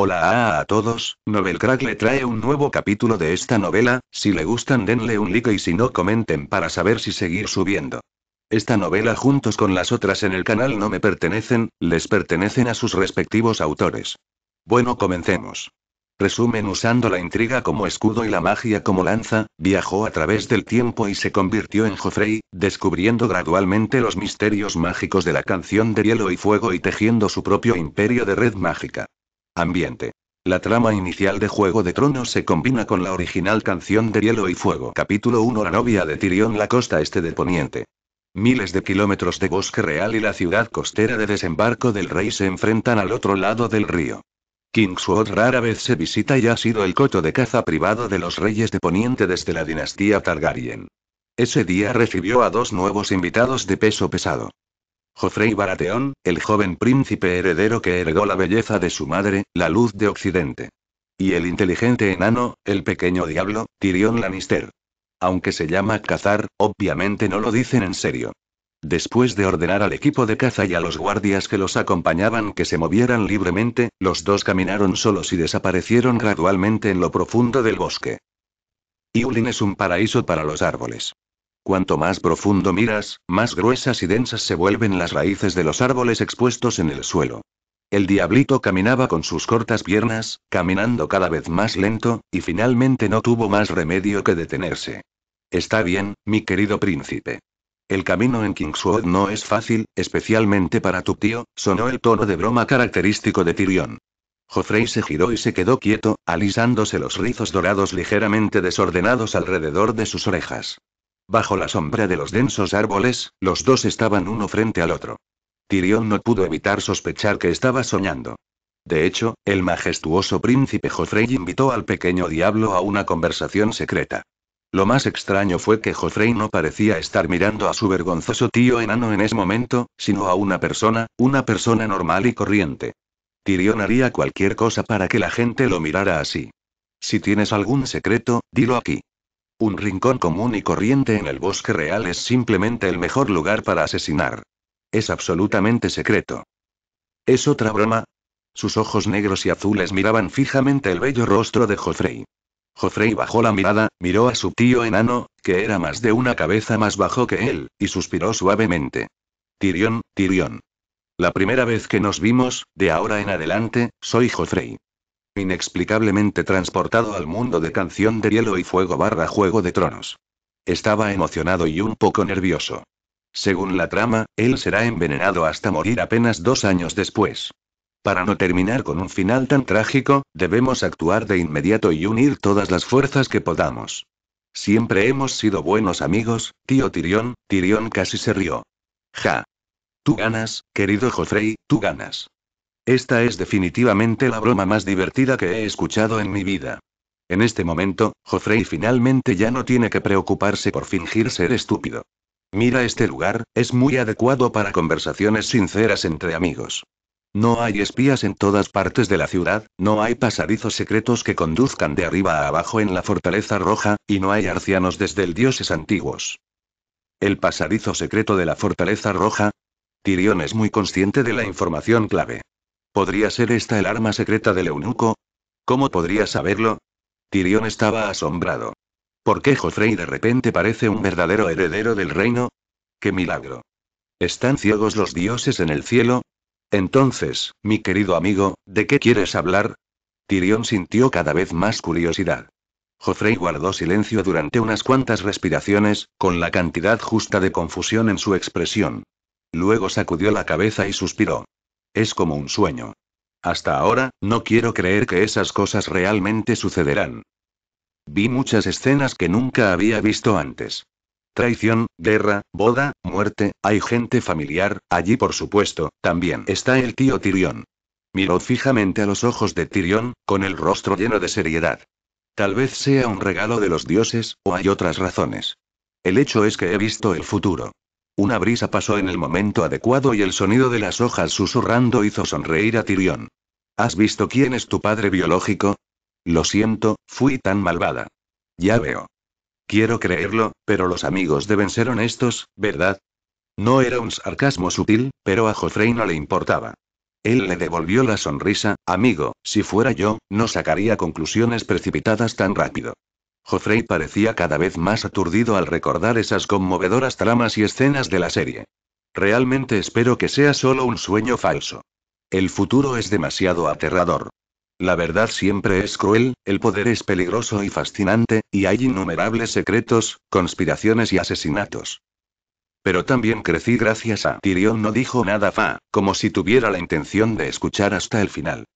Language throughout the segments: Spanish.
Hola a, todos, Novel Crack le trae un nuevo capítulo de esta novela, si le gustan denle un like y si no comenten para saber si seguir subiendo. Esta novela juntos con las otras en el canal no me pertenecen, les pertenecen a sus respectivos autores. Bueno comencemos. Resumen usando la intriga como escudo y la magia como lanza, viajó a través del tiempo y se convirtió en Joffrey, descubriendo gradualmente los misterios mágicos de la canción de hielo y fuego y tejiendo su propio imperio de red mágica. Ambiente. La trama inicial de Juego de Tronos se combina con la original canción de Hielo y Fuego. Capítulo 1 La novia de Tirión La costa este de Poniente. Miles de kilómetros de bosque real y la ciudad costera de desembarco del rey se enfrentan al otro lado del río. Kingswood rara vez se visita y ha sido el coto de caza privado de los reyes de Poniente desde la dinastía Targaryen. Ese día recibió a dos nuevos invitados de peso pesado. Jofrey Baratheon, el joven príncipe heredero que heredó la belleza de su madre, la luz de Occidente. Y el inteligente enano, el pequeño diablo, Tyrion Lannister. Aunque se llama cazar, obviamente no lo dicen en serio. Después de ordenar al equipo de caza y a los guardias que los acompañaban que se movieran libremente, los dos caminaron solos y desaparecieron gradualmente en lo profundo del bosque. Yulin es un paraíso para los árboles. Cuanto más profundo miras, más gruesas y densas se vuelven las raíces de los árboles expuestos en el suelo. El diablito caminaba con sus cortas piernas, caminando cada vez más lento, y finalmente no tuvo más remedio que detenerse. Está bien, mi querido príncipe. El camino en Kingswood no es fácil, especialmente para tu tío, sonó el tono de broma característico de Tyrion. Joffrey se giró y se quedó quieto, alisándose los rizos dorados ligeramente desordenados alrededor de sus orejas. Bajo la sombra de los densos árboles, los dos estaban uno frente al otro. Tirión no pudo evitar sospechar que estaba soñando. De hecho, el majestuoso príncipe Joffrey invitó al pequeño diablo a una conversación secreta. Lo más extraño fue que Joffrey no parecía estar mirando a su vergonzoso tío enano en ese momento, sino a una persona, una persona normal y corriente. Tyrion haría cualquier cosa para que la gente lo mirara así. Si tienes algún secreto, dilo aquí. Un rincón común y corriente en el bosque real es simplemente el mejor lugar para asesinar. Es absolutamente secreto. ¿Es otra broma? Sus ojos negros y azules miraban fijamente el bello rostro de Joffrey. Joffrey bajó la mirada, miró a su tío enano, que era más de una cabeza más bajo que él, y suspiró suavemente. Tirión, Tirión. La primera vez que nos vimos, de ahora en adelante, soy Joffrey inexplicablemente transportado al mundo de canción de hielo y fuego barra juego de tronos. Estaba emocionado y un poco nervioso. Según la trama, él será envenenado hasta morir apenas dos años después. Para no terminar con un final tan trágico, debemos actuar de inmediato y unir todas las fuerzas que podamos. Siempre hemos sido buenos amigos, tío Tirión, Tirión casi se rió. Ja. Tú ganas, querido Joffrey, tú ganas. Esta es definitivamente la broma más divertida que he escuchado en mi vida. En este momento, Joffrey finalmente ya no tiene que preocuparse por fingir ser estúpido. Mira este lugar, es muy adecuado para conversaciones sinceras entre amigos. No hay espías en todas partes de la ciudad, no hay pasadizos secretos que conduzcan de arriba a abajo en la fortaleza roja, y no hay arcianos desde el dioses antiguos. El pasadizo secreto de la fortaleza roja. Tyrion es muy consciente de la información clave. ¿Podría ser esta el arma secreta del eunuco? ¿Cómo podría saberlo? Tirión estaba asombrado. ¿Por qué Joffrey de repente parece un verdadero heredero del reino? ¡Qué milagro! ¿Están ciegos los dioses en el cielo? Entonces, mi querido amigo, ¿de qué quieres hablar? Tirión sintió cada vez más curiosidad. Joffrey guardó silencio durante unas cuantas respiraciones, con la cantidad justa de confusión en su expresión. Luego sacudió la cabeza y suspiró. Es como un sueño. Hasta ahora, no quiero creer que esas cosas realmente sucederán. Vi muchas escenas que nunca había visto antes. Traición, guerra, boda, muerte, hay gente familiar, allí por supuesto, también está el tío Tirión. Miró fijamente a los ojos de Tirión, con el rostro lleno de seriedad. Tal vez sea un regalo de los dioses, o hay otras razones. El hecho es que he visto el futuro. Una brisa pasó en el momento adecuado y el sonido de las hojas susurrando hizo sonreír a Tirión. ¿Has visto quién es tu padre biológico? Lo siento, fui tan malvada. Ya veo. Quiero creerlo, pero los amigos deben ser honestos, ¿verdad? No era un sarcasmo sutil, pero a Joffrey no le importaba. Él le devolvió la sonrisa, amigo, si fuera yo, no sacaría conclusiones precipitadas tan rápido. Joffrey parecía cada vez más aturdido al recordar esas conmovedoras tramas y escenas de la serie. Realmente espero que sea solo un sueño falso. El futuro es demasiado aterrador. La verdad siempre es cruel, el poder es peligroso y fascinante, y hay innumerables secretos, conspiraciones y asesinatos. Pero también crecí gracias a Tyrion no dijo nada fa, como si tuviera la intención de escuchar hasta el final.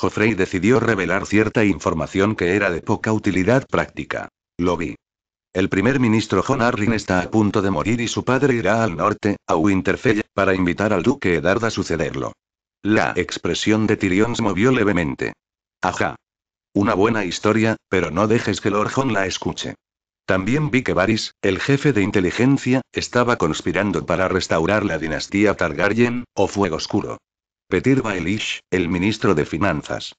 Joffrey decidió revelar cierta información que era de poca utilidad práctica. Lo vi. El primer ministro Jon Arryn está a punto de morir y su padre irá al norte, a Winterfell, para invitar al duque Eddard a sucederlo. La expresión de Tyrion se movió levemente. Ajá. Una buena historia, pero no dejes que Lord Jon la escuche. También vi que Varys, el jefe de inteligencia, estaba conspirando para restaurar la dinastía Targaryen, o Fuego Oscuro. Petir Baelish, el ministro de Finanzas.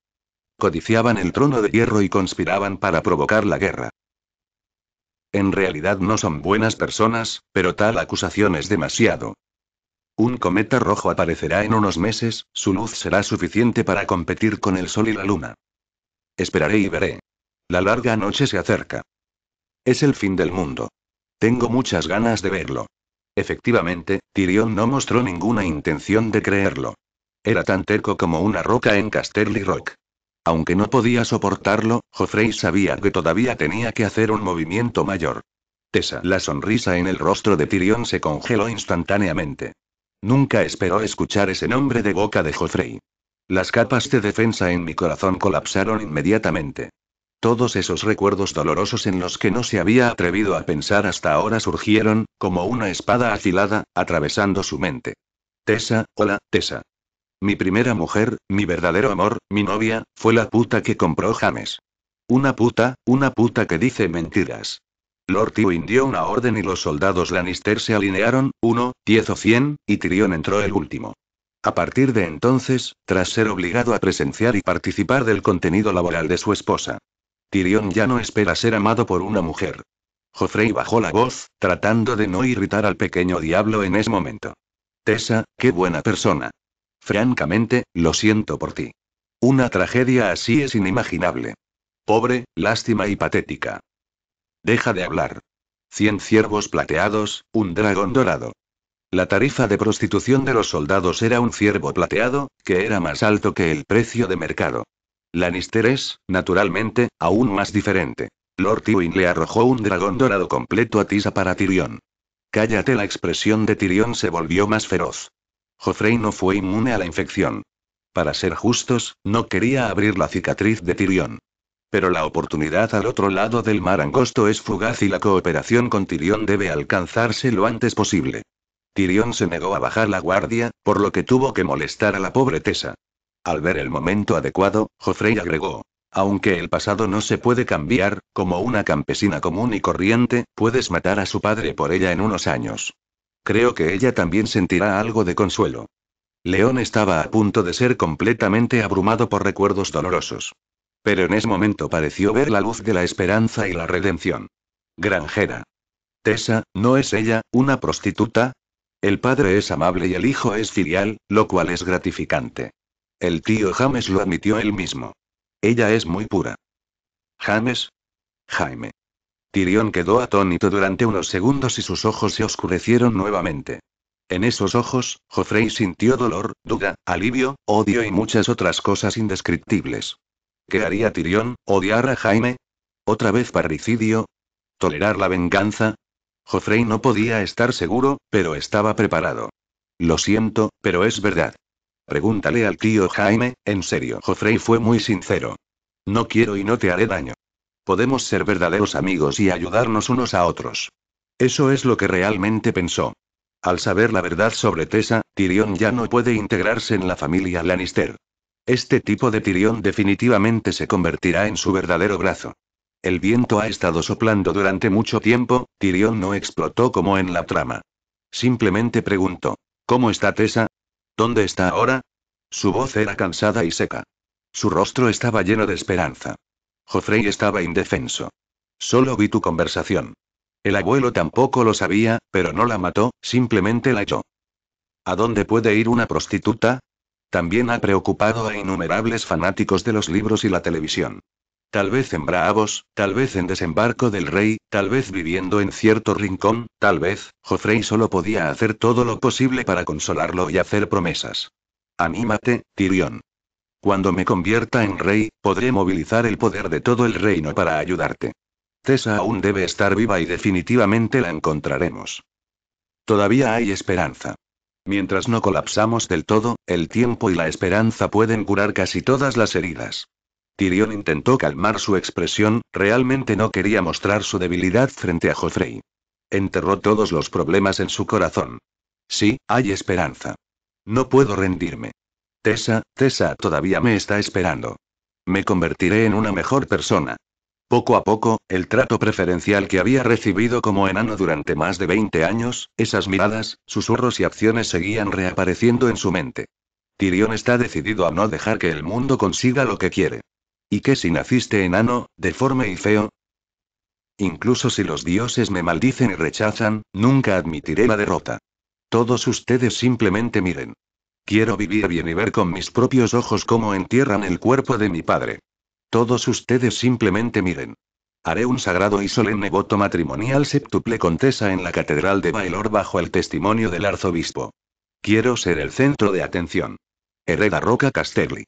Codiciaban el trono de hierro y conspiraban para provocar la guerra. En realidad no son buenas personas, pero tal acusación es demasiado. Un cometa rojo aparecerá en unos meses, su luz será suficiente para competir con el sol y la luna. Esperaré y veré. La larga noche se acerca. Es el fin del mundo. Tengo muchas ganas de verlo. Efectivamente, Tirión no mostró ninguna intención de creerlo. Era tan terco como una roca en Casterly Rock. Aunque no podía soportarlo, Joffrey sabía que todavía tenía que hacer un movimiento mayor. Tessa, la sonrisa en el rostro de Tyrion se congeló instantáneamente. Nunca esperó escuchar ese nombre de boca de Joffrey. Las capas de defensa en mi corazón colapsaron inmediatamente. Todos esos recuerdos dolorosos en los que no se había atrevido a pensar hasta ahora surgieron, como una espada afilada, atravesando su mente. Tessa, hola, Tessa. Mi primera mujer, mi verdadero amor, mi novia, fue la puta que compró James. Una puta, una puta que dice mentiras. Lord Tywin dio una orden y los soldados Lannister se alinearon, uno, diez o cien, y Tyrion entró el último. A partir de entonces, tras ser obligado a presenciar y participar del contenido laboral de su esposa, Tyrion ya no espera ser amado por una mujer. Joffrey bajó la voz, tratando de no irritar al pequeño diablo en ese momento. Tessa, qué buena persona. Francamente, lo siento por ti. Una tragedia así es inimaginable. Pobre, lástima y patética. Deja de hablar. Cien ciervos plateados, un dragón dorado. La tarifa de prostitución de los soldados era un ciervo plateado, que era más alto que el precio de mercado. Lannister es, naturalmente, aún más diferente. Lord Tywin le arrojó un dragón dorado completo a Tisa para Tyrion. Cállate, la expresión de Tyrion se volvió más feroz. Joffrey no fue inmune a la infección. Para ser justos, no quería abrir la cicatriz de Tyrion. Pero la oportunidad al otro lado del mar angosto es fugaz y la cooperación con Tyrion debe alcanzarse lo antes posible. Tyrion se negó a bajar la guardia, por lo que tuvo que molestar a la pobre Tessa. Al ver el momento adecuado, Joffrey agregó. Aunque el pasado no se puede cambiar, como una campesina común y corriente, puedes matar a su padre por ella en unos años. Creo que ella también sentirá algo de consuelo. León estaba a punto de ser completamente abrumado por recuerdos dolorosos. Pero en ese momento pareció ver la luz de la esperanza y la redención. Granjera. Tessa, ¿no es ella, una prostituta? El padre es amable y el hijo es filial, lo cual es gratificante. El tío James lo admitió él mismo. Ella es muy pura. James. Jaime. Tirión quedó atónito durante unos segundos y sus ojos se oscurecieron nuevamente. En esos ojos, Joffrey sintió dolor, duda, alivio, odio y muchas otras cosas indescriptibles. ¿Qué haría Tirión? ¿Odiar a Jaime? ¿Otra vez parricidio? ¿Tolerar la venganza? Joffrey no podía estar seguro, pero estaba preparado. Lo siento, pero es verdad. Pregúntale al tío Jaime, en serio. Joffrey fue muy sincero. No quiero y no te haré daño. Podemos ser verdaderos amigos y ayudarnos unos a otros. Eso es lo que realmente pensó. Al saber la verdad sobre Tessa, Tyrion ya no puede integrarse en la familia Lannister. Este tipo de Tyrion definitivamente se convertirá en su verdadero brazo. El viento ha estado soplando durante mucho tiempo, Tyrion no explotó como en la trama. Simplemente preguntó, ¿cómo está Tessa? ¿Dónde está ahora? Su voz era cansada y seca. Su rostro estaba lleno de esperanza. Joffrey estaba indefenso. Solo vi tu conversación. El abuelo tampoco lo sabía, pero no la mató, simplemente la echó. ¿A dónde puede ir una prostituta? También ha preocupado a innumerables fanáticos de los libros y la televisión. Tal vez en Bravos, tal vez en Desembarco del Rey, tal vez viviendo en cierto rincón, tal vez, Joffrey solo podía hacer todo lo posible para consolarlo y hacer promesas. Anímate, Tyrion. Cuando me convierta en rey, podré movilizar el poder de todo el reino para ayudarte. Tessa aún debe estar viva y definitivamente la encontraremos. Todavía hay esperanza. Mientras no colapsamos del todo, el tiempo y la esperanza pueden curar casi todas las heridas. Tyrion intentó calmar su expresión, realmente no quería mostrar su debilidad frente a Joffrey. Enterró todos los problemas en su corazón. Sí, hay esperanza. No puedo rendirme. Tesa, Tessa todavía me está esperando. Me convertiré en una mejor persona. Poco a poco, el trato preferencial que había recibido como enano durante más de 20 años, esas miradas, susurros y acciones seguían reapareciendo en su mente. Tyrion está decidido a no dejar que el mundo consiga lo que quiere. ¿Y qué si naciste enano, deforme y feo? Incluso si los dioses me maldicen y rechazan, nunca admitiré la derrota. Todos ustedes simplemente miren. Quiero vivir bien y ver con mis propios ojos cómo entierran el cuerpo de mi padre. Todos ustedes simplemente miren. Haré un sagrado y solemne voto matrimonial septuple contesa en la Catedral de Baylor bajo el testimonio del arzobispo. Quiero ser el centro de atención. Hereda Roca Castelli.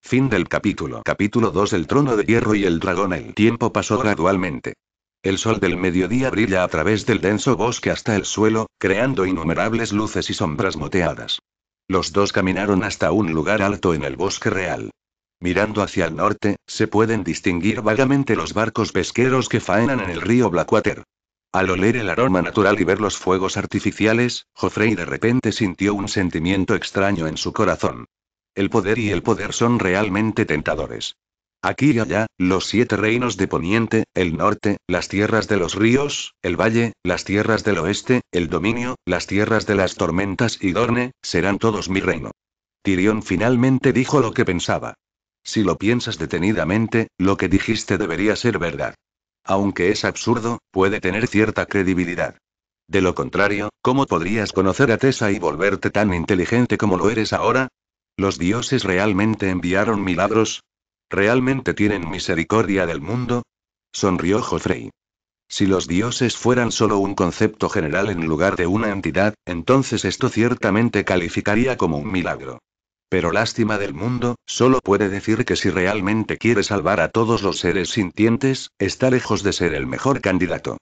Fin del capítulo. Capítulo 2 El trono de hierro y el dragón. El tiempo pasó gradualmente. El sol del mediodía brilla a través del denso bosque hasta el suelo, creando innumerables luces y sombras moteadas. Los dos caminaron hasta un lugar alto en el bosque real. Mirando hacia el norte, se pueden distinguir vagamente los barcos pesqueros que faenan en el río Blackwater. Al oler el aroma natural y ver los fuegos artificiales, Joffrey de repente sintió un sentimiento extraño en su corazón. El poder y el poder son realmente tentadores. Aquí y allá, los siete reinos de Poniente, el norte, las tierras de los ríos, el valle, las tierras del oeste, el dominio, las tierras de las tormentas y Dorne, serán todos mi reino. Tirión finalmente dijo lo que pensaba. Si lo piensas detenidamente, lo que dijiste debería ser verdad. Aunque es absurdo, puede tener cierta credibilidad. De lo contrario, ¿cómo podrías conocer a Tessa y volverte tan inteligente como lo eres ahora? Los dioses realmente enviaron milagros, ¿Realmente tienen misericordia del mundo? Sonrió Joffrey. Si los dioses fueran solo un concepto general en lugar de una entidad, entonces esto ciertamente calificaría como un milagro. Pero lástima del mundo, solo puede decir que si realmente quiere salvar a todos los seres sintientes, está lejos de ser el mejor candidato.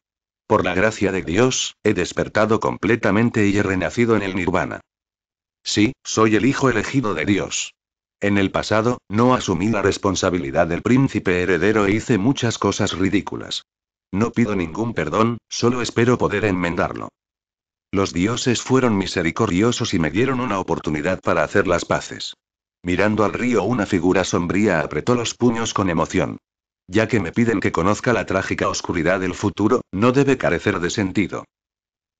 Por la gracia de Dios, he despertado completamente y he renacido en el nirvana. Sí, soy el hijo elegido de Dios. En el pasado, no asumí la responsabilidad del príncipe heredero e hice muchas cosas ridículas. No pido ningún perdón, solo espero poder enmendarlo. Los dioses fueron misericordiosos y me dieron una oportunidad para hacer las paces. Mirando al río una figura sombría apretó los puños con emoción. Ya que me piden que conozca la trágica oscuridad del futuro, no debe carecer de sentido.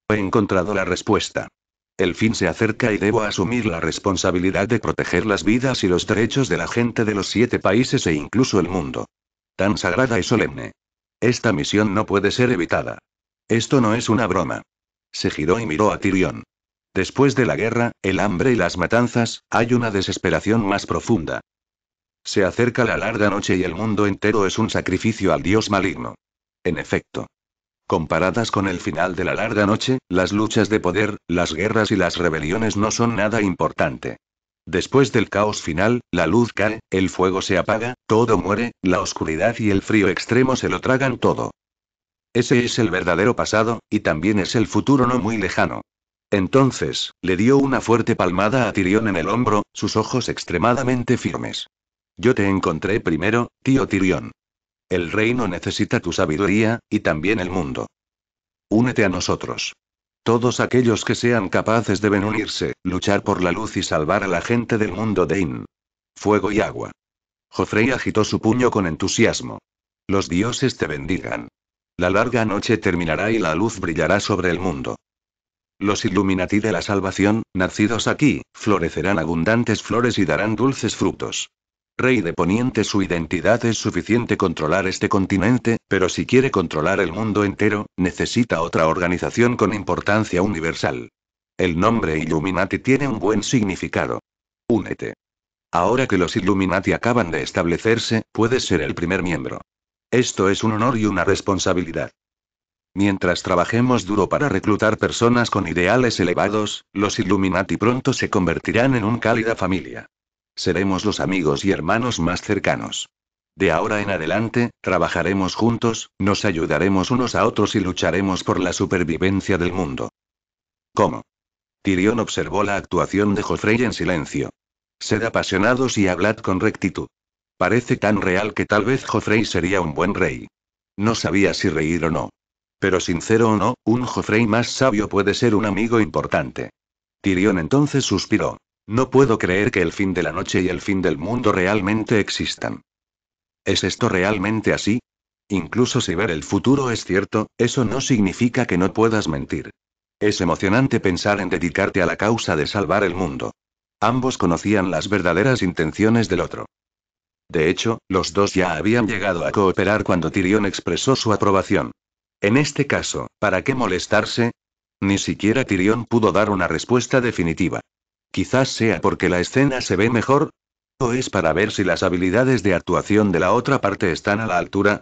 He encontrado la respuesta. El fin se acerca y debo asumir la responsabilidad de proteger las vidas y los derechos de la gente de los siete países e incluso el mundo. Tan sagrada y solemne. Esta misión no puede ser evitada. Esto no es una broma. Se giró y miró a Tirión. Después de la guerra, el hambre y las matanzas, hay una desesperación más profunda. Se acerca la larga noche y el mundo entero es un sacrificio al dios maligno. En efecto. Comparadas con el final de la larga noche, las luchas de poder, las guerras y las rebeliones no son nada importante. Después del caos final, la luz cae, el fuego se apaga, todo muere, la oscuridad y el frío extremo se lo tragan todo. Ese es el verdadero pasado, y también es el futuro no muy lejano. Entonces, le dio una fuerte palmada a Tirión en el hombro, sus ojos extremadamente firmes. Yo te encontré primero, tío Tirión. El reino necesita tu sabiduría, y también el mundo. Únete a nosotros. Todos aquellos que sean capaces deben unirse, luchar por la luz y salvar a la gente del mundo de In. Fuego y agua. Jofrey agitó su puño con entusiasmo. Los dioses te bendigan. La larga noche terminará y la luz brillará sobre el mundo. Los Illuminati de la salvación, nacidos aquí, florecerán abundantes flores y darán dulces frutos. Rey de Poniente su identidad es suficiente controlar este continente, pero si quiere controlar el mundo entero, necesita otra organización con importancia universal. El nombre Illuminati tiene un buen significado. Únete. Ahora que los Illuminati acaban de establecerse, puedes ser el primer miembro. Esto es un honor y una responsabilidad. Mientras trabajemos duro para reclutar personas con ideales elevados, los Illuminati pronto se convertirán en un cálida familia. Seremos los amigos y hermanos más cercanos. De ahora en adelante, trabajaremos juntos, nos ayudaremos unos a otros y lucharemos por la supervivencia del mundo. ¿Cómo? Tyrion observó la actuación de Joffrey en silencio. Sed apasionados y hablad con rectitud. Parece tan real que tal vez Joffrey sería un buen rey. No sabía si reír o no. Pero sincero o no, un Joffrey más sabio puede ser un amigo importante. Tyrion entonces suspiró. No puedo creer que el fin de la noche y el fin del mundo realmente existan. ¿Es esto realmente así? Incluso si ver el futuro es cierto, eso no significa que no puedas mentir. Es emocionante pensar en dedicarte a la causa de salvar el mundo. Ambos conocían las verdaderas intenciones del otro. De hecho, los dos ya habían llegado a cooperar cuando Tyrion expresó su aprobación. En este caso, ¿para qué molestarse? Ni siquiera Tyrion pudo dar una respuesta definitiva. Quizás sea porque la escena se ve mejor. ¿O es para ver si las habilidades de actuación de la otra parte están a la altura?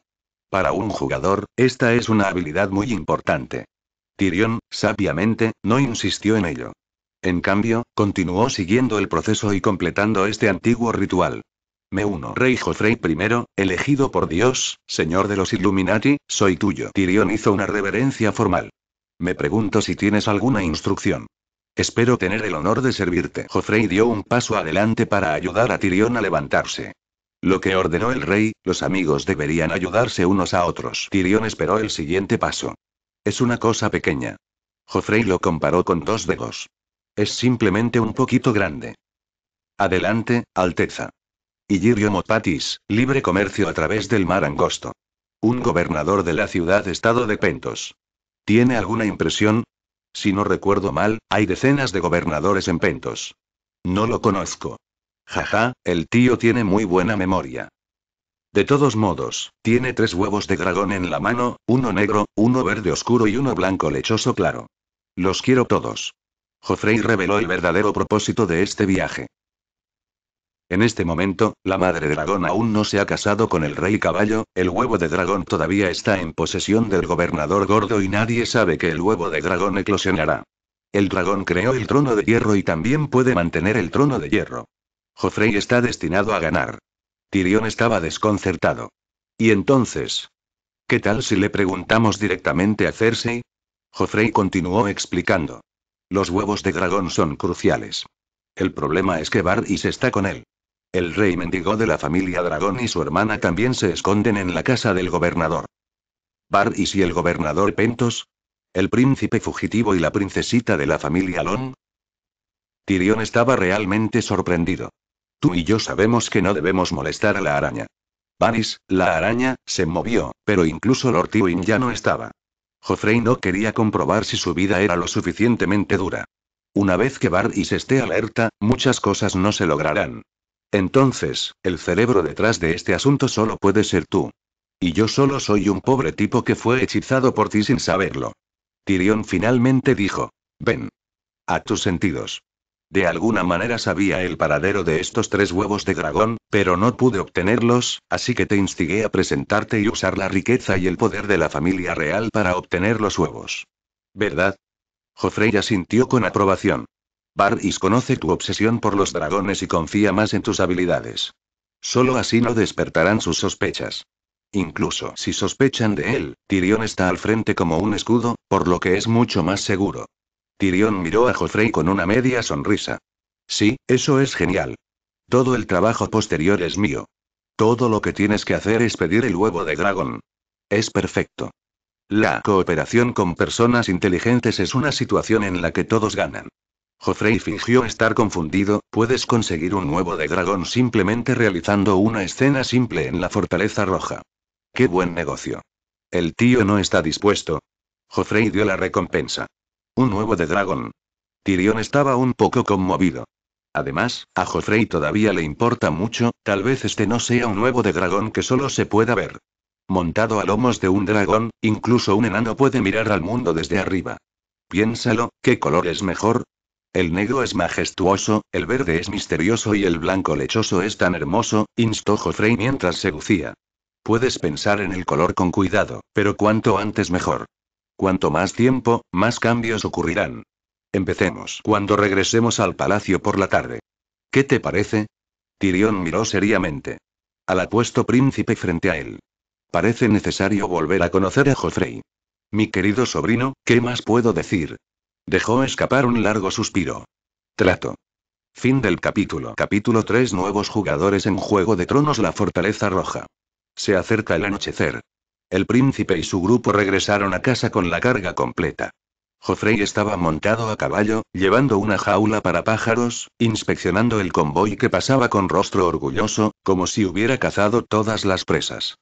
Para un jugador, esta es una habilidad muy importante. Tyrion, sabiamente, no insistió en ello. En cambio, continuó siguiendo el proceso y completando este antiguo ritual. Me uno. Rey Joffrey I, elegido por Dios, señor de los Illuminati, soy tuyo. Tyrion hizo una reverencia formal. Me pregunto si tienes alguna instrucción. Espero tener el honor de servirte. Joffrey dio un paso adelante para ayudar a Tyrion a levantarse. Lo que ordenó el rey, los amigos deberían ayudarse unos a otros. Tyrion esperó el siguiente paso. Es una cosa pequeña. Joffrey lo comparó con dos dedos. Es simplemente un poquito grande. Adelante, Alteza. Illyrio Motpatis, libre comercio a través del mar angosto. Un gobernador de la ciudad-estado de Pentos. ¿Tiene alguna impresión? Si no recuerdo mal, hay decenas de gobernadores en Pentos. No lo conozco. Jaja, el tío tiene muy buena memoria. De todos modos, tiene tres huevos de dragón en la mano, uno negro, uno verde oscuro y uno blanco lechoso claro. Los quiero todos. Joffrey reveló el verdadero propósito de este viaje. En este momento, la madre dragón aún no se ha casado con el rey caballo, el huevo de dragón todavía está en posesión del gobernador gordo y nadie sabe que el huevo de dragón eclosionará. El dragón creó el trono de hierro y también puede mantener el trono de hierro. Joffrey está destinado a ganar. Tyrion estaba desconcertado. ¿Y entonces? ¿Qué tal si le preguntamos directamente a Cersei? Joffrey continuó explicando. Los huevos de dragón son cruciales. El problema es que Varys está con él. El rey mendigo de la familia Dragón y su hermana también se esconden en la casa del gobernador. Bar y el gobernador Pentos? ¿El príncipe fugitivo y la princesita de la familia Long? Tyrion estaba realmente sorprendido. Tú y yo sabemos que no debemos molestar a la araña. Varys, la araña, se movió, pero incluso Lord Tywin ya no estaba. Joffrey no quería comprobar si su vida era lo suficientemente dura. Una vez que Varys esté alerta, muchas cosas no se lograrán. Entonces, el cerebro detrás de este asunto solo puede ser tú. Y yo solo soy un pobre tipo que fue hechizado por ti sin saberlo. Tirión finalmente dijo. Ven. A tus sentidos. De alguna manera sabía el paradero de estos tres huevos de dragón, pero no pude obtenerlos, así que te instigué a presentarte y usar la riqueza y el poder de la familia real para obtener los huevos. ¿Verdad? Jofrey asintió con aprobación. Baris conoce tu obsesión por los dragones y confía más en tus habilidades. Solo así no despertarán sus sospechas. Incluso si sospechan de él, Tyrion está al frente como un escudo, por lo que es mucho más seguro. Tyrion miró a Joffrey con una media sonrisa. Sí, eso es genial. Todo el trabajo posterior es mío. Todo lo que tienes que hacer es pedir el huevo de dragón. Es perfecto. La cooperación con personas inteligentes es una situación en la que todos ganan. Joffrey fingió estar confundido, puedes conseguir un nuevo de dragón simplemente realizando una escena simple en la Fortaleza Roja. ¡Qué buen negocio! El tío no está dispuesto. Joffrey dio la recompensa. Un nuevo de dragón. Tyrion estaba un poco conmovido. Además, a Joffrey todavía le importa mucho, tal vez este no sea un nuevo de dragón que solo se pueda ver. Montado a lomos de un dragón, incluso un enano puede mirar al mundo desde arriba. Piénsalo, ¿qué color es mejor? El negro es majestuoso, el verde es misterioso y el blanco lechoso es tan hermoso, instó Joffrey mientras se seducía. Puedes pensar en el color con cuidado, pero cuanto antes mejor. Cuanto más tiempo, más cambios ocurrirán. Empecemos cuando regresemos al palacio por la tarde. ¿Qué te parece? Tirión miró seriamente. Al apuesto príncipe frente a él. Parece necesario volver a conocer a Joffrey. Mi querido sobrino, ¿qué más puedo decir? Dejó escapar un largo suspiro. Trato. Fin del capítulo. Capítulo 3 Nuevos jugadores en Juego de Tronos La Fortaleza Roja. Se acerca el anochecer. El príncipe y su grupo regresaron a casa con la carga completa. Joffrey estaba montado a caballo, llevando una jaula para pájaros, inspeccionando el convoy que pasaba con rostro orgulloso, como si hubiera cazado todas las presas.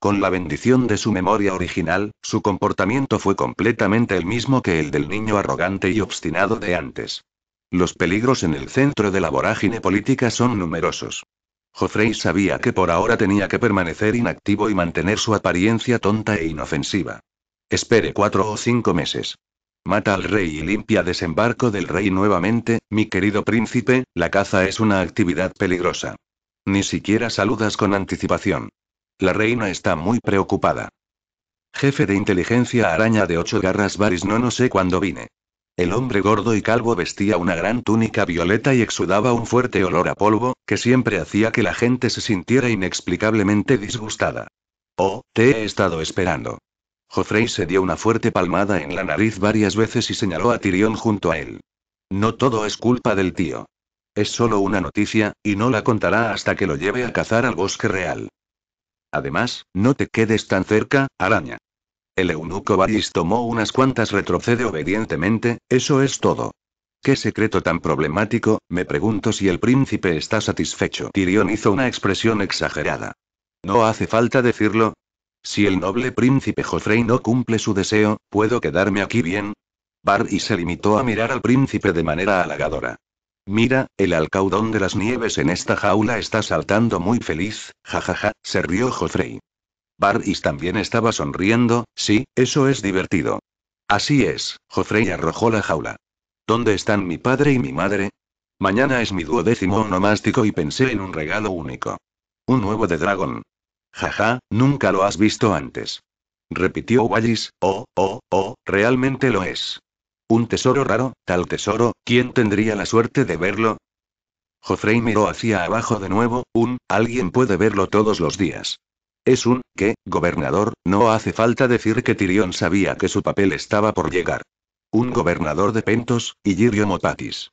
Con la bendición de su memoria original, su comportamiento fue completamente el mismo que el del niño arrogante y obstinado de antes. Los peligros en el centro de la vorágine política son numerosos. Joffrey sabía que por ahora tenía que permanecer inactivo y mantener su apariencia tonta e inofensiva. Espere cuatro o cinco meses. Mata al rey y limpia desembarco del rey nuevamente, mi querido príncipe, la caza es una actividad peligrosa. Ni siquiera saludas con anticipación. La reina está muy preocupada. Jefe de inteligencia araña de ocho garras Baris no no sé cuándo vine. El hombre gordo y calvo vestía una gran túnica violeta y exudaba un fuerte olor a polvo, que siempre hacía que la gente se sintiera inexplicablemente disgustada. Oh, te he estado esperando. Joffrey se dio una fuerte palmada en la nariz varias veces y señaló a Tyrion junto a él. No todo es culpa del tío. Es solo una noticia, y no la contará hasta que lo lleve a cazar al bosque real. Además, no te quedes tan cerca, araña. El eunuco Varys tomó unas cuantas retrocede obedientemente, eso es todo. ¿Qué secreto tan problemático? Me pregunto si el príncipe está satisfecho. Tyrion hizo una expresión exagerada. No hace falta decirlo. Si el noble príncipe Joffrey no cumple su deseo, ¿puedo quedarme aquí bien? Varys se limitó a mirar al príncipe de manera halagadora. Mira, el alcaudón de las nieves en esta jaula está saltando muy feliz, jajaja, se rió Joffrey. Baris también estaba sonriendo, sí, eso es divertido. Así es, Joffrey arrojó la jaula. ¿Dónde están mi padre y mi madre? Mañana es mi duodécimo onomástico y pensé en un regalo único. Un nuevo de dragón. Jaja, nunca lo has visto antes. Repitió Wallis, oh, oh, oh, realmente lo es. Un tesoro raro, tal tesoro, ¿quién tendría la suerte de verlo? Jofrey miró hacia abajo de nuevo, un, alguien puede verlo todos los días. Es un, que, gobernador, no hace falta decir que Tyrion sabía que su papel estaba por llegar. Un gobernador de Pentos, y Girio Mopatis.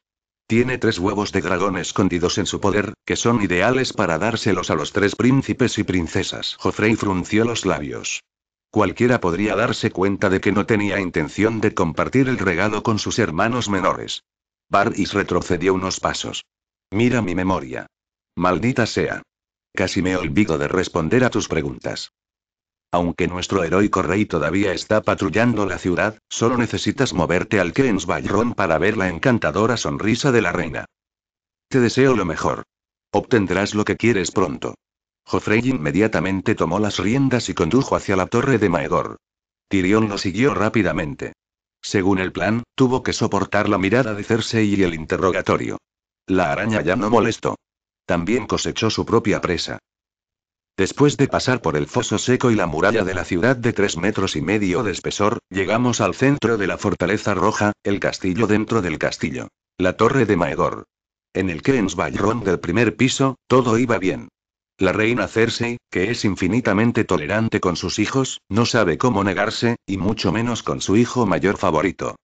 Tiene tres huevos de dragón escondidos en su poder, que son ideales para dárselos a los tres príncipes y princesas. Joffrey frunció los labios. Cualquiera podría darse cuenta de que no tenía intención de compartir el regalo con sus hermanos menores. Baris retrocedió unos pasos. Mira mi memoria. Maldita sea. Casi me olvido de responder a tus preguntas. Aunque nuestro heroico rey todavía está patrullando la ciudad, solo necesitas moverte al Kensbayron para ver la encantadora sonrisa de la reina. Te deseo lo mejor. Obtendrás lo que quieres pronto. Joffrey inmediatamente tomó las riendas y condujo hacia la torre de Maegor. Tyrion lo siguió rápidamente. Según el plan, tuvo que soportar la mirada de Cersei y el interrogatorio. La araña ya no molestó. También cosechó su propia presa. Después de pasar por el foso seco y la muralla de la ciudad de tres metros y medio de espesor, llegamos al centro de la fortaleza roja, el castillo dentro del castillo. La torre de Maegor. En el Bayrón del primer piso, todo iba bien. La reina Cersei, que es infinitamente tolerante con sus hijos, no sabe cómo negarse, y mucho menos con su hijo mayor favorito.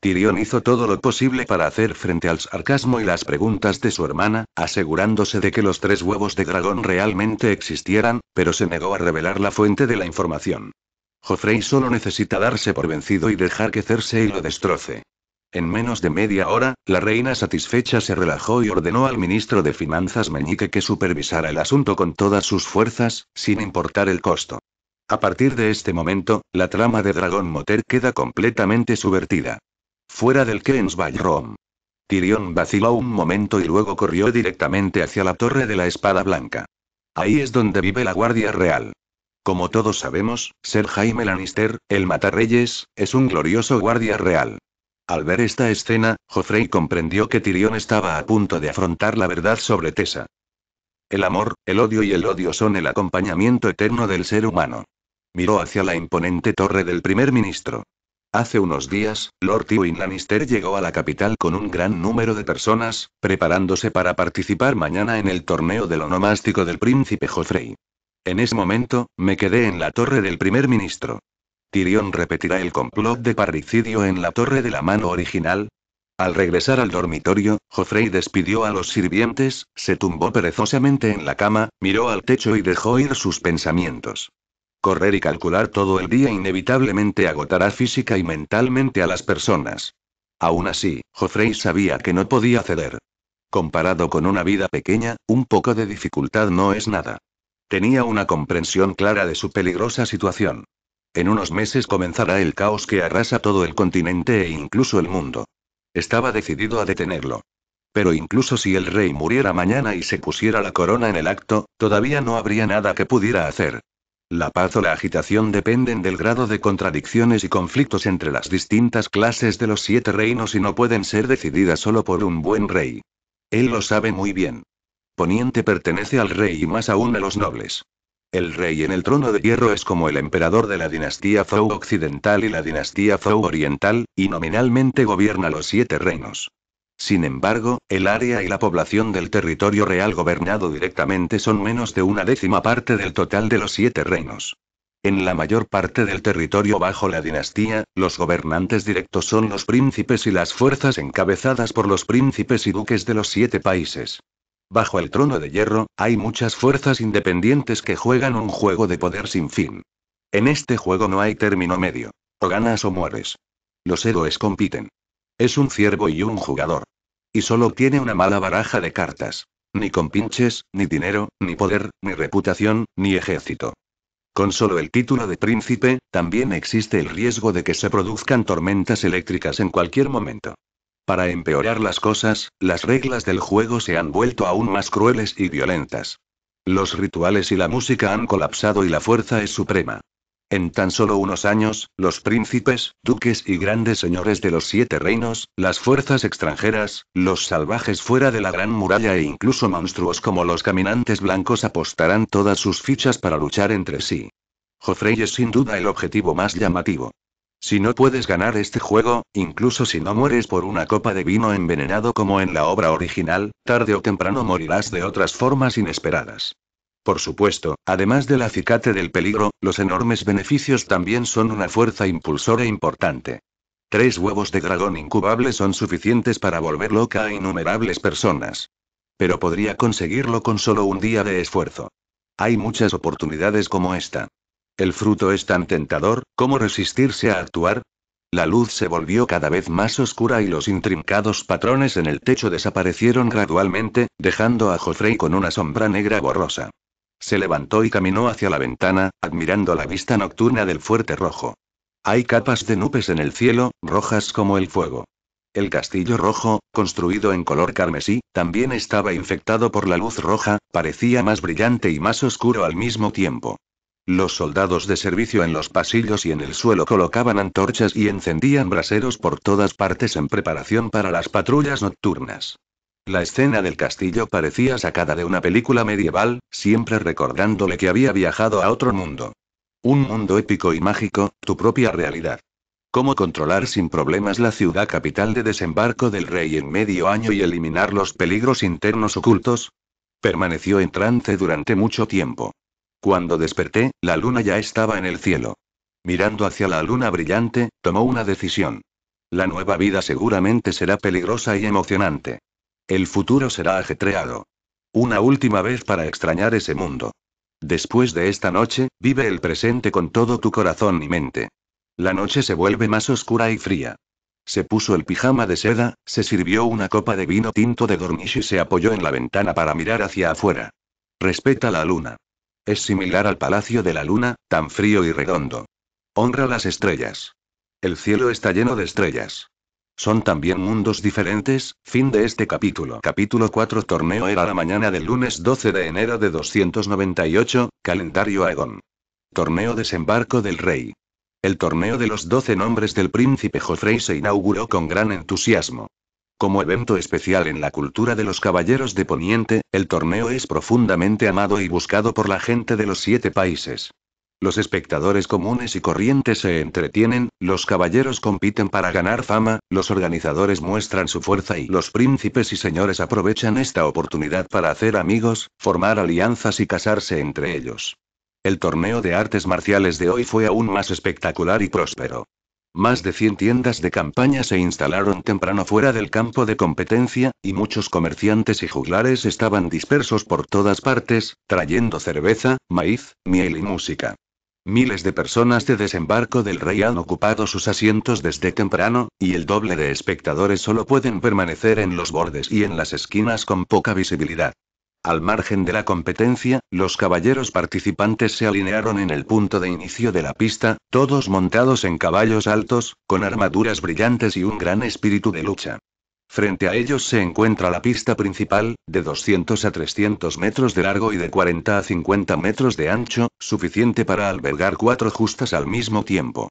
Tyrion hizo todo lo posible para hacer frente al sarcasmo y las preguntas de su hermana, asegurándose de que los tres huevos de dragón realmente existieran, pero se negó a revelar la fuente de la información. Joffrey solo necesita darse por vencido y dejar que Cersei lo destroce. En menos de media hora, la reina satisfecha se relajó y ordenó al ministro de Finanzas Meñique que supervisara el asunto con todas sus fuerzas, sin importar el costo. A partir de este momento, la trama de Dragón motor queda completamente subvertida. Fuera del by Ballroom. Tyrion vaciló un momento y luego corrió directamente hacia la Torre de la Espada Blanca. Ahí es donde vive la Guardia Real. Como todos sabemos, Ser Jaime Lannister, el Matarreyes, es un glorioso Guardia Real. Al ver esta escena, Joffrey comprendió que Tyrion estaba a punto de afrontar la verdad sobre Tessa. El amor, el odio y el odio son el acompañamiento eterno del ser humano. Miró hacia la imponente torre del primer ministro. Hace unos días, Lord Tywin Lannister llegó a la capital con un gran número de personas, preparándose para participar mañana en el torneo del onomástico del príncipe Joffrey. En ese momento, me quedé en la torre del primer ministro. Tyrion repetirá el complot de parricidio en la torre de la mano original. Al regresar al dormitorio, Joffrey despidió a los sirvientes, se tumbó perezosamente en la cama, miró al techo y dejó ir sus pensamientos. Correr y calcular todo el día inevitablemente agotará física y mentalmente a las personas. Aún así, Joffrey sabía que no podía ceder. Comparado con una vida pequeña, un poco de dificultad no es nada. Tenía una comprensión clara de su peligrosa situación. En unos meses comenzará el caos que arrasa todo el continente e incluso el mundo. Estaba decidido a detenerlo. Pero incluso si el rey muriera mañana y se pusiera la corona en el acto, todavía no habría nada que pudiera hacer. La paz o la agitación dependen del grado de contradicciones y conflictos entre las distintas clases de los siete reinos y no pueden ser decididas solo por un buen rey. Él lo sabe muy bien. Poniente pertenece al rey y más aún a los nobles. El rey en el trono de hierro es como el emperador de la dinastía Zhou occidental y la dinastía Zhou oriental, y nominalmente gobierna los siete reinos. Sin embargo, el área y la población del territorio real gobernado directamente son menos de una décima parte del total de los siete reinos. En la mayor parte del territorio bajo la dinastía, los gobernantes directos son los príncipes y las fuerzas encabezadas por los príncipes y duques de los siete países. Bajo el trono de hierro, hay muchas fuerzas independientes que juegan un juego de poder sin fin. En este juego no hay término medio. O ganas o mueres. Los héroes compiten. Es un ciervo y un jugador. Y solo tiene una mala baraja de cartas. Ni pinches, ni dinero, ni poder, ni reputación, ni ejército. Con solo el título de príncipe, también existe el riesgo de que se produzcan tormentas eléctricas en cualquier momento. Para empeorar las cosas, las reglas del juego se han vuelto aún más crueles y violentas. Los rituales y la música han colapsado y la fuerza es suprema. En tan solo unos años, los príncipes, duques y grandes señores de los siete reinos, las fuerzas extranjeras, los salvajes fuera de la gran muralla e incluso monstruos como los caminantes blancos apostarán todas sus fichas para luchar entre sí. Joffrey es sin duda el objetivo más llamativo. Si no puedes ganar este juego, incluso si no mueres por una copa de vino envenenado como en la obra original, tarde o temprano morirás de otras formas inesperadas. Por supuesto, además del acicate del peligro, los enormes beneficios también son una fuerza impulsora importante. Tres huevos de dragón incubables son suficientes para volver loca a innumerables personas. Pero podría conseguirlo con solo un día de esfuerzo. Hay muchas oportunidades como esta. El fruto es tan tentador, ¿cómo resistirse a actuar? La luz se volvió cada vez más oscura y los intrincados patrones en el techo desaparecieron gradualmente, dejando a Joffrey con una sombra negra borrosa. Se levantó y caminó hacia la ventana, admirando la vista nocturna del fuerte rojo. Hay capas de nubes en el cielo, rojas como el fuego. El castillo rojo, construido en color carmesí, también estaba infectado por la luz roja, parecía más brillante y más oscuro al mismo tiempo. Los soldados de servicio en los pasillos y en el suelo colocaban antorchas y encendían braseros por todas partes en preparación para las patrullas nocturnas. La escena del castillo parecía sacada de una película medieval, siempre recordándole que había viajado a otro mundo. Un mundo épico y mágico, tu propia realidad. Cómo controlar sin problemas la ciudad capital de desembarco del rey en medio año y eliminar los peligros internos ocultos. Permaneció en trance durante mucho tiempo. Cuando desperté, la luna ya estaba en el cielo. Mirando hacia la luna brillante, tomó una decisión. La nueva vida seguramente será peligrosa y emocionante. El futuro será ajetreado. Una última vez para extrañar ese mundo. Después de esta noche, vive el presente con todo tu corazón y mente. La noche se vuelve más oscura y fría. Se puso el pijama de seda, se sirvió una copa de vino tinto de dormish y se apoyó en la ventana para mirar hacia afuera. Respeta la luna. Es similar al Palacio de la Luna, tan frío y redondo. Honra las estrellas. El cielo está lleno de estrellas. Son también mundos diferentes. Fin de este capítulo. Capítulo 4 Torneo era la mañana del lunes 12 de enero de 298, calendario Aegon. Torneo Desembarco del Rey. El torneo de los doce nombres del príncipe Joffrey se inauguró con gran entusiasmo. Como evento especial en la cultura de los caballeros de Poniente, el torneo es profundamente amado y buscado por la gente de los siete países. Los espectadores comunes y corrientes se entretienen, los caballeros compiten para ganar fama, los organizadores muestran su fuerza y los príncipes y señores aprovechan esta oportunidad para hacer amigos, formar alianzas y casarse entre ellos. El torneo de artes marciales de hoy fue aún más espectacular y próspero. Más de 100 tiendas de campaña se instalaron temprano fuera del campo de competencia, y muchos comerciantes y juglares estaban dispersos por todas partes, trayendo cerveza, maíz, miel y música. Miles de personas de desembarco del rey han ocupado sus asientos desde temprano, y el doble de espectadores solo pueden permanecer en los bordes y en las esquinas con poca visibilidad. Al margen de la competencia, los caballeros participantes se alinearon en el punto de inicio de la pista, todos montados en caballos altos, con armaduras brillantes y un gran espíritu de lucha. Frente a ellos se encuentra la pista principal, de 200 a 300 metros de largo y de 40 a 50 metros de ancho, suficiente para albergar cuatro justas al mismo tiempo.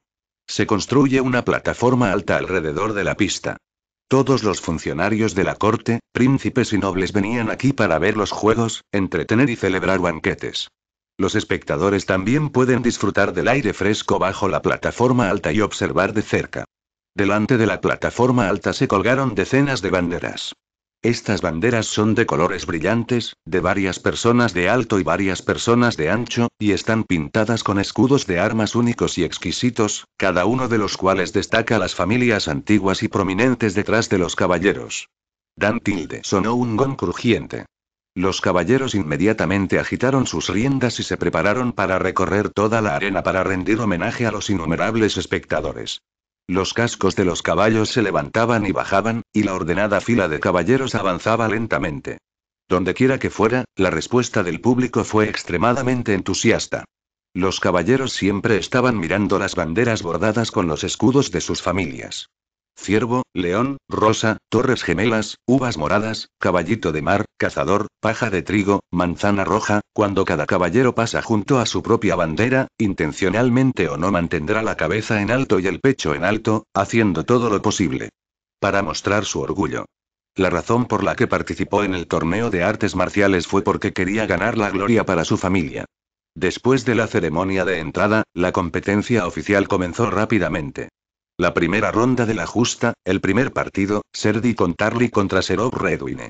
Se construye una plataforma alta alrededor de la pista. Todos los funcionarios de la corte, príncipes y nobles venían aquí para ver los juegos, entretener y celebrar banquetes. Los espectadores también pueden disfrutar del aire fresco bajo la plataforma alta y observar de cerca. Delante de la plataforma alta se colgaron decenas de banderas. Estas banderas son de colores brillantes, de varias personas de alto y varias personas de ancho, y están pintadas con escudos de armas únicos y exquisitos, cada uno de los cuales destaca las familias antiguas y prominentes detrás de los caballeros. Dan tilde sonó un gong crujiente. Los caballeros inmediatamente agitaron sus riendas y se prepararon para recorrer toda la arena para rendir homenaje a los innumerables espectadores. Los cascos de los caballos se levantaban y bajaban, y la ordenada fila de caballeros avanzaba lentamente. Dondequiera que fuera, la respuesta del público fue extremadamente entusiasta. Los caballeros siempre estaban mirando las banderas bordadas con los escudos de sus familias ciervo, león, rosa, torres gemelas, uvas moradas, caballito de mar, cazador, paja de trigo, manzana roja, cuando cada caballero pasa junto a su propia bandera, intencionalmente o no mantendrá la cabeza en alto y el pecho en alto, haciendo todo lo posible. Para mostrar su orgullo. La razón por la que participó en el torneo de artes marciales fue porque quería ganar la gloria para su familia. Después de la ceremonia de entrada, la competencia oficial comenzó rápidamente. La primera ronda de la justa, el primer partido, Serdi con Tarly contra Serov Redwine.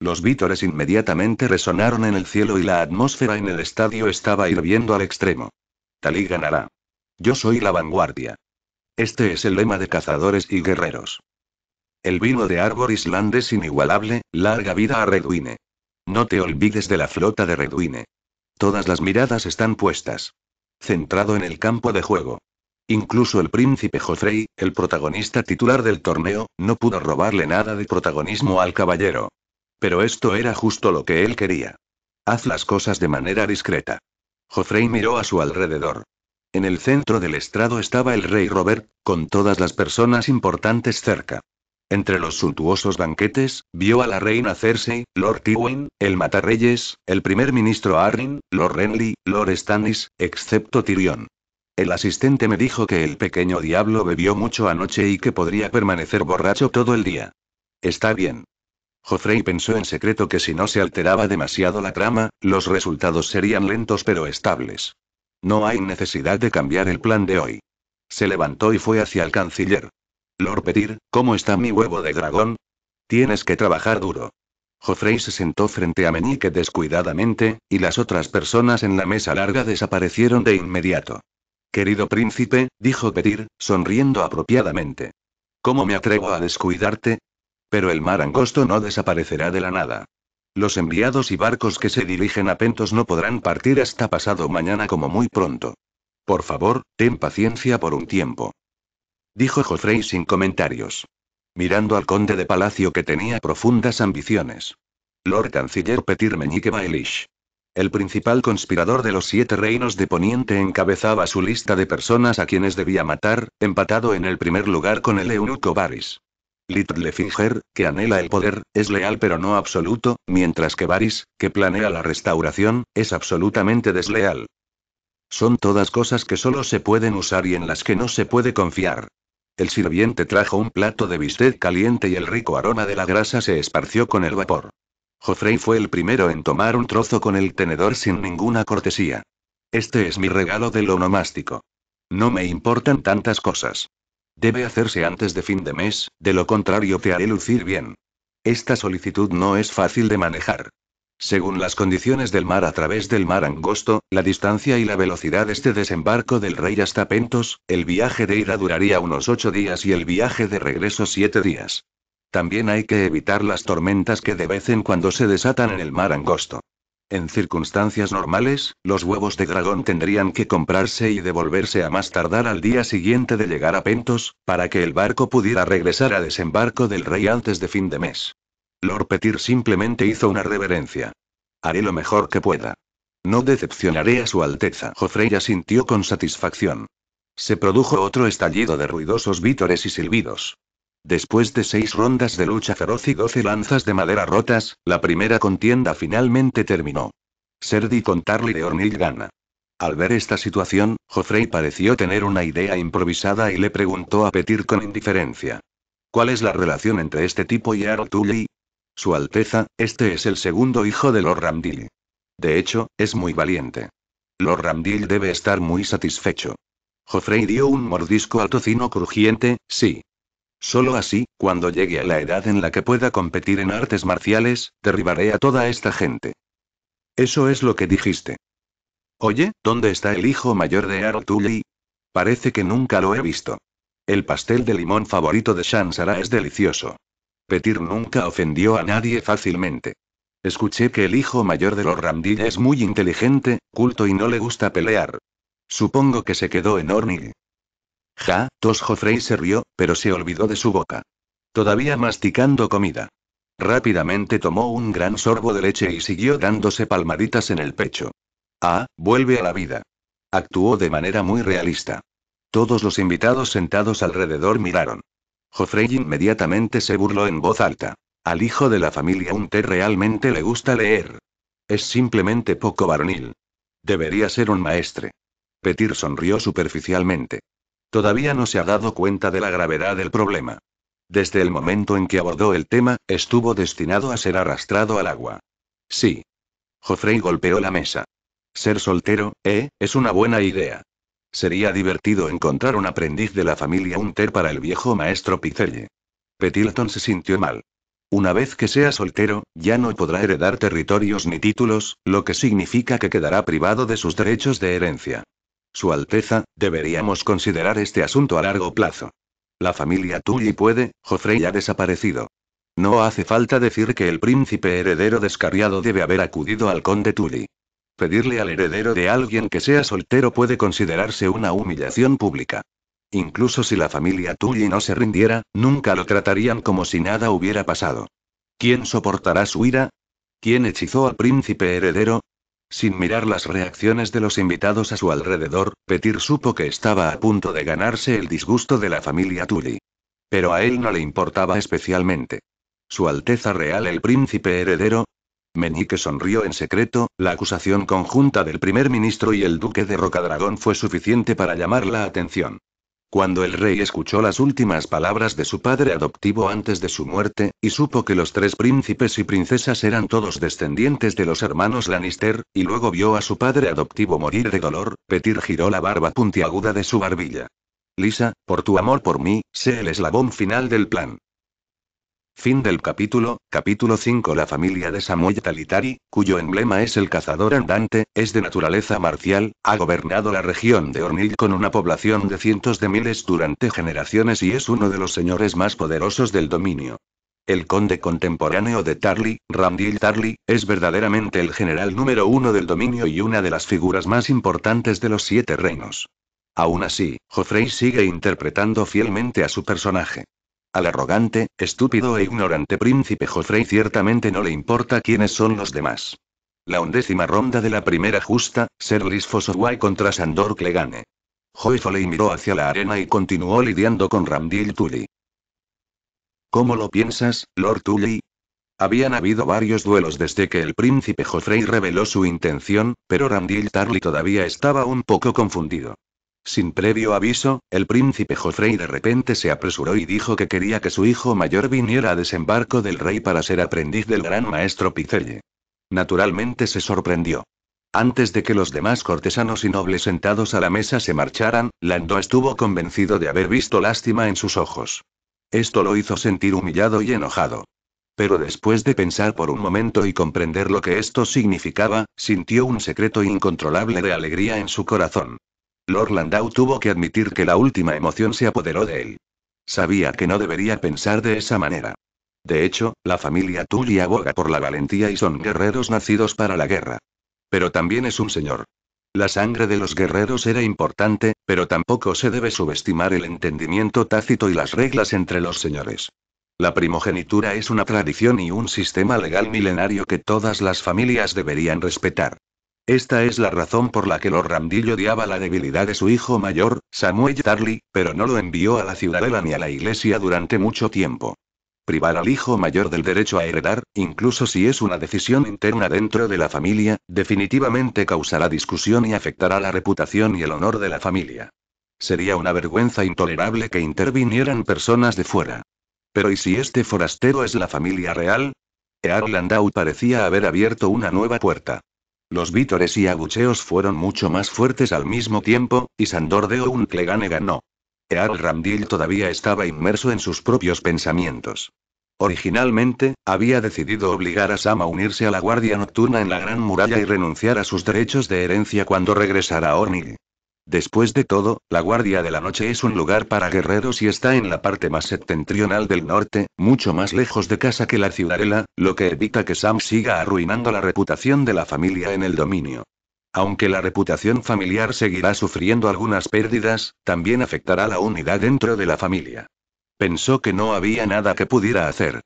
Los vítores inmediatamente resonaron en el cielo y la atmósfera en el estadio estaba hirviendo al extremo. Talí ganará. Yo soy la vanguardia. Este es el lema de cazadores y guerreros. El vino de Arbor Island es inigualable, larga vida a Redwine. No te olvides de la flota de Redwine. Todas las miradas están puestas. Centrado en el campo de juego. Incluso el príncipe Joffrey, el protagonista titular del torneo, no pudo robarle nada de protagonismo al caballero. Pero esto era justo lo que él quería. Haz las cosas de manera discreta. Joffrey miró a su alrededor. En el centro del estrado estaba el rey Robert, con todas las personas importantes cerca. Entre los suntuosos banquetes, vio a la reina Cersei, Lord Tywin, el Matarreyes, el primer ministro Arryn, Lord Renly, Lord Stannis, excepto Tyrion. El asistente me dijo que el pequeño diablo bebió mucho anoche y que podría permanecer borracho todo el día. Está bien. Joffrey pensó en secreto que si no se alteraba demasiado la trama, los resultados serían lentos pero estables. No hay necesidad de cambiar el plan de hoy. Se levantó y fue hacia el canciller. Lord Petir, ¿cómo está mi huevo de dragón? Tienes que trabajar duro. Joffrey se sentó frente a Meñique descuidadamente, y las otras personas en la mesa larga desaparecieron de inmediato. Querido príncipe, dijo Petir, sonriendo apropiadamente. ¿Cómo me atrevo a descuidarte? Pero el mar angosto no desaparecerá de la nada. Los enviados y barcos que se dirigen a Pentos no podrán partir hasta pasado mañana como muy pronto. Por favor, ten paciencia por un tiempo. Dijo Joffrey sin comentarios. Mirando al conde de palacio que tenía profundas ambiciones. Lord Canciller Petir Meñique Baelish. El principal conspirador de los siete reinos de Poniente encabezaba su lista de personas a quienes debía matar, empatado en el primer lugar con el eunuco Varys. Littlefinger, que anhela el poder, es leal pero no absoluto, mientras que Varys, que planea la restauración, es absolutamente desleal. Son todas cosas que solo se pueden usar y en las que no se puede confiar. El sirviente trajo un plato de bistec caliente y el rico aroma de la grasa se esparció con el vapor. Joffrey fue el primero en tomar un trozo con el tenedor sin ninguna cortesía. Este es mi regalo del onomástico. No me importan tantas cosas. Debe hacerse antes de fin de mes, de lo contrario te haré lucir bien. Esta solicitud no es fácil de manejar. Según las condiciones del mar a través del mar angosto, la distancia y la velocidad de este desembarco del rey hasta Pentos, el viaje de ida duraría unos ocho días y el viaje de regreso siete días. También hay que evitar las tormentas que de vez en cuando se desatan en el mar angosto. En circunstancias normales, los huevos de dragón tendrían que comprarse y devolverse a más tardar al día siguiente de llegar a Pentos, para que el barco pudiera regresar a desembarco del rey antes de fin de mes. Lord Petir simplemente hizo una reverencia. Haré lo mejor que pueda. No decepcionaré a su Alteza. Jofrey asintió con satisfacción. Se produjo otro estallido de ruidosos vítores y silbidos. Después de seis rondas de lucha feroz y doce lanzas de madera rotas, la primera contienda finalmente terminó. Serdi con Tarly de Ornil gana. Al ver esta situación, Joffrey pareció tener una idea improvisada y le preguntó a Petir con indiferencia. ¿Cuál es la relación entre este tipo y Aro Su Alteza, este es el segundo hijo de Lord Ramdil. De hecho, es muy valiente. Lord Ramdil debe estar muy satisfecho. Joffrey dio un mordisco al tocino crujiente, sí, Solo así, cuando llegue a la edad en la que pueda competir en artes marciales, derribaré a toda esta gente. Eso es lo que dijiste. Oye, ¿dónde está el hijo mayor de Artuli? Parece que nunca lo he visto. El pastel de limón favorito de Shansara es delicioso. Petir nunca ofendió a nadie fácilmente. Escuché que el hijo mayor de los es muy inteligente, culto y no le gusta pelear. Supongo que se quedó en Ornig. Ja, tos Joffrey se rió, pero se olvidó de su boca. Todavía masticando comida. Rápidamente tomó un gran sorbo de leche y siguió dándose palmaditas en el pecho. Ah, vuelve a la vida. Actuó de manera muy realista. Todos los invitados sentados alrededor miraron. Joffrey inmediatamente se burló en voz alta. Al hijo de la familia té realmente le gusta leer. Es simplemente poco varonil. Debería ser un maestre. Petir sonrió superficialmente. Todavía no se ha dado cuenta de la gravedad del problema. Desde el momento en que abordó el tema, estuvo destinado a ser arrastrado al agua. Sí. Joffrey golpeó la mesa. Ser soltero, eh, es una buena idea. Sería divertido encontrar un aprendiz de la familia Hunter para el viejo maestro Picelle. Petilton se sintió mal. Una vez que sea soltero, ya no podrá heredar territorios ni títulos, lo que significa que quedará privado de sus derechos de herencia. Su Alteza, deberíamos considerar este asunto a largo plazo. La familia Tully puede, Joffrey ha desaparecido. No hace falta decir que el príncipe heredero descarriado debe haber acudido al conde Tully. Pedirle al heredero de alguien que sea soltero puede considerarse una humillación pública. Incluso si la familia Tully no se rindiera, nunca lo tratarían como si nada hubiera pasado. ¿Quién soportará su ira? ¿Quién hechizó al príncipe heredero? Sin mirar las reacciones de los invitados a su alrededor, Petir supo que estaba a punto de ganarse el disgusto de la familia Tully. Pero a él no le importaba especialmente. Su Alteza Real el Príncipe Heredero. Meñique sonrió en secreto, la acusación conjunta del primer ministro y el duque de Rocadragón fue suficiente para llamar la atención. Cuando el rey escuchó las últimas palabras de su padre adoptivo antes de su muerte, y supo que los tres príncipes y princesas eran todos descendientes de los hermanos Lannister, y luego vio a su padre adoptivo morir de dolor, Petir giró la barba puntiaguda de su barbilla. Lisa, por tu amor por mí, sé el eslabón final del plan. Fin del capítulo, capítulo 5 La familia de Samuel Talitari, cuyo emblema es el cazador andante, es de naturaleza marcial, ha gobernado la región de Ornil con una población de cientos de miles durante generaciones y es uno de los señores más poderosos del dominio. El conde contemporáneo de Tarly, Ramdil Tarly, es verdaderamente el general número uno del dominio y una de las figuras más importantes de los siete reinos. Aún así, Joffrey sigue interpretando fielmente a su personaje. Al arrogante, estúpido e ignorante príncipe Joffrey ciertamente no le importa quiénes son los demás. La undécima ronda de la primera justa, Serlis Fosoway contra Sandor Clegane. joyfully miró hacia la arena y continuó lidiando con Ramdil Tully. ¿Cómo lo piensas, Lord Tully? Habían habido varios duelos desde que el príncipe Joffrey reveló su intención, pero Ramdil Tarly todavía estaba un poco confundido. Sin previo aviso, el príncipe Jofrey de repente se apresuró y dijo que quería que su hijo mayor viniera a desembarco del rey para ser aprendiz del gran maestro Picelle. Naturalmente se sorprendió. Antes de que los demás cortesanos y nobles sentados a la mesa se marcharan, Lando estuvo convencido de haber visto lástima en sus ojos. Esto lo hizo sentir humillado y enojado. Pero después de pensar por un momento y comprender lo que esto significaba, sintió un secreto incontrolable de alegría en su corazón. Lord Landau tuvo que admitir que la última emoción se apoderó de él. Sabía que no debería pensar de esa manera. De hecho, la familia Tully aboga por la valentía y son guerreros nacidos para la guerra. Pero también es un señor. La sangre de los guerreros era importante, pero tampoco se debe subestimar el entendimiento tácito y las reglas entre los señores. La primogenitura es una tradición y un sistema legal milenario que todas las familias deberían respetar. Esta es la razón por la que Lord Ramdill odiaba la debilidad de su hijo mayor, Samuel Tarly, pero no lo envió a la ciudadela ni a la iglesia durante mucho tiempo. Privar al hijo mayor del derecho a heredar, incluso si es una decisión interna dentro de la familia, definitivamente causará discusión y afectará la reputación y el honor de la familia. Sería una vergüenza intolerable que intervinieran personas de fuera. Pero ¿y si este forastero es la familia real? Earl parecía haber abierto una nueva puerta. Los vítores y abucheos fueron mucho más fuertes al mismo tiempo, y Sandor de Ounclegane ganó. Earl Ramdil todavía estaba inmerso en sus propios pensamientos. Originalmente, había decidido obligar a Sam a unirse a la Guardia Nocturna en la Gran Muralla y renunciar a sus derechos de herencia cuando regresara a Después de todo, la Guardia de la Noche es un lugar para guerreros y está en la parte más septentrional del norte, mucho más lejos de casa que la ciudadela, lo que evita que Sam siga arruinando la reputación de la familia en el dominio. Aunque la reputación familiar seguirá sufriendo algunas pérdidas, también afectará la unidad dentro de la familia. Pensó que no había nada que pudiera hacer.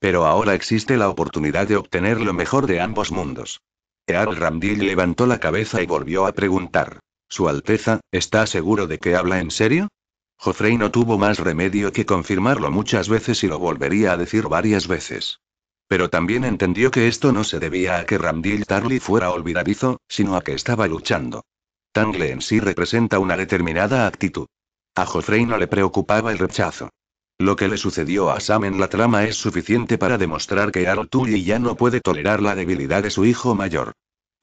Pero ahora existe la oportunidad de obtener lo mejor de ambos mundos. Earl Ramdil levantó la cabeza y volvió a preguntar. Su Alteza, ¿está seguro de que habla en serio? Joffrey no tuvo más remedio que confirmarlo muchas veces y lo volvería a decir varias veces. Pero también entendió que esto no se debía a que Ramdil Tarly fuera olvidadizo, sino a que estaba luchando. Tangle en sí representa una determinada actitud. A Joffrey no le preocupaba el rechazo. Lo que le sucedió a Sam en la trama es suficiente para demostrar que Arl Tully ya no puede tolerar la debilidad de su hijo mayor.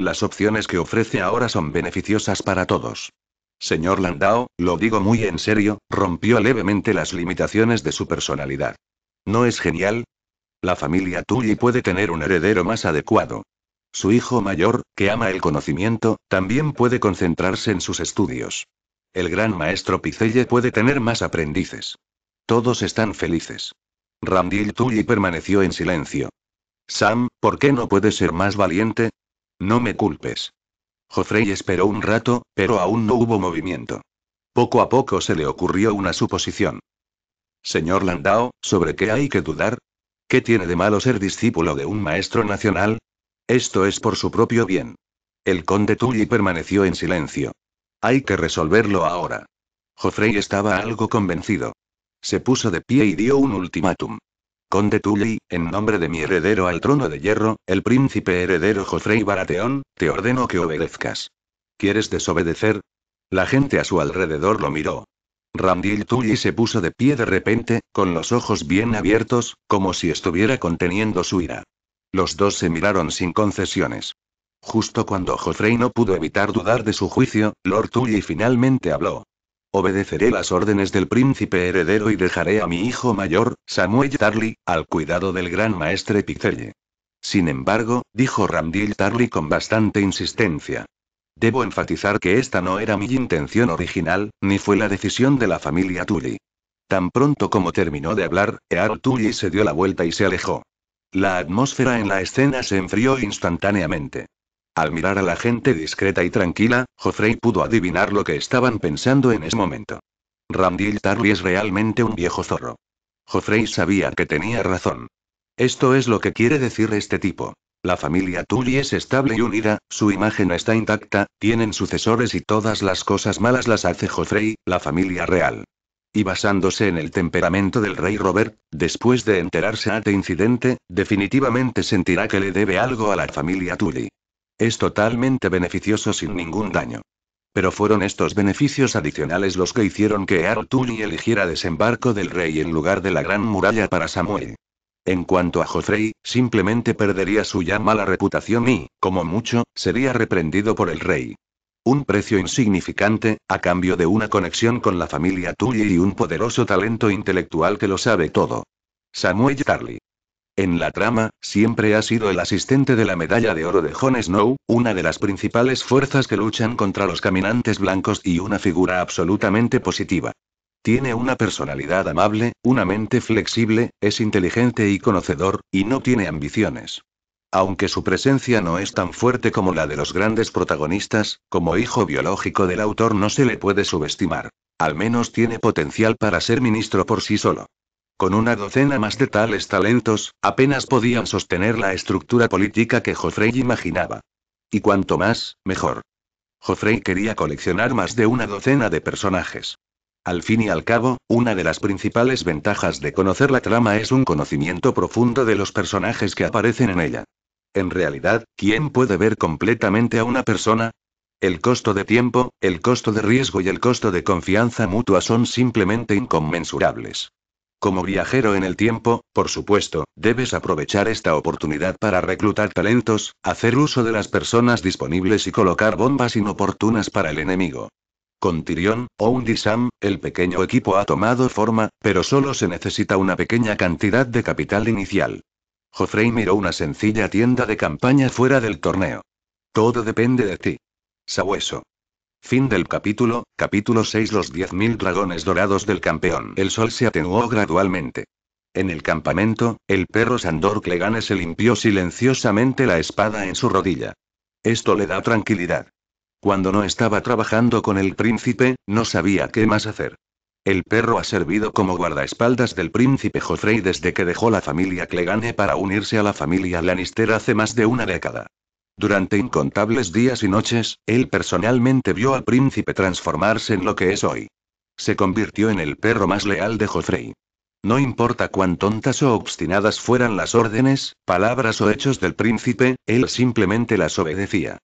Las opciones que ofrece ahora son beneficiosas para todos. Señor Landau, lo digo muy en serio, rompió levemente las limitaciones de su personalidad. ¿No es genial? La familia Tully puede tener un heredero más adecuado. Su hijo mayor, que ama el conocimiento, también puede concentrarse en sus estudios. El gran maestro Picelle puede tener más aprendices. Todos están felices. Ramdil Tully permaneció en silencio. Sam, ¿por qué no puede ser más valiente? No me culpes. Joffrey esperó un rato, pero aún no hubo movimiento. Poco a poco se le ocurrió una suposición. Señor Landau, ¿sobre qué hay que dudar? ¿Qué tiene de malo ser discípulo de un maestro nacional? Esto es por su propio bien. El conde Tully permaneció en silencio. Hay que resolverlo ahora. Joffrey estaba algo convencido. Se puso de pie y dio un ultimátum. Conde Tully, en nombre de mi heredero al trono de hierro, el príncipe heredero Joffrey Baratheon, te ordeno que obedezcas. ¿Quieres desobedecer? La gente a su alrededor lo miró. Randil Tully se puso de pie de repente, con los ojos bien abiertos, como si estuviera conteniendo su ira. Los dos se miraron sin concesiones. Justo cuando Joffrey no pudo evitar dudar de su juicio, Lord Tully finalmente habló. Obedeceré las órdenes del príncipe heredero y dejaré a mi hijo mayor, Samuel Tarly, al cuidado del gran maestre Picelle. Sin embargo, dijo Ramdil Tarly con bastante insistencia. Debo enfatizar que esta no era mi intención original, ni fue la decisión de la familia Tully. Tan pronto como terminó de hablar, Earl Tully se dio la vuelta y se alejó. La atmósfera en la escena se enfrió instantáneamente. Al mirar a la gente discreta y tranquila, Joffrey pudo adivinar lo que estaban pensando en ese momento. Randil Tarly es realmente un viejo zorro. Joffrey sabía que tenía razón. Esto es lo que quiere decir este tipo. La familia Tully es estable y unida, su imagen está intacta, tienen sucesores y todas las cosas malas las hace Joffrey, la familia real. Y basándose en el temperamento del rey Robert, después de enterarse de este incidente, definitivamente sentirá que le debe algo a la familia Tully. Es totalmente beneficioso sin ningún daño. Pero fueron estos beneficios adicionales los que hicieron que Earl eligiera desembarco del rey en lugar de la gran muralla para Samuel. En cuanto a Joffrey, simplemente perdería su ya mala reputación y, como mucho, sería reprendido por el rey. Un precio insignificante, a cambio de una conexión con la familia Tully y un poderoso talento intelectual que lo sabe todo. Samuel Tarly. En la trama, siempre ha sido el asistente de la medalla de oro de Jon Snow, una de las principales fuerzas que luchan contra los caminantes blancos y una figura absolutamente positiva. Tiene una personalidad amable, una mente flexible, es inteligente y conocedor, y no tiene ambiciones. Aunque su presencia no es tan fuerte como la de los grandes protagonistas, como hijo biológico del autor no se le puede subestimar. Al menos tiene potencial para ser ministro por sí solo. Con una docena más de tales talentos, apenas podían sostener la estructura política que Joffrey imaginaba. Y cuanto más, mejor. Joffrey quería coleccionar más de una docena de personajes. Al fin y al cabo, una de las principales ventajas de conocer la trama es un conocimiento profundo de los personajes que aparecen en ella. En realidad, ¿quién puede ver completamente a una persona? El costo de tiempo, el costo de riesgo y el costo de confianza mutua son simplemente inconmensurables. Como viajero en el tiempo, por supuesto, debes aprovechar esta oportunidad para reclutar talentos, hacer uso de las personas disponibles y colocar bombas inoportunas para el enemigo. Con Tyrion, o undisam, el pequeño equipo ha tomado forma, pero solo se necesita una pequeña cantidad de capital inicial. Joffrey miró una sencilla tienda de campaña fuera del torneo. Todo depende de ti. Sabueso. Fin del capítulo, capítulo 6 Los 10.000 dragones dorados del campeón. El sol se atenuó gradualmente. En el campamento, el perro Sandor Clegane se limpió silenciosamente la espada en su rodilla. Esto le da tranquilidad. Cuando no estaba trabajando con el príncipe, no sabía qué más hacer. El perro ha servido como guardaespaldas del príncipe Joffrey desde que dejó la familia Clegane para unirse a la familia Lannister hace más de una década. Durante incontables días y noches, él personalmente vio al príncipe transformarse en lo que es hoy. Se convirtió en el perro más leal de Joffrey. No importa cuán tontas o obstinadas fueran las órdenes, palabras o hechos del príncipe, él simplemente las obedecía.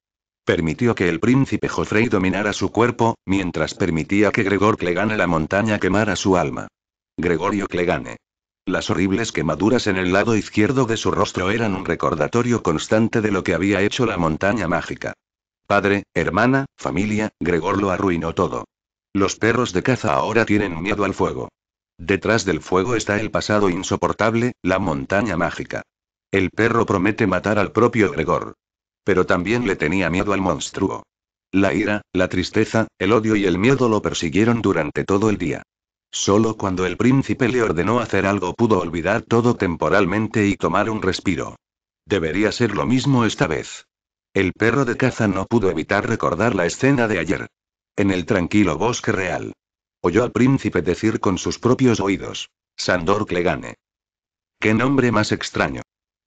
Permitió que el príncipe Joffrey dominara su cuerpo, mientras permitía que Gregor Clegane la montaña quemara su alma. Gregorio Clegane. Las horribles quemaduras en el lado izquierdo de su rostro eran un recordatorio constante de lo que había hecho la montaña mágica. Padre, hermana, familia, Gregor lo arruinó todo. Los perros de caza ahora tienen miedo al fuego. Detrás del fuego está el pasado insoportable, la montaña mágica. El perro promete matar al propio Gregor. Pero también le tenía miedo al monstruo. La ira, la tristeza, el odio y el miedo lo persiguieron durante todo el día. Solo cuando el príncipe le ordenó hacer algo pudo olvidar todo temporalmente y tomar un respiro. Debería ser lo mismo esta vez. El perro de caza no pudo evitar recordar la escena de ayer. En el tranquilo bosque real. Oyó al príncipe decir con sus propios oídos. Sandor Clegane. Qué nombre más extraño.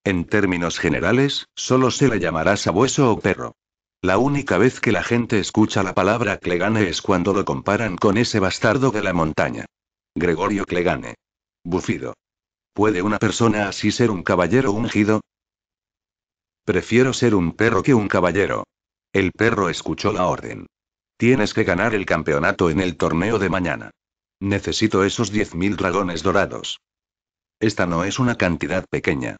En términos generales, solo se le llamará sabueso o perro. La única vez que la gente escucha la palabra Clegane es cuando lo comparan con ese bastardo de la montaña. Gregorio Clegane. Bufido. ¿Puede una persona así ser un caballero ungido? Prefiero ser un perro que un caballero. El perro escuchó la orden. Tienes que ganar el campeonato en el torneo de mañana. Necesito esos 10.000 dragones dorados. Esta no es una cantidad pequeña.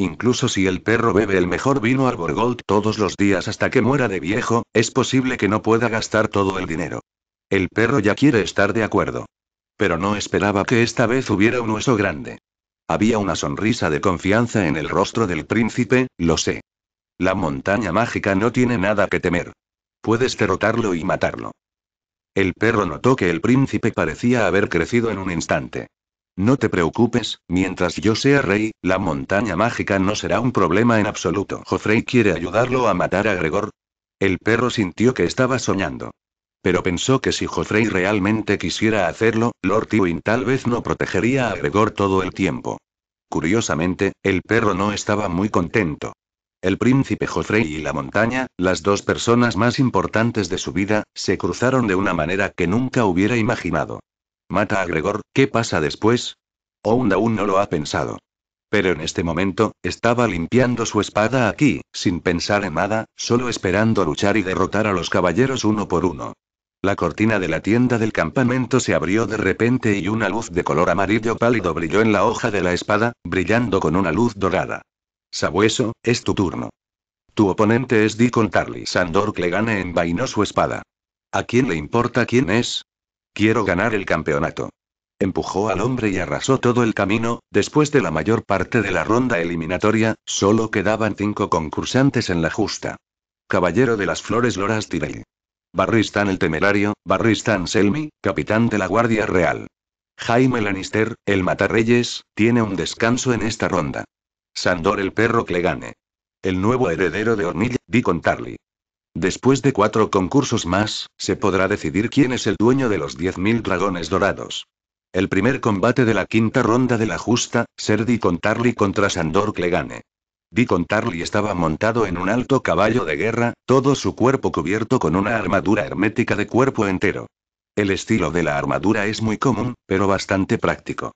Incluso si el perro bebe el mejor vino Gold todos los días hasta que muera de viejo, es posible que no pueda gastar todo el dinero. El perro ya quiere estar de acuerdo. Pero no esperaba que esta vez hubiera un hueso grande. Había una sonrisa de confianza en el rostro del príncipe, lo sé. La montaña mágica no tiene nada que temer. Puedes derrotarlo y matarlo. El perro notó que el príncipe parecía haber crecido en un instante. No te preocupes, mientras yo sea rey, la montaña mágica no será un problema en absoluto. Joffrey quiere ayudarlo a matar a Gregor. El perro sintió que estaba soñando. Pero pensó que si Joffrey realmente quisiera hacerlo, Lord Tywin tal vez no protegería a Gregor todo el tiempo. Curiosamente, el perro no estaba muy contento. El príncipe Joffrey y la montaña, las dos personas más importantes de su vida, se cruzaron de una manera que nunca hubiera imaginado. Mata a Gregor, ¿qué pasa después? Onda aún no lo ha pensado. Pero en este momento, estaba limpiando su espada aquí, sin pensar en nada, solo esperando luchar y derrotar a los caballeros uno por uno. La cortina de la tienda del campamento se abrió de repente y una luz de color amarillo pálido brilló en la hoja de la espada, brillando con una luz dorada. Sabueso, es tu turno. Tu oponente es Dicon Tarly Sandor Clegane envainó su espada. ¿A quién le importa quién es? Quiero ganar el campeonato. Empujó al hombre y arrasó todo el camino, después de la mayor parte de la ronda eliminatoria, solo quedaban cinco concursantes en la justa. Caballero de las Flores Loras Tirey. Barristan el Temerario, Barristan Selmy, capitán de la Guardia Real. Jaime Lannister, el Matarreyes, tiene un descanso en esta ronda. Sandor el perro Clegane. El nuevo heredero de Hornilla, con Tarly. Después de cuatro concursos más, se podrá decidir quién es el dueño de los 10.000 dragones dorados. El primer combate de la quinta ronda de la justa, ser Con Tarly contra Sandor Clegane. Di Tarly estaba montado en un alto caballo de guerra, todo su cuerpo cubierto con una armadura hermética de cuerpo entero. El estilo de la armadura es muy común, pero bastante práctico.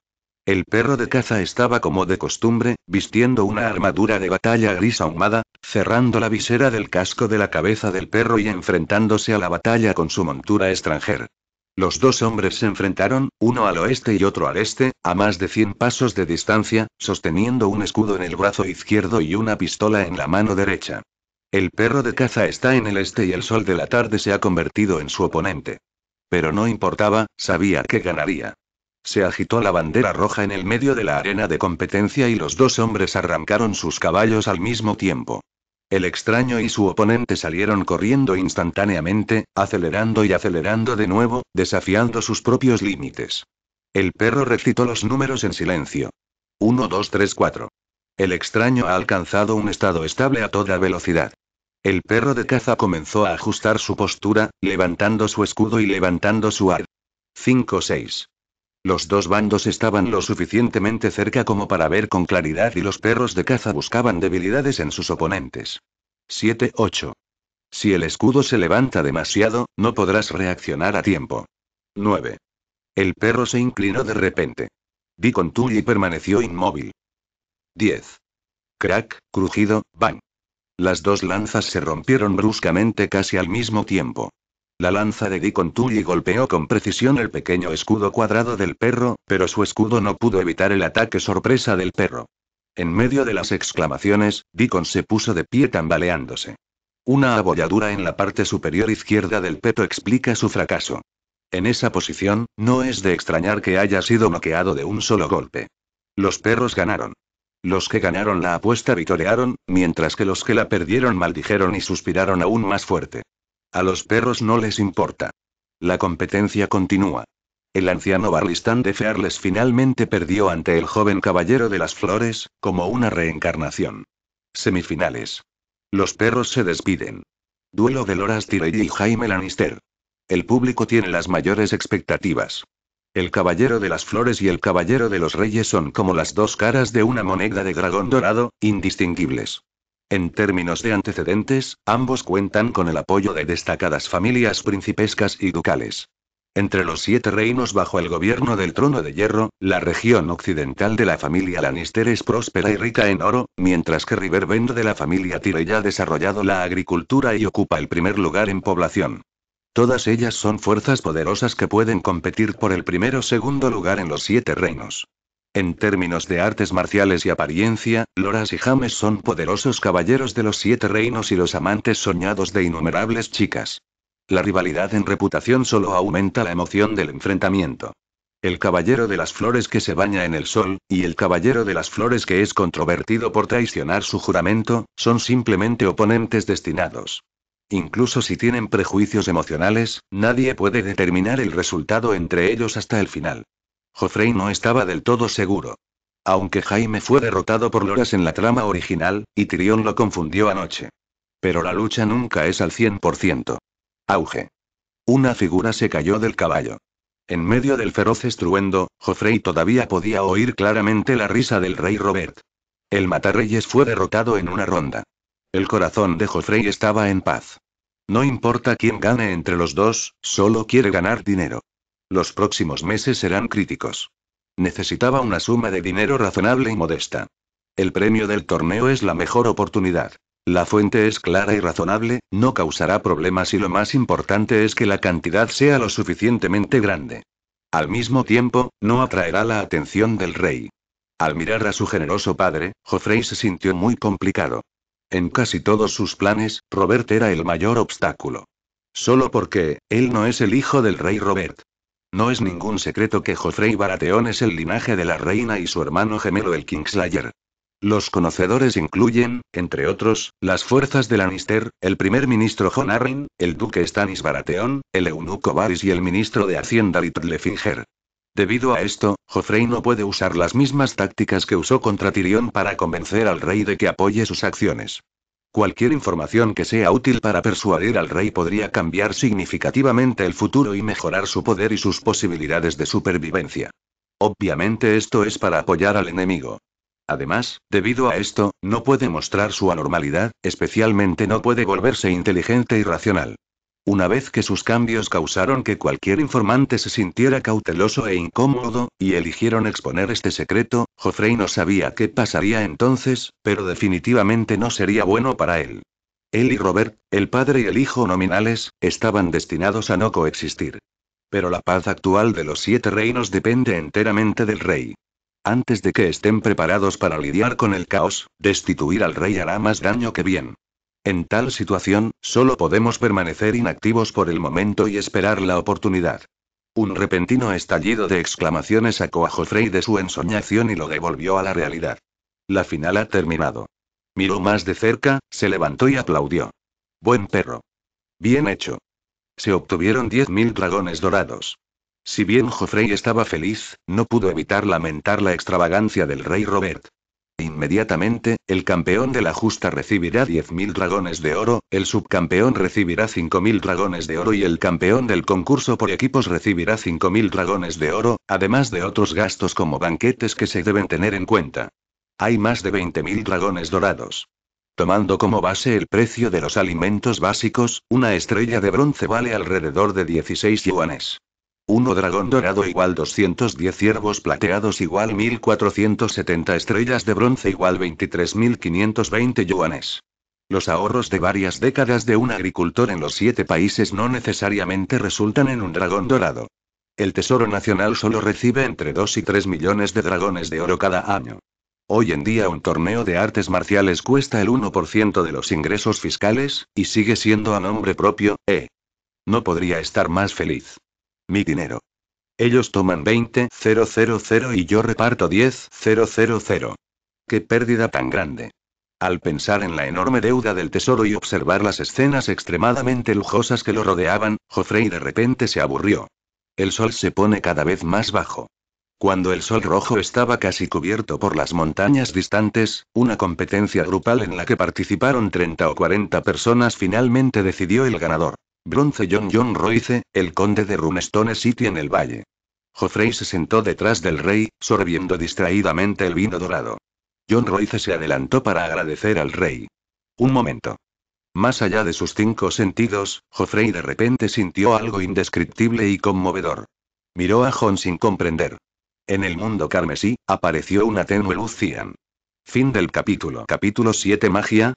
El perro de caza estaba como de costumbre, vistiendo una armadura de batalla gris ahumada, cerrando la visera del casco de la cabeza del perro y enfrentándose a la batalla con su montura extranjera. Los dos hombres se enfrentaron, uno al oeste y otro al este, a más de 100 pasos de distancia, sosteniendo un escudo en el brazo izquierdo y una pistola en la mano derecha. El perro de caza está en el este y el sol de la tarde se ha convertido en su oponente. Pero no importaba, sabía que ganaría. Se agitó la bandera roja en el medio de la arena de competencia y los dos hombres arrancaron sus caballos al mismo tiempo. El extraño y su oponente salieron corriendo instantáneamente, acelerando y acelerando de nuevo, desafiando sus propios límites. El perro recitó los números en silencio. 1, 2, 3, 4. El extraño ha alcanzado un estado estable a toda velocidad. El perro de caza comenzó a ajustar su postura, levantando su escudo y levantando su ar. 5-6. Los dos bandos estaban lo suficientemente cerca como para ver con claridad y los perros de caza buscaban debilidades en sus oponentes. 7-8. Si el escudo se levanta demasiado, no podrás reaccionar a tiempo. 9. El perro se inclinó de repente. Vi con y permaneció inmóvil. 10. Crack, crujido, bang. Las dos lanzas se rompieron bruscamente casi al mismo tiempo. La lanza de Deacon Tully golpeó con precisión el pequeño escudo cuadrado del perro, pero su escudo no pudo evitar el ataque sorpresa del perro. En medio de las exclamaciones, Deacon se puso de pie tambaleándose. Una abolladura en la parte superior izquierda del peto explica su fracaso. En esa posición, no es de extrañar que haya sido bloqueado de un solo golpe. Los perros ganaron. Los que ganaron la apuesta vitorearon, mientras que los que la perdieron maldijeron y suspiraron aún más fuerte. A los perros no les importa. La competencia continúa. El anciano Barlistán de Fearles finalmente perdió ante el joven caballero de las flores, como una reencarnación. Semifinales. Los perros se despiden. Duelo de Loras Tirelli y Jaime Lannister. El público tiene las mayores expectativas. El caballero de las flores y el caballero de los reyes son como las dos caras de una moneda de dragón dorado, indistinguibles. En términos de antecedentes, ambos cuentan con el apoyo de destacadas familias principescas y ducales. Entre los siete reinos bajo el gobierno del trono de hierro, la región occidental de la familia Lannister es próspera y rica en oro, mientras que Riverbend de la familia Tyrell ha desarrollado la agricultura y ocupa el primer lugar en población. Todas ellas son fuerzas poderosas que pueden competir por el primero o segundo lugar en los siete reinos. En términos de artes marciales y apariencia, Loras y James son poderosos caballeros de los siete reinos y los amantes soñados de innumerables chicas. La rivalidad en reputación solo aumenta la emoción del enfrentamiento. El caballero de las flores que se baña en el sol, y el caballero de las flores que es controvertido por traicionar su juramento, son simplemente oponentes destinados. Incluso si tienen prejuicios emocionales, nadie puede determinar el resultado entre ellos hasta el final. Joffrey no estaba del todo seguro. Aunque Jaime fue derrotado por Loras en la trama original, y Tyrion lo confundió anoche. Pero la lucha nunca es al 100%. Auge. Una figura se cayó del caballo. En medio del feroz estruendo, Joffrey todavía podía oír claramente la risa del rey Robert. El matarreyes fue derrotado en una ronda. El corazón de Joffrey estaba en paz. No importa quién gane entre los dos, solo quiere ganar dinero. Los próximos meses serán críticos. Necesitaba una suma de dinero razonable y modesta. El premio del torneo es la mejor oportunidad. La fuente es clara y razonable, no causará problemas y lo más importante es que la cantidad sea lo suficientemente grande. Al mismo tiempo, no atraerá la atención del rey. Al mirar a su generoso padre, Joffrey se sintió muy complicado. En casi todos sus planes, Robert era el mayor obstáculo. Solo porque, él no es el hijo del rey Robert. No es ningún secreto que Joffrey Baratheon es el linaje de la reina y su hermano gemelo el Kingslayer. Los conocedores incluyen, entre otros, las fuerzas de Lannister, el primer ministro John Arryn, el duque Stannis Baratheon, el eunuco Varys y el ministro de Hacienda Littlefinger. Debido a esto, Joffrey no puede usar las mismas tácticas que usó contra Tyrion para convencer al rey de que apoye sus acciones. Cualquier información que sea útil para persuadir al rey podría cambiar significativamente el futuro y mejorar su poder y sus posibilidades de supervivencia. Obviamente esto es para apoyar al enemigo. Además, debido a esto, no puede mostrar su anormalidad, especialmente no puede volverse inteligente y racional. Una vez que sus cambios causaron que cualquier informante se sintiera cauteloso e incómodo, y eligieron exponer este secreto, Joffrey no sabía qué pasaría entonces, pero definitivamente no sería bueno para él. Él y Robert, el padre y el hijo nominales, estaban destinados a no coexistir. Pero la paz actual de los siete reinos depende enteramente del rey. Antes de que estén preparados para lidiar con el caos, destituir al rey hará más daño que bien. En tal situación, solo podemos permanecer inactivos por el momento y esperar la oportunidad. Un repentino estallido de exclamaciones sacó a Joffrey de su ensoñación y lo devolvió a la realidad. La final ha terminado. Miró más de cerca, se levantó y aplaudió. Buen perro. Bien hecho. Se obtuvieron 10.000 dragones dorados. Si bien Joffrey estaba feliz, no pudo evitar lamentar la extravagancia del rey Robert. Inmediatamente, el campeón de la justa recibirá 10.000 dragones de oro, el subcampeón recibirá 5.000 dragones de oro y el campeón del concurso por equipos recibirá 5.000 dragones de oro, además de otros gastos como banquetes que se deben tener en cuenta. Hay más de 20.000 dragones dorados. Tomando como base el precio de los alimentos básicos, una estrella de bronce vale alrededor de 16 yuanes. 1 dragón dorado igual 210 ciervos plateados igual 1470 estrellas de bronce igual 23.520 yuanes. Los ahorros de varias décadas de un agricultor en los siete países no necesariamente resultan en un dragón dorado. El Tesoro Nacional solo recibe entre 2 y 3 millones de dragones de oro cada año. Hoy en día un torneo de artes marciales cuesta el 1% de los ingresos fiscales, y sigue siendo a nombre propio, ¿eh? No podría estar más feliz. Mi dinero. Ellos toman 20.000 y yo reparto 10.000. Qué pérdida tan grande. Al pensar en la enorme deuda del tesoro y observar las escenas extremadamente lujosas que lo rodeaban, Joffrey de repente se aburrió. El sol se pone cada vez más bajo. Cuando el sol rojo estaba casi cubierto por las montañas distantes, una competencia grupal en la que participaron 30 o 40 personas finalmente decidió el ganador. Bronce John John Royce, el conde de Runestone City en el valle. Joffrey se sentó detrás del rey, sorbiendo distraídamente el vino dorado. John Royce se adelantó para agradecer al rey. Un momento. Más allá de sus cinco sentidos, Joffrey de repente sintió algo indescriptible y conmovedor. Miró a John sin comprender. En el mundo carmesí, apareció una tenue Lucian. Fin del capítulo. Capítulo 7 Magia,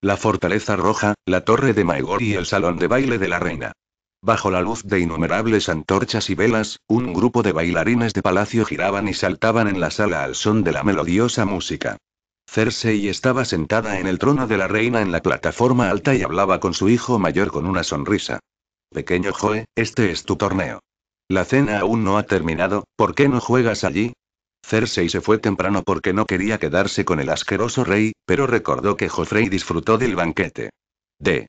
la fortaleza roja, la torre de Maegor y el salón de baile de la reina. Bajo la luz de innumerables antorchas y velas, un grupo de bailarines de palacio giraban y saltaban en la sala al son de la melodiosa música. Cersei estaba sentada en el trono de la reina en la plataforma alta y hablaba con su hijo mayor con una sonrisa. Pequeño Joe, este es tu torneo. La cena aún no ha terminado, ¿por qué no juegas allí? Cersei se fue temprano porque no quería quedarse con el asqueroso rey, pero recordó que Joffrey disfrutó del banquete. De.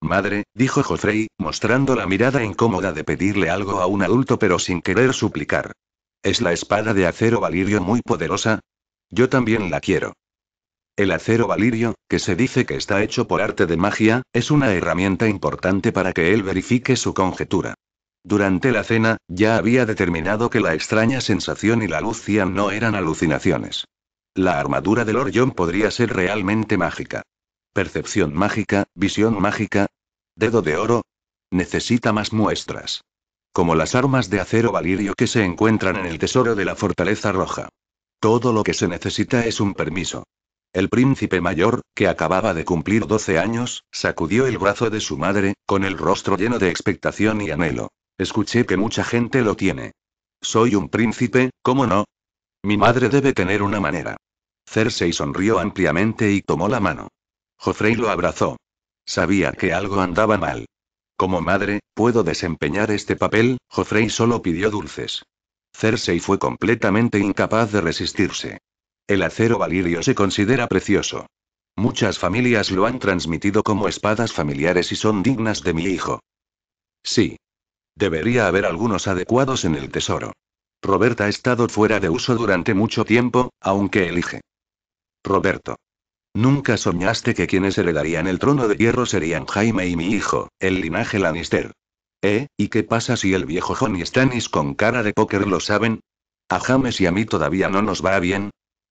Madre, dijo Joffrey, mostrando la mirada incómoda de pedirle algo a un adulto pero sin querer suplicar. ¿Es la espada de acero valirio muy poderosa? Yo también la quiero. El acero valirio, que se dice que está hecho por arte de magia, es una herramienta importante para que él verifique su conjetura. Durante la cena, ya había determinado que la extraña sensación y la luz no eran alucinaciones. La armadura de Lord Jon podría ser realmente mágica. Percepción mágica, visión mágica. Dedo de oro. Necesita más muestras. Como las armas de acero valirio que se encuentran en el tesoro de la fortaleza roja. Todo lo que se necesita es un permiso. El príncipe mayor, que acababa de cumplir 12 años, sacudió el brazo de su madre, con el rostro lleno de expectación y anhelo. Escuché que mucha gente lo tiene. Soy un príncipe, ¿cómo no? Mi madre debe tener una manera. Cersei sonrió ampliamente y tomó la mano. Joffrey lo abrazó. Sabía que algo andaba mal. Como madre, puedo desempeñar este papel, Joffrey solo pidió dulces. Cersei fue completamente incapaz de resistirse. El acero valirio se considera precioso. Muchas familias lo han transmitido como espadas familiares y son dignas de mi hijo. Sí. Debería haber algunos adecuados en el tesoro. Roberta ha estado fuera de uso durante mucho tiempo, aunque elige. Roberto. Nunca soñaste que quienes heredarían el trono de hierro serían Jaime y mi hijo, el linaje Lannister. ¿Eh? ¿Y qué pasa si el viejo Jon y Stannis con cara de póker lo saben? A James y a mí todavía no nos va bien.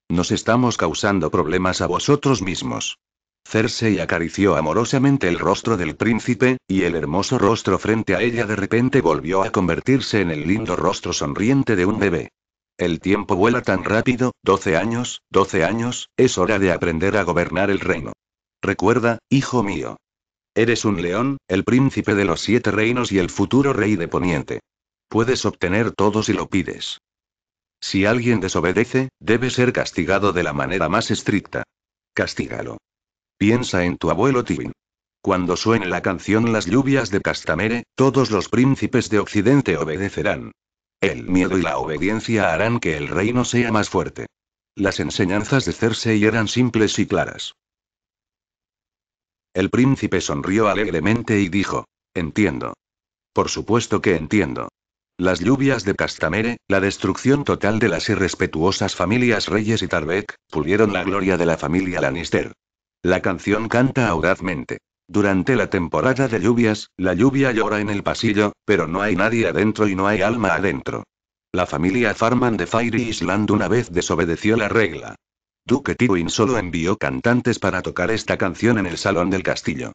Nos estamos causando problemas a vosotros mismos. Cersei acarició amorosamente el rostro del príncipe, y el hermoso rostro frente a ella de repente volvió a convertirse en el lindo rostro sonriente de un bebé. El tiempo vuela tan rápido, 12 años, 12 años, es hora de aprender a gobernar el reino. Recuerda, hijo mío. Eres un león, el príncipe de los siete reinos y el futuro rey de Poniente. Puedes obtener todo si lo pides. Si alguien desobedece, debe ser castigado de la manera más estricta. Castígalo. Piensa en tu abuelo Tibin. Cuando suene la canción Las lluvias de Castamere, todos los príncipes de Occidente obedecerán. El miedo y la obediencia harán que el reino sea más fuerte. Las enseñanzas de Cersei eran simples y claras. El príncipe sonrió alegremente y dijo, Entiendo. Por supuesto que entiendo. Las lluvias de Castamere, la destrucción total de las irrespetuosas familias Reyes y Tarbeck, pulieron la gloria de la familia Lannister. La canción canta audazmente. Durante la temporada de lluvias, la lluvia llora en el pasillo, pero no hay nadie adentro y no hay alma adentro. La familia Farman de Fire Island una vez desobedeció la regla. Duke Tywin solo envió cantantes para tocar esta canción en el salón del castillo.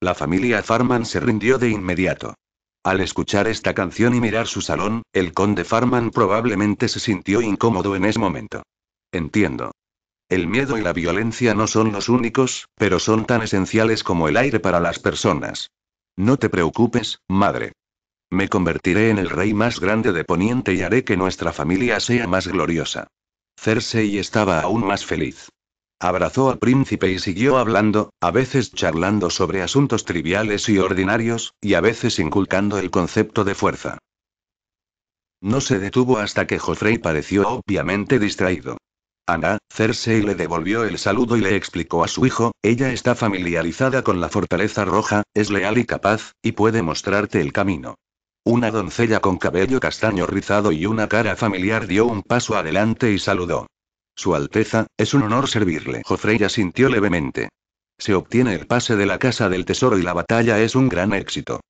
La familia Farman se rindió de inmediato. Al escuchar esta canción y mirar su salón, el conde Farman probablemente se sintió incómodo en ese momento. Entiendo. El miedo y la violencia no son los únicos, pero son tan esenciales como el aire para las personas. No te preocupes, madre. Me convertiré en el rey más grande de Poniente y haré que nuestra familia sea más gloriosa. Cersei estaba aún más feliz. Abrazó al príncipe y siguió hablando, a veces charlando sobre asuntos triviales y ordinarios, y a veces inculcando el concepto de fuerza. No se detuvo hasta que Joffrey pareció obviamente distraído. Ana, Cersei le devolvió el saludo y le explicó a su hijo, ella está familiarizada con la fortaleza roja, es leal y capaz, y puede mostrarte el camino. Una doncella con cabello castaño rizado y una cara familiar dio un paso adelante y saludó. Su Alteza, es un honor servirle. Joffrey asintió levemente. Se obtiene el pase de la Casa del Tesoro y la batalla es un gran éxito.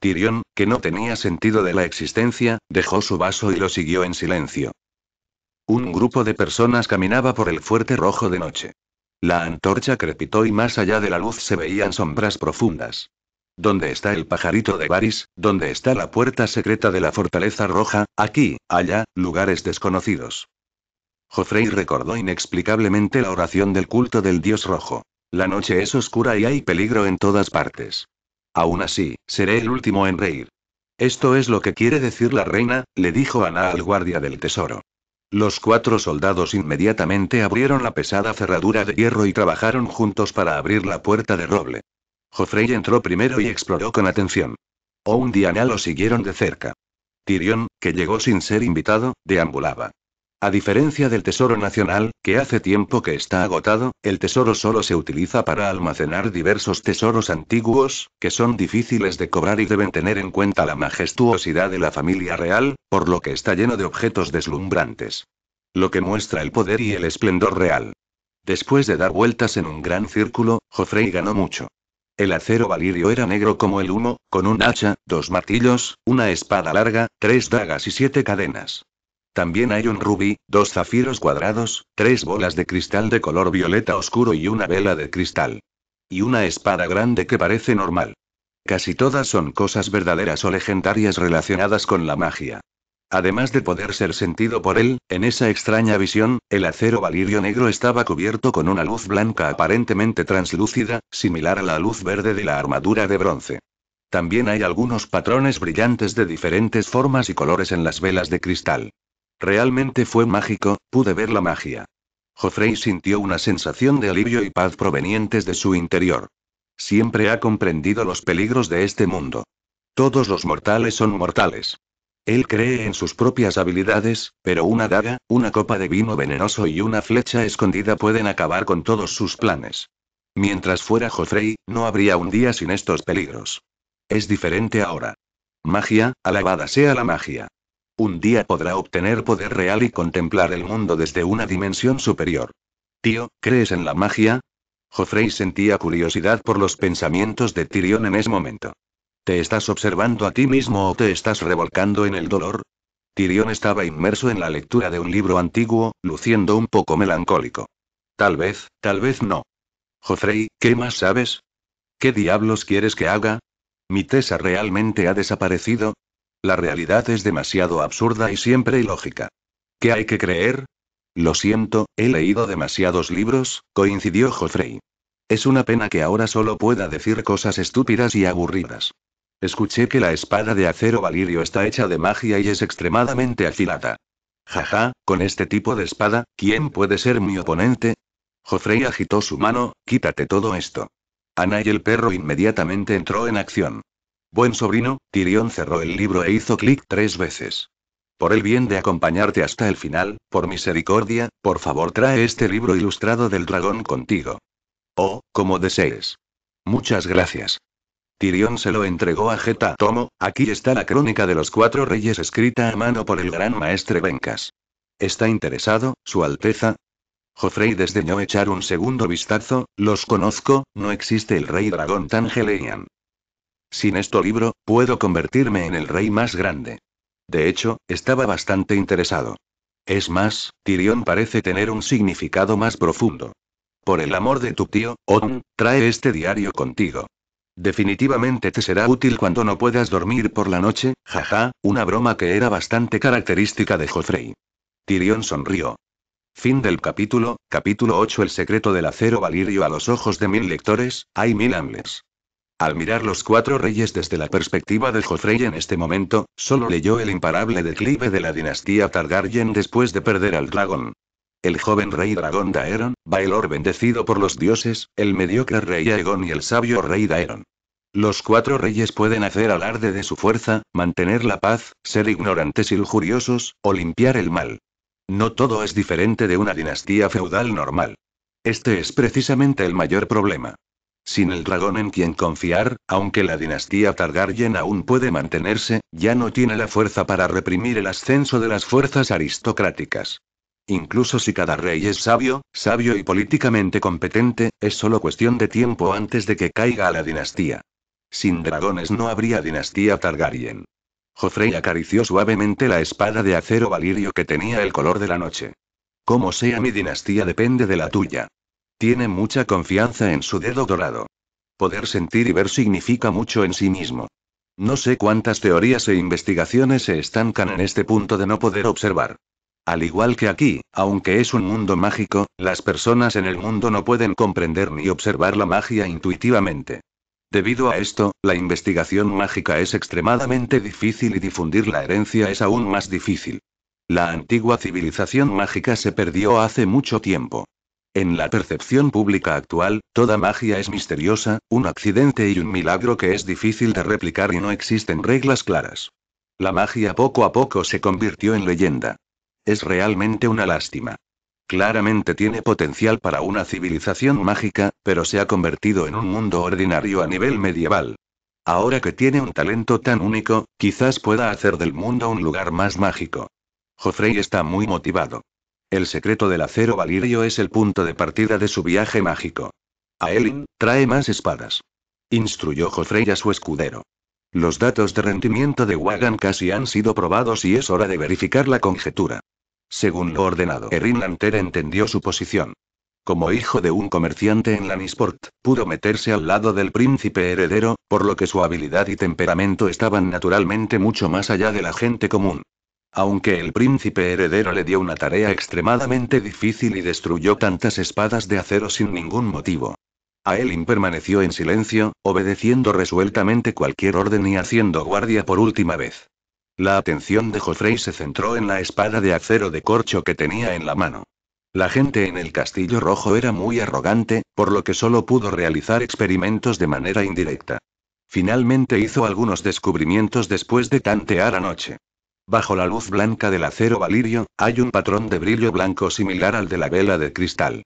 Tyrion, que no tenía sentido de la existencia, dejó su vaso y lo siguió en silencio. Un grupo de personas caminaba por el fuerte rojo de noche. La antorcha crepitó y más allá de la luz se veían sombras profundas. ¿Dónde está el pajarito de Baris? ¿Dónde está la puerta secreta de la fortaleza roja? Aquí, allá, lugares desconocidos. Jofrey recordó inexplicablemente la oración del culto del dios rojo. La noche es oscura y hay peligro en todas partes. Aún así, seré el último en reír. Esto es lo que quiere decir la reina, le dijo Ana al guardia del tesoro. Los cuatro soldados inmediatamente abrieron la pesada cerradura de hierro y trabajaron juntos para abrir la puerta de roble. Joffrey entró primero y exploró con atención. O un lo siguieron de cerca. Tyrion, que llegó sin ser invitado, deambulaba. A diferencia del Tesoro Nacional, que hace tiempo que está agotado, el tesoro solo se utiliza para almacenar diversos tesoros antiguos, que son difíciles de cobrar y deben tener en cuenta la majestuosidad de la familia real, por lo que está lleno de objetos deslumbrantes. Lo que muestra el poder y el esplendor real. Después de dar vueltas en un gran círculo, Joffrey ganó mucho. El acero valirio era negro como el humo, con un hacha, dos martillos, una espada larga, tres dagas y siete cadenas. También hay un rubí, dos zafiros cuadrados, tres bolas de cristal de color violeta oscuro y una vela de cristal. Y una espada grande que parece normal. Casi todas son cosas verdaderas o legendarias relacionadas con la magia. Además de poder ser sentido por él, en esa extraña visión, el acero valirio negro estaba cubierto con una luz blanca aparentemente translúcida, similar a la luz verde de la armadura de bronce. También hay algunos patrones brillantes de diferentes formas y colores en las velas de cristal. Realmente fue mágico, pude ver la magia. Joffrey sintió una sensación de alivio y paz provenientes de su interior. Siempre ha comprendido los peligros de este mundo. Todos los mortales son mortales. Él cree en sus propias habilidades, pero una daga, una copa de vino venenoso y una flecha escondida pueden acabar con todos sus planes. Mientras fuera Joffrey, no habría un día sin estos peligros. Es diferente ahora. Magia, alabada sea la magia. Un día podrá obtener poder real y contemplar el mundo desde una dimensión superior. Tío, ¿crees en la magia? Joffrey sentía curiosidad por los pensamientos de Tyrion en ese momento. ¿Te estás observando a ti mismo o te estás revolcando en el dolor? Tyrion estaba inmerso en la lectura de un libro antiguo, luciendo un poco melancólico. Tal vez, tal vez no. Joffrey, ¿qué más sabes? ¿Qué diablos quieres que haga? ¿Mi tesa realmente ha desaparecido? La realidad es demasiado absurda y siempre ilógica. ¿Qué hay que creer? Lo siento, he leído demasiados libros, coincidió Joffrey. Es una pena que ahora solo pueda decir cosas estúpidas y aburridas. Escuché que la espada de acero Valirio está hecha de magia y es extremadamente afilada. Jaja, con este tipo de espada, ¿quién puede ser mi oponente? Joffrey agitó su mano, quítate todo esto. Ana y el perro inmediatamente entró en acción. Buen sobrino, Tirión cerró el libro e hizo clic tres veces. Por el bien de acompañarte hasta el final, por misericordia, por favor trae este libro ilustrado del dragón contigo. Oh, como desees. Muchas gracias. Tirión se lo entregó a Geta Tomo, aquí está la crónica de los cuatro reyes escrita a mano por el gran maestre Bencas. ¿Está interesado, Su Alteza? Joffrey desdeñó echar un segundo vistazo, los conozco, no existe el rey dragón Tangelian. Sin esto libro, puedo convertirme en el rey más grande. De hecho, estaba bastante interesado. Es más, Tirión parece tener un significado más profundo. Por el amor de tu tío, Odin, trae este diario contigo. Definitivamente te será útil cuando no puedas dormir por la noche, jaja, una broma que era bastante característica de Joffrey. Tirión sonrió. Fin del capítulo, capítulo 8 El secreto del acero valirio a los ojos de mil lectores, hay mil amles! Al mirar los cuatro reyes desde la perspectiva de Joffrey en este momento, solo leyó el imparable declive de la dinastía Targaryen después de perder al dragón. El joven rey dragón Daeron, Baelor bendecido por los dioses, el mediocre rey Aegon y el sabio rey Daeron. Los cuatro reyes pueden hacer alarde de su fuerza, mantener la paz, ser ignorantes y lujuriosos, o limpiar el mal. No todo es diferente de una dinastía feudal normal. Este es precisamente el mayor problema. Sin el dragón en quien confiar, aunque la dinastía Targaryen aún puede mantenerse, ya no tiene la fuerza para reprimir el ascenso de las fuerzas aristocráticas. Incluso si cada rey es sabio, sabio y políticamente competente, es solo cuestión de tiempo antes de que caiga a la dinastía. Sin dragones no habría dinastía Targaryen. Joffrey acarició suavemente la espada de acero valirio que tenía el color de la noche. Como sea mi dinastía depende de la tuya. Tiene mucha confianza en su dedo dorado. Poder sentir y ver significa mucho en sí mismo. No sé cuántas teorías e investigaciones se estancan en este punto de no poder observar. Al igual que aquí, aunque es un mundo mágico, las personas en el mundo no pueden comprender ni observar la magia intuitivamente. Debido a esto, la investigación mágica es extremadamente difícil y difundir la herencia es aún más difícil. La antigua civilización mágica se perdió hace mucho tiempo. En la percepción pública actual, toda magia es misteriosa, un accidente y un milagro que es difícil de replicar y no existen reglas claras. La magia poco a poco se convirtió en leyenda. Es realmente una lástima. Claramente tiene potencial para una civilización mágica, pero se ha convertido en un mundo ordinario a nivel medieval. Ahora que tiene un talento tan único, quizás pueda hacer del mundo un lugar más mágico. Joffrey está muy motivado. El secreto del acero valirio es el punto de partida de su viaje mágico. A Elin trae más espadas. Instruyó Joffrey a su escudero. Los datos de rendimiento de Wagan casi han sido probados y es hora de verificar la conjetura. Según lo ordenado, Erin Lanter entendió su posición. Como hijo de un comerciante en Lanisport, pudo meterse al lado del príncipe heredero, por lo que su habilidad y temperamento estaban naturalmente mucho más allá de la gente común. Aunque el príncipe heredero le dio una tarea extremadamente difícil y destruyó tantas espadas de acero sin ningún motivo. A él permaneció en silencio, obedeciendo resueltamente cualquier orden y haciendo guardia por última vez. La atención de Joffrey se centró en la espada de acero de corcho que tenía en la mano. La gente en el castillo rojo era muy arrogante, por lo que solo pudo realizar experimentos de manera indirecta. Finalmente hizo algunos descubrimientos después de tantear anoche. Bajo la luz blanca del acero valirio, hay un patrón de brillo blanco similar al de la vela de cristal.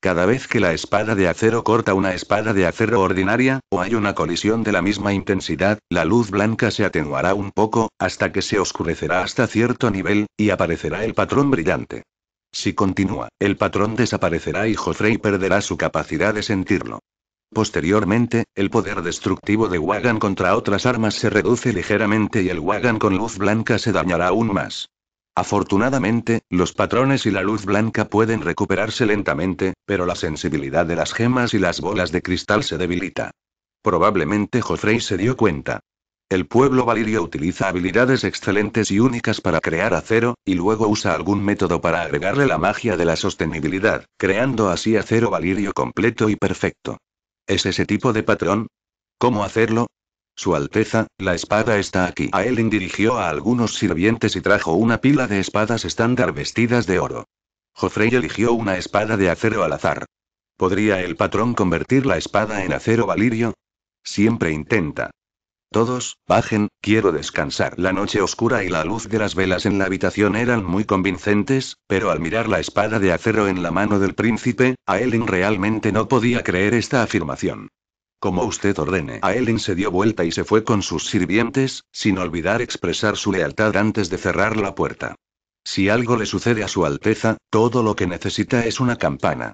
Cada vez que la espada de acero corta una espada de acero ordinaria, o hay una colisión de la misma intensidad, la luz blanca se atenuará un poco, hasta que se oscurecerá hasta cierto nivel, y aparecerá el patrón brillante. Si continúa, el patrón desaparecerá y Joffrey perderá su capacidad de sentirlo. Posteriormente, el poder destructivo de Wagan contra otras armas se reduce ligeramente y el Wagan con luz blanca se dañará aún más. Afortunadamente, los patrones y la luz blanca pueden recuperarse lentamente, pero la sensibilidad de las gemas y las bolas de cristal se debilita. Probablemente Joffrey se dio cuenta. El pueblo valirio utiliza habilidades excelentes y únicas para crear acero, y luego usa algún método para agregarle la magia de la sostenibilidad, creando así acero valirio completo y perfecto. ¿Es ese tipo de patrón? ¿Cómo hacerlo? Su Alteza, la espada está aquí. Aelin dirigió a algunos sirvientes y trajo una pila de espadas estándar vestidas de oro. Joffrey eligió una espada de acero al azar. ¿Podría el patrón convertir la espada en acero valirio? Siempre intenta. Todos, bajen, quiero descansar. La noche oscura y la luz de las velas en la habitación eran muy convincentes, pero al mirar la espada de acero en la mano del príncipe, a Ellen realmente no podía creer esta afirmación. Como usted ordene. A Ellen se dio vuelta y se fue con sus sirvientes, sin olvidar expresar su lealtad antes de cerrar la puerta. Si algo le sucede a su Alteza, todo lo que necesita es una campana.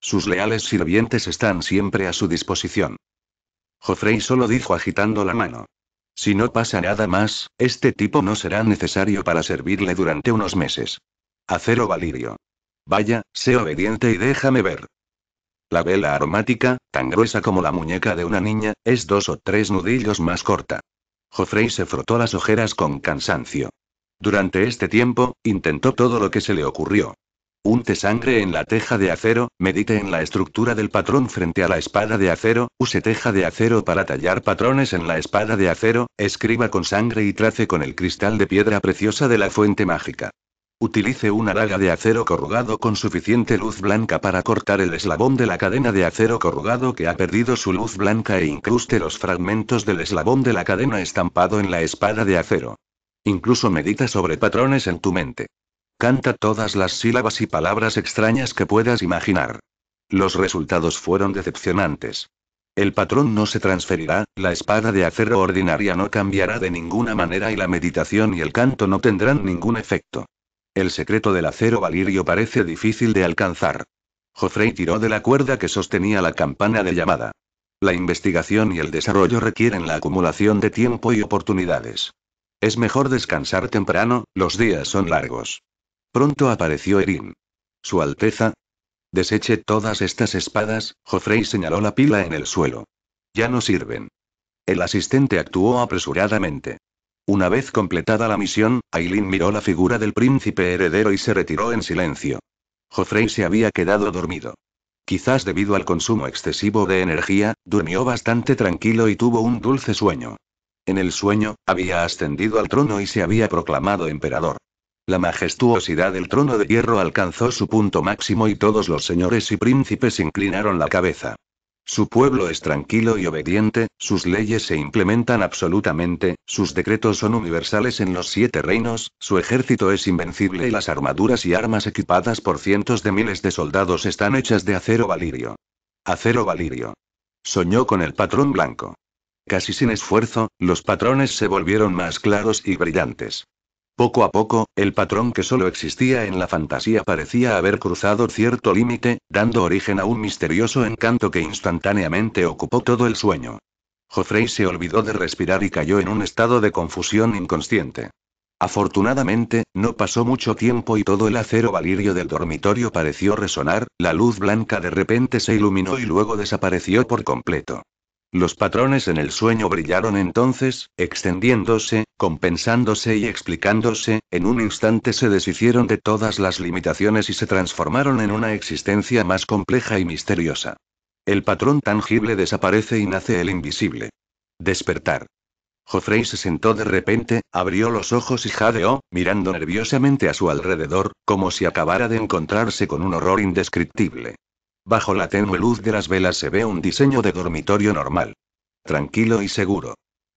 Sus leales sirvientes están siempre a su disposición. Joffrey solo dijo agitando la mano. Si no pasa nada más, este tipo no será necesario para servirle durante unos meses. Acero Valirio. Vaya, sé obediente y déjame ver. La vela aromática, tan gruesa como la muñeca de una niña, es dos o tres nudillos más corta. Joffrey se frotó las ojeras con cansancio. Durante este tiempo, intentó todo lo que se le ocurrió. Unte sangre en la teja de acero, medite en la estructura del patrón frente a la espada de acero, use teja de acero para tallar patrones en la espada de acero, escriba con sangre y trace con el cristal de piedra preciosa de la fuente mágica. Utilice una daga de acero corrugado con suficiente luz blanca para cortar el eslabón de la cadena de acero corrugado que ha perdido su luz blanca e incruste los fragmentos del eslabón de la cadena estampado en la espada de acero. Incluso medita sobre patrones en tu mente. Canta todas las sílabas y palabras extrañas que puedas imaginar. Los resultados fueron decepcionantes. El patrón no se transferirá, la espada de acero ordinaria no cambiará de ninguna manera y la meditación y el canto no tendrán ningún efecto. El secreto del acero valirio parece difícil de alcanzar. Joffrey tiró de la cuerda que sostenía la campana de llamada. La investigación y el desarrollo requieren la acumulación de tiempo y oportunidades. Es mejor descansar temprano, los días son largos. Pronto apareció Erin. Su Alteza. Deseche todas estas espadas, Joffrey señaló la pila en el suelo. Ya no sirven. El asistente actuó apresuradamente. Una vez completada la misión, Aileen miró la figura del príncipe heredero y se retiró en silencio. Joffrey se había quedado dormido. Quizás debido al consumo excesivo de energía, durmió bastante tranquilo y tuvo un dulce sueño. En el sueño, había ascendido al trono y se había proclamado emperador. La majestuosidad del trono de hierro alcanzó su punto máximo y todos los señores y príncipes inclinaron la cabeza. Su pueblo es tranquilo y obediente, sus leyes se implementan absolutamente, sus decretos son universales en los siete reinos, su ejército es invencible y las armaduras y armas equipadas por cientos de miles de soldados están hechas de acero valirio. Acero valirio. Soñó con el patrón blanco. Casi sin esfuerzo, los patrones se volvieron más claros y brillantes. Poco a poco, el patrón que solo existía en la fantasía parecía haber cruzado cierto límite, dando origen a un misterioso encanto que instantáneamente ocupó todo el sueño. Joffrey se olvidó de respirar y cayó en un estado de confusión inconsciente. Afortunadamente, no pasó mucho tiempo y todo el acero valirio del dormitorio pareció resonar, la luz blanca de repente se iluminó y luego desapareció por completo. Los patrones en el sueño brillaron entonces, extendiéndose, compensándose y explicándose, en un instante se deshicieron de todas las limitaciones y se transformaron en una existencia más compleja y misteriosa. El patrón tangible desaparece y nace el invisible. Despertar. Joffrey se sentó de repente, abrió los ojos y jadeó, mirando nerviosamente a su alrededor, como si acabara de encontrarse con un horror indescriptible. Bajo la tenue luz de las velas se ve un diseño de dormitorio normal. Tranquilo y seguro.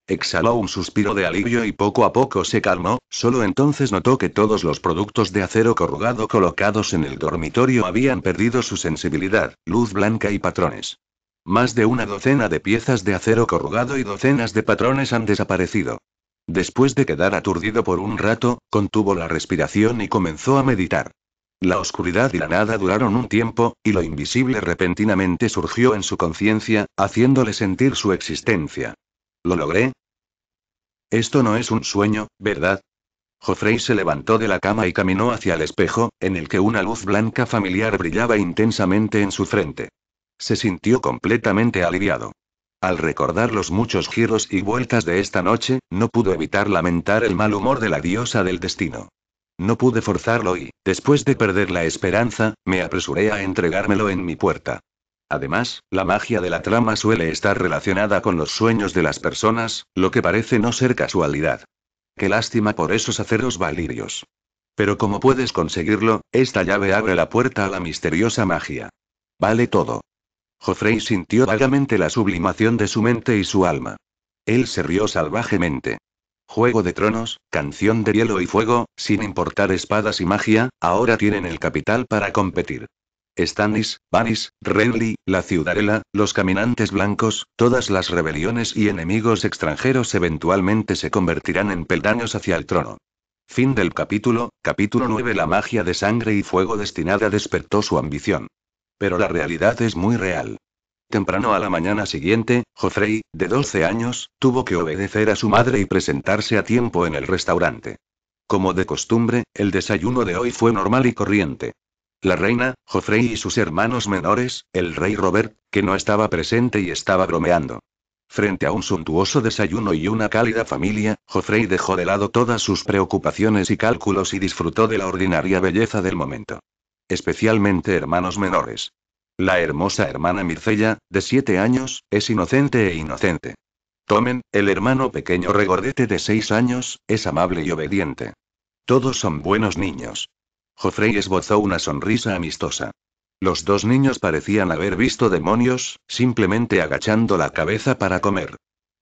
Exhaló un suspiro de alivio y poco a poco se calmó, solo entonces notó que todos los productos de acero corrugado colocados en el dormitorio habían perdido su sensibilidad, luz blanca y patrones. Más de una docena de piezas de acero corrugado y docenas de patrones han desaparecido. Después de quedar aturdido por un rato, contuvo la respiración y comenzó a meditar. La oscuridad y la nada duraron un tiempo, y lo invisible repentinamente surgió en su conciencia, haciéndole sentir su existencia. ¿Lo logré? Esto no es un sueño, ¿verdad? Joffrey se levantó de la cama y caminó hacia el espejo, en el que una luz blanca familiar brillaba intensamente en su frente. Se sintió completamente aliviado. Al recordar los muchos giros y vueltas de esta noche, no pudo evitar lamentar el mal humor de la diosa del destino. No pude forzarlo y, después de perder la esperanza, me apresuré a entregármelo en mi puerta. Además, la magia de la trama suele estar relacionada con los sueños de las personas, lo que parece no ser casualidad. Qué lástima por esos aceros valirios. Pero como puedes conseguirlo, esta llave abre la puerta a la misteriosa magia. Vale todo. Joffrey sintió vagamente la sublimación de su mente y su alma. Él se rió salvajemente. Juego de Tronos, Canción de Hielo y Fuego, sin importar espadas y magia, ahora tienen el capital para competir. Stannis, Banis, Renly, la Ciudadela, los Caminantes Blancos, todas las rebeliones y enemigos extranjeros eventualmente se convertirán en peldaños hacia el trono. Fin del capítulo, capítulo 9 La magia de sangre y fuego destinada despertó su ambición. Pero la realidad es muy real. Temprano a la mañana siguiente, Joffrey, de 12 años, tuvo que obedecer a su madre y presentarse a tiempo en el restaurante. Como de costumbre, el desayuno de hoy fue normal y corriente. La reina, Joffrey y sus hermanos menores, el rey Robert, que no estaba presente y estaba bromeando. Frente a un suntuoso desayuno y una cálida familia, Joffrey dejó de lado todas sus preocupaciones y cálculos y disfrutó de la ordinaria belleza del momento. Especialmente hermanos menores. La hermosa hermana Mircella, de siete años, es inocente e inocente. Tomen, el hermano pequeño regordete de seis años, es amable y obediente. Todos son buenos niños. Joffrey esbozó una sonrisa amistosa. Los dos niños parecían haber visto demonios, simplemente agachando la cabeza para comer.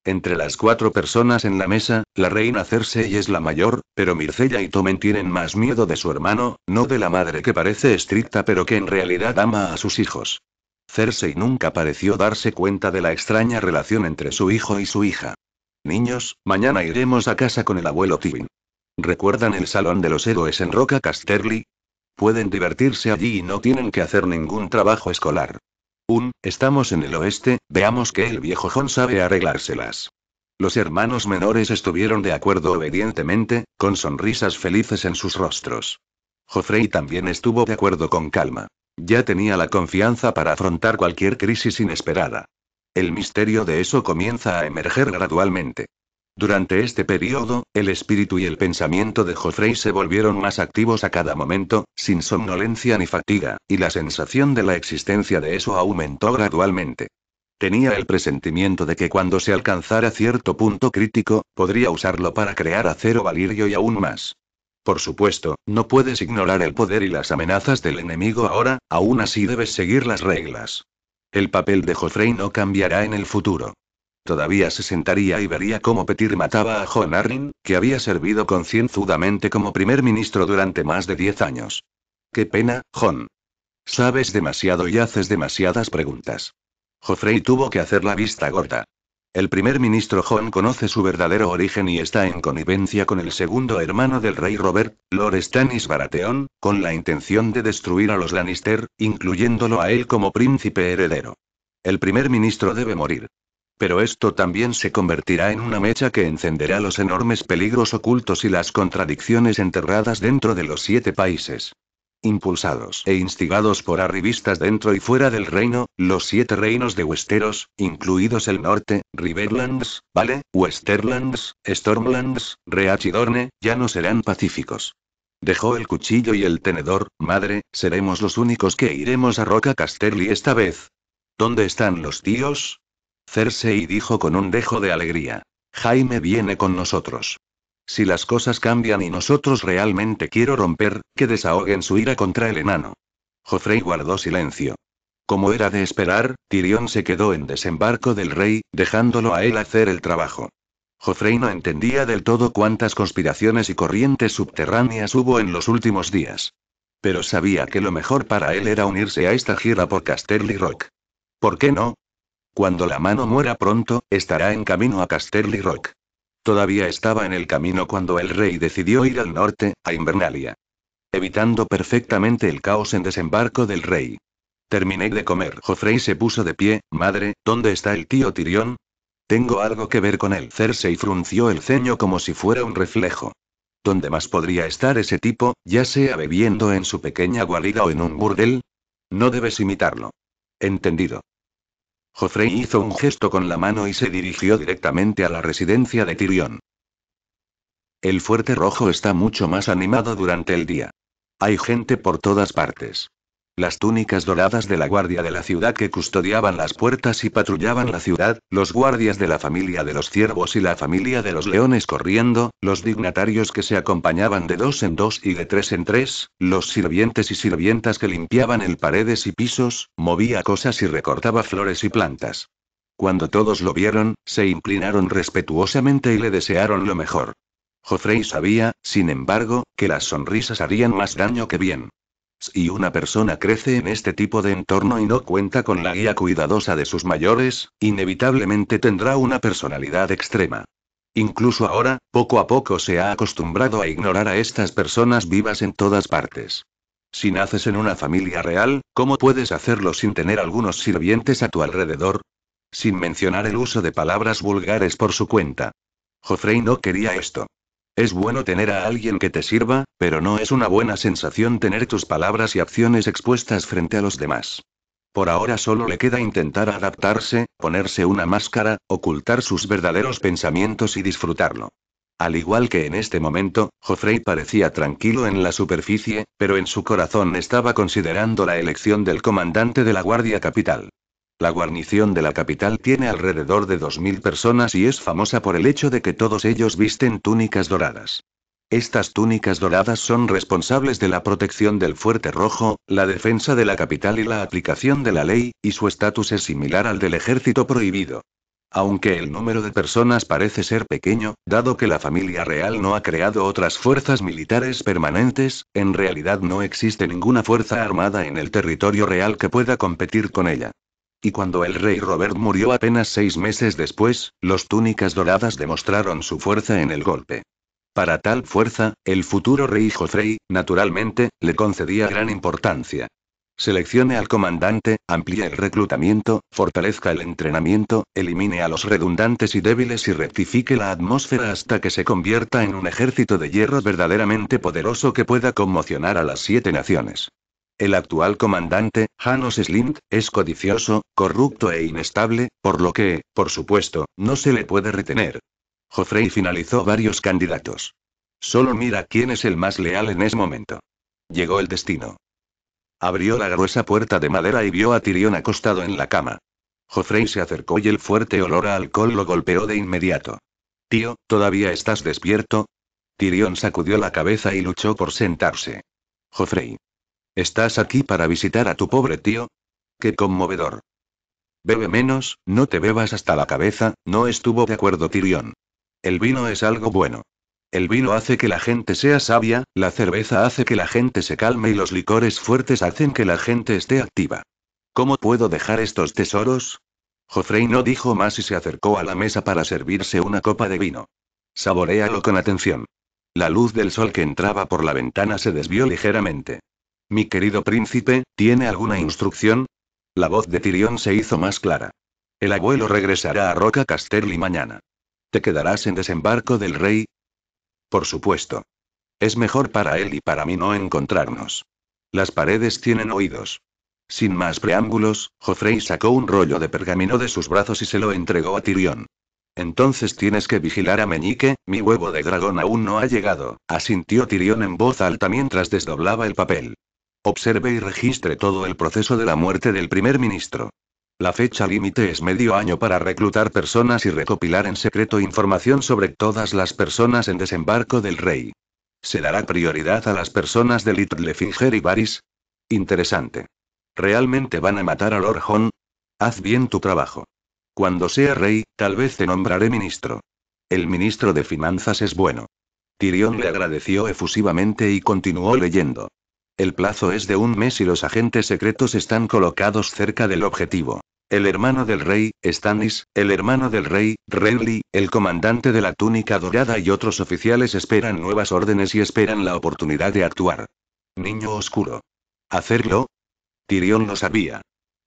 Entre las cuatro personas en la mesa, la reina Cersei es la mayor, pero Mircella y Tomen tienen más miedo de su hermano, no de la madre que parece estricta pero que en realidad ama a sus hijos. Cersei nunca pareció darse cuenta de la extraña relación entre su hijo y su hija. Niños, mañana iremos a casa con el abuelo Tywin. ¿Recuerdan el salón de los héroes en Roca Casterly? Pueden divertirse allí y no tienen que hacer ningún trabajo escolar. Un, estamos en el oeste, veamos que el viejo John sabe arreglárselas. Los hermanos menores estuvieron de acuerdo obedientemente, con sonrisas felices en sus rostros. Joffrey también estuvo de acuerdo con calma. Ya tenía la confianza para afrontar cualquier crisis inesperada. El misterio de eso comienza a emerger gradualmente. Durante este periodo, el espíritu y el pensamiento de Joffrey se volvieron más activos a cada momento, sin somnolencia ni fatiga, y la sensación de la existencia de eso aumentó gradualmente. Tenía el presentimiento de que cuando se alcanzara cierto punto crítico, podría usarlo para crear acero valirio y aún más. Por supuesto, no puedes ignorar el poder y las amenazas del enemigo ahora, aún así debes seguir las reglas. El papel de Joffrey no cambiará en el futuro. Todavía se sentaría y vería cómo Petir mataba a Jon Arryn, que había servido concienzudamente como primer ministro durante más de diez años. Qué pena, Jon! Sabes demasiado y haces demasiadas preguntas. Joffrey tuvo que hacer la vista gorda. El primer ministro Jon conoce su verdadero origen y está en connivencia con el segundo hermano del rey Robert, Lord Stannis Baratheon, con la intención de destruir a los Lannister, incluyéndolo a él como príncipe heredero. El primer ministro debe morir. Pero esto también se convertirá en una mecha que encenderá los enormes peligros ocultos y las contradicciones enterradas dentro de los siete países. Impulsados e instigados por arribistas dentro y fuera del reino, los siete reinos de Westeros, incluidos el norte, Riverlands, Vale, Westerlands, Stormlands, Reach y Dorne, ya no serán pacíficos. Dejó el cuchillo y el tenedor, madre, seremos los únicos que iremos a Roca Casterly esta vez. ¿Dónde están los tíos? Cersei dijo con un dejo de alegría. Jaime viene con nosotros. Si las cosas cambian y nosotros realmente quiero romper, que desahoguen su ira contra el enano. Joffrey guardó silencio. Como era de esperar, Tyrion se quedó en desembarco del rey, dejándolo a él hacer el trabajo. Jofrey no entendía del todo cuántas conspiraciones y corrientes subterráneas hubo en los últimos días. Pero sabía que lo mejor para él era unirse a esta gira por Casterly Rock. ¿Por qué no? Cuando la mano muera pronto, estará en camino a Casterly Rock. Todavía estaba en el camino cuando el rey decidió ir al norte, a Invernalia. Evitando perfectamente el caos en desembarco del rey. Terminé de comer. Joffrey se puso de pie. Madre, ¿dónde está el tío Tirión? Tengo algo que ver con él. Cersei frunció el ceño como si fuera un reflejo. ¿Dónde más podría estar ese tipo, ya sea bebiendo en su pequeña guarida o en un burdel? No debes imitarlo. Entendido. Joffrey hizo un gesto con la mano y se dirigió directamente a la residencia de Tyrion. El fuerte rojo está mucho más animado durante el día. Hay gente por todas partes. Las túnicas doradas de la guardia de la ciudad que custodiaban las puertas y patrullaban la ciudad, los guardias de la familia de los ciervos y la familia de los leones corriendo, los dignatarios que se acompañaban de dos en dos y de tres en tres, los sirvientes y sirvientas que limpiaban el paredes y pisos, movía cosas y recortaba flores y plantas. Cuando todos lo vieron, se inclinaron respetuosamente y le desearon lo mejor. Joffrey sabía, sin embargo, que las sonrisas harían más daño que bien. Si una persona crece en este tipo de entorno y no cuenta con la guía cuidadosa de sus mayores, inevitablemente tendrá una personalidad extrema. Incluso ahora, poco a poco se ha acostumbrado a ignorar a estas personas vivas en todas partes. Si naces en una familia real, ¿cómo puedes hacerlo sin tener algunos sirvientes a tu alrededor? Sin mencionar el uso de palabras vulgares por su cuenta. Joffrey no quería esto. Es bueno tener a alguien que te sirva, pero no es una buena sensación tener tus palabras y acciones expuestas frente a los demás. Por ahora solo le queda intentar adaptarse, ponerse una máscara, ocultar sus verdaderos pensamientos y disfrutarlo. Al igual que en este momento, Joffrey parecía tranquilo en la superficie, pero en su corazón estaba considerando la elección del comandante de la Guardia Capital. La guarnición de la capital tiene alrededor de 2.000 personas y es famosa por el hecho de que todos ellos visten túnicas doradas. Estas túnicas doradas son responsables de la protección del Fuerte Rojo, la defensa de la capital y la aplicación de la ley, y su estatus es similar al del ejército prohibido. Aunque el número de personas parece ser pequeño, dado que la familia real no ha creado otras fuerzas militares permanentes, en realidad no existe ninguna fuerza armada en el territorio real que pueda competir con ella. Y cuando el rey Robert murió apenas seis meses después, los túnicas doradas demostraron su fuerza en el golpe. Para tal fuerza, el futuro rey Joffrey, naturalmente, le concedía gran importancia. Seleccione al comandante, amplíe el reclutamiento, fortalezca el entrenamiento, elimine a los redundantes y débiles y rectifique la atmósfera hasta que se convierta en un ejército de hierro verdaderamente poderoso que pueda conmocionar a las siete naciones. El actual comandante, Janos Slint, es codicioso, corrupto e inestable, por lo que, por supuesto, no se le puede retener. Joffrey finalizó varios candidatos. Solo mira quién es el más leal en ese momento. Llegó el destino. Abrió la gruesa puerta de madera y vio a Tyrion acostado en la cama. Joffrey se acercó y el fuerte olor a alcohol lo golpeó de inmediato. Tío, ¿todavía estás despierto? Tyrion sacudió la cabeza y luchó por sentarse. Joffrey. ¿Estás aquí para visitar a tu pobre tío? ¡Qué conmovedor! Bebe menos, no te bebas hasta la cabeza, no estuvo de acuerdo Tirión. El vino es algo bueno. El vino hace que la gente sea sabia, la cerveza hace que la gente se calme y los licores fuertes hacen que la gente esté activa. ¿Cómo puedo dejar estos tesoros? Joffrey no dijo más y se acercó a la mesa para servirse una copa de vino. Saboréalo con atención. La luz del sol que entraba por la ventana se desvió ligeramente. Mi querido príncipe, ¿tiene alguna instrucción? La voz de Tirión se hizo más clara. El abuelo regresará a Roca Casterly mañana. ¿Te quedarás en desembarco del rey? Por supuesto. Es mejor para él y para mí no encontrarnos. Las paredes tienen oídos. Sin más preámbulos, Joffrey sacó un rollo de pergamino de sus brazos y se lo entregó a Tirión. Entonces tienes que vigilar a Meñique, mi huevo de dragón aún no ha llegado, asintió Tirión en voz alta mientras desdoblaba el papel. Observe y registre todo el proceso de la muerte del primer ministro. La fecha límite es medio año para reclutar personas y recopilar en secreto información sobre todas las personas en desembarco del rey. Se dará prioridad a las personas de Littlefinger y Baris. Interesante. ¿Realmente van a matar a Lord Haz bien tu trabajo. Cuando sea rey, tal vez te nombraré ministro. El ministro de Finanzas es bueno. Tirión le agradeció efusivamente y continuó leyendo. El plazo es de un mes y los agentes secretos están colocados cerca del objetivo. El hermano del rey, Stannis, el hermano del rey, Renly, el comandante de la túnica dorada y otros oficiales esperan nuevas órdenes y esperan la oportunidad de actuar. Niño oscuro. ¿Hacerlo? Tyrion lo sabía.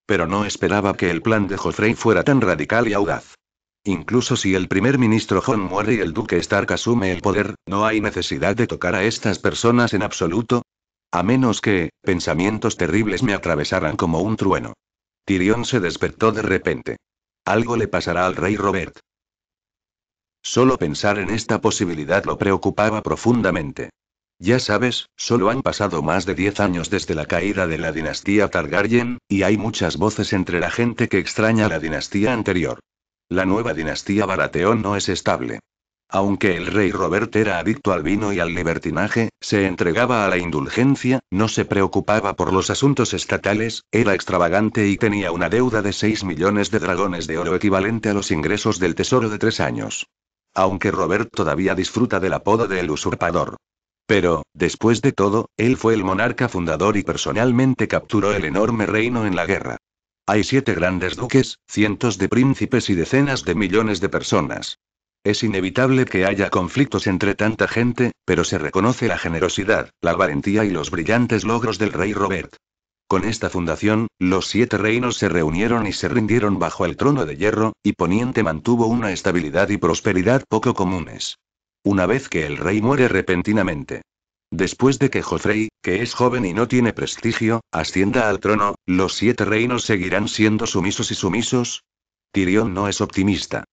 Pero no esperaba que el plan de Joffrey fuera tan radical y audaz. Incluso si el primer ministro John muere y el duque Stark asume el poder, no hay necesidad de tocar a estas personas en absoluto, a menos que, pensamientos terribles me atravesaran como un trueno. Tirión se despertó de repente. Algo le pasará al rey Robert. Solo pensar en esta posibilidad lo preocupaba profundamente. Ya sabes, solo han pasado más de diez años desde la caída de la dinastía Targaryen, y hay muchas voces entre la gente que extraña la dinastía anterior. La nueva dinastía Baratheon no es estable. Aunque el rey Robert era adicto al vino y al libertinaje, se entregaba a la indulgencia, no se preocupaba por los asuntos estatales, era extravagante y tenía una deuda de 6 millones de dragones de oro equivalente a los ingresos del tesoro de tres años. Aunque Robert todavía disfruta del apodo de el usurpador. Pero, después de todo, él fue el monarca fundador y personalmente capturó el enorme reino en la guerra. Hay siete grandes duques, cientos de príncipes y decenas de millones de personas. Es inevitable que haya conflictos entre tanta gente, pero se reconoce la generosidad, la valentía y los brillantes logros del rey Robert. Con esta fundación, los siete reinos se reunieron y se rindieron bajo el trono de hierro, y Poniente mantuvo una estabilidad y prosperidad poco comunes. Una vez que el rey muere repentinamente. Después de que Joffrey, que es joven y no tiene prestigio, ascienda al trono, los siete reinos seguirán siendo sumisos y sumisos. Tyrion no es optimista.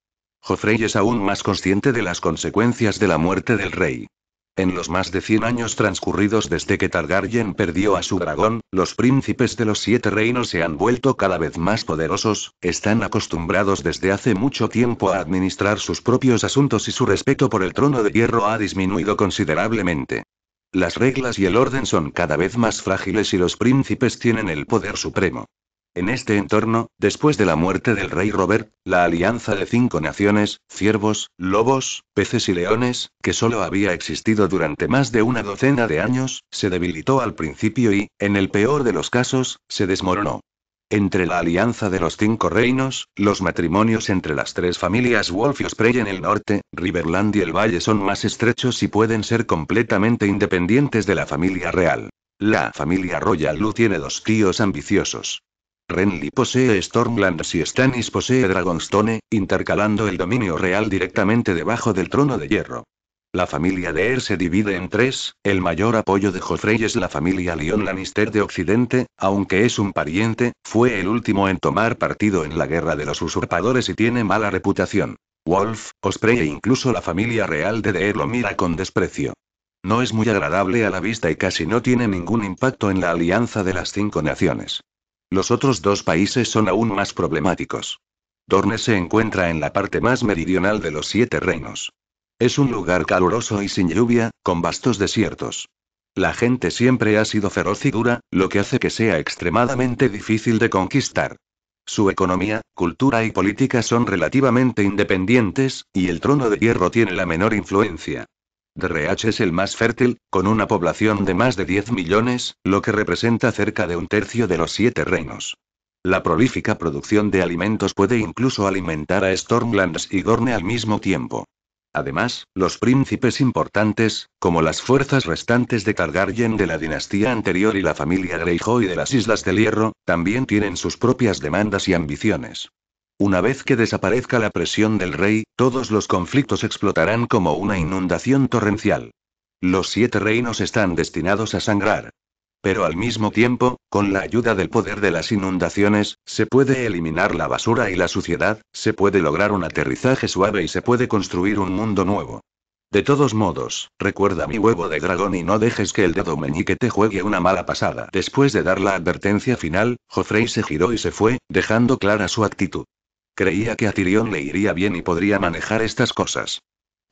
Joffrey es aún más consciente de las consecuencias de la muerte del rey. En los más de 100 años transcurridos desde que Targaryen perdió a su dragón, los príncipes de los siete reinos se han vuelto cada vez más poderosos, están acostumbrados desde hace mucho tiempo a administrar sus propios asuntos y su respeto por el trono de hierro ha disminuido considerablemente. Las reglas y el orden son cada vez más frágiles y los príncipes tienen el poder supremo. En este entorno, después de la muerte del rey Robert, la alianza de cinco naciones, ciervos, lobos, peces y leones, que solo había existido durante más de una docena de años, se debilitó al principio y, en el peor de los casos, se desmoronó. Entre la alianza de los cinco reinos, los matrimonios entre las tres familias Wolf y Osprey en el norte, Riverland y el valle son más estrechos y pueden ser completamente independientes de la familia real. La familia Royal Lu tiene dos tíos ambiciosos. Renly posee Stormlands y Stannis posee Dragonstone, intercalando el dominio real directamente debajo del trono de hierro. La familia de Er se divide en tres, el mayor apoyo de Joffrey es la familia Lyon Lannister de Occidente, aunque es un pariente, fue el último en tomar partido en la guerra de los usurpadores y tiene mala reputación. Wolf, Osprey e incluso la familia real de Deer lo mira con desprecio. No es muy agradable a la vista y casi no tiene ningún impacto en la alianza de las cinco naciones. Los otros dos países son aún más problemáticos. Dorne se encuentra en la parte más meridional de los siete reinos. Es un lugar caluroso y sin lluvia, con vastos desiertos. La gente siempre ha sido feroz y dura, lo que hace que sea extremadamente difícil de conquistar. Su economía, cultura y política son relativamente independientes, y el trono de hierro tiene la menor influencia. DRH es el más fértil, con una población de más de 10 millones, lo que representa cerca de un tercio de los siete reinos. La prolífica producción de alimentos puede incluso alimentar a Stormlands y Gorne al mismo tiempo. Además, los príncipes importantes, como las fuerzas restantes de Targaryen de la dinastía anterior y la familia Greyjoy de las Islas del Hierro, también tienen sus propias demandas y ambiciones. Una vez que desaparezca la presión del rey, todos los conflictos explotarán como una inundación torrencial. Los siete reinos están destinados a sangrar. Pero al mismo tiempo, con la ayuda del poder de las inundaciones, se puede eliminar la basura y la suciedad, se puede lograr un aterrizaje suave y se puede construir un mundo nuevo. De todos modos, recuerda mi huevo de dragón y no dejes que el dedo meñique te juegue una mala pasada. Después de dar la advertencia final, Joffrey se giró y se fue, dejando clara su actitud. Creía que a Tirión le iría bien y podría manejar estas cosas.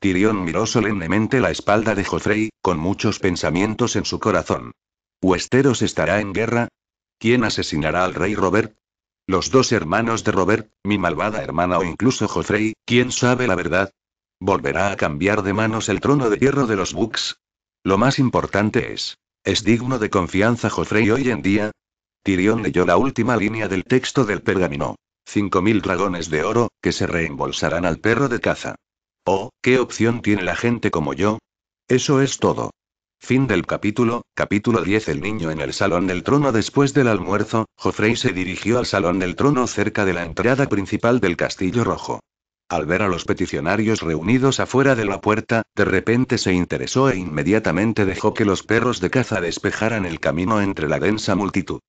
Tirión miró solemnemente la espalda de Joffrey, con muchos pensamientos en su corazón. ¿Westeros estará en guerra? ¿Quién asesinará al rey Robert? Los dos hermanos de Robert, mi malvada hermana o incluso Joffrey, ¿quién sabe la verdad? ¿Volverá a cambiar de manos el trono de hierro de los books. Lo más importante es, ¿es digno de confianza Joffrey hoy en día? Tirión leyó la última línea del texto del pergamino. Cinco mil dragones de oro, que se reembolsarán al perro de caza. Oh, ¿qué opción tiene la gente como yo? Eso es todo. Fin del capítulo, capítulo 10 El niño en el salón del trono Después del almuerzo, Joffrey se dirigió al salón del trono cerca de la entrada principal del castillo rojo. Al ver a los peticionarios reunidos afuera de la puerta, de repente se interesó e inmediatamente dejó que los perros de caza despejaran el camino entre la densa multitud.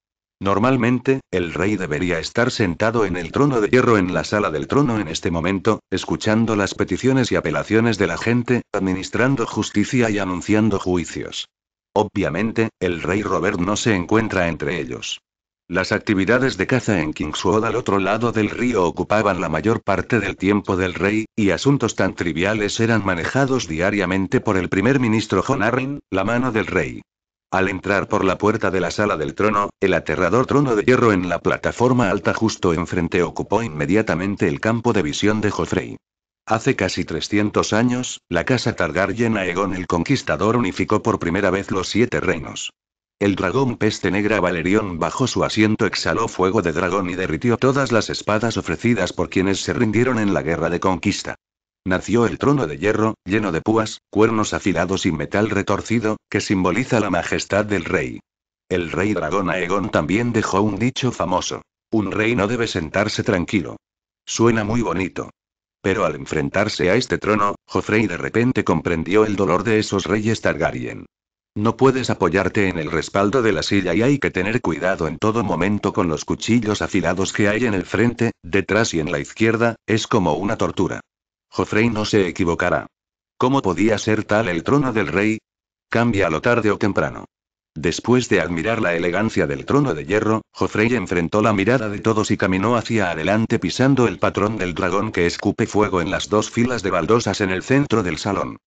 Normalmente, el rey debería estar sentado en el trono de hierro en la sala del trono en este momento, escuchando las peticiones y apelaciones de la gente, administrando justicia y anunciando juicios. Obviamente, el rey Robert no se encuentra entre ellos. Las actividades de caza en Kingswood al otro lado del río ocupaban la mayor parte del tiempo del rey, y asuntos tan triviales eran manejados diariamente por el primer ministro John Arryn, la mano del rey. Al entrar por la puerta de la sala del trono, el aterrador trono de hierro en la plataforma alta justo enfrente ocupó inmediatamente el campo de visión de Joffrey. Hace casi 300 años, la casa Targaryen Aegon el Conquistador unificó por primera vez los siete reinos. El dragón peste negra Valerión bajo su asiento exhaló fuego de dragón y derritió todas las espadas ofrecidas por quienes se rindieron en la guerra de conquista nació el trono de hierro, lleno de púas, cuernos afilados y metal retorcido, que simboliza la majestad del rey. El rey dragón Aegon también dejó un dicho famoso. Un rey no debe sentarse tranquilo. Suena muy bonito. Pero al enfrentarse a este trono, Joffrey de repente comprendió el dolor de esos reyes Targaryen. No puedes apoyarte en el respaldo de la silla y hay que tener cuidado en todo momento con los cuchillos afilados que hay en el frente, detrás y en la izquierda, es como una tortura. Joffrey no se equivocará. ¿Cómo podía ser tal el trono del rey? Cámbialo tarde o temprano. Después de admirar la elegancia del trono de hierro, Joffrey enfrentó la mirada de todos y caminó hacia adelante pisando el patrón del dragón que escupe fuego en las dos filas de baldosas en el centro del salón.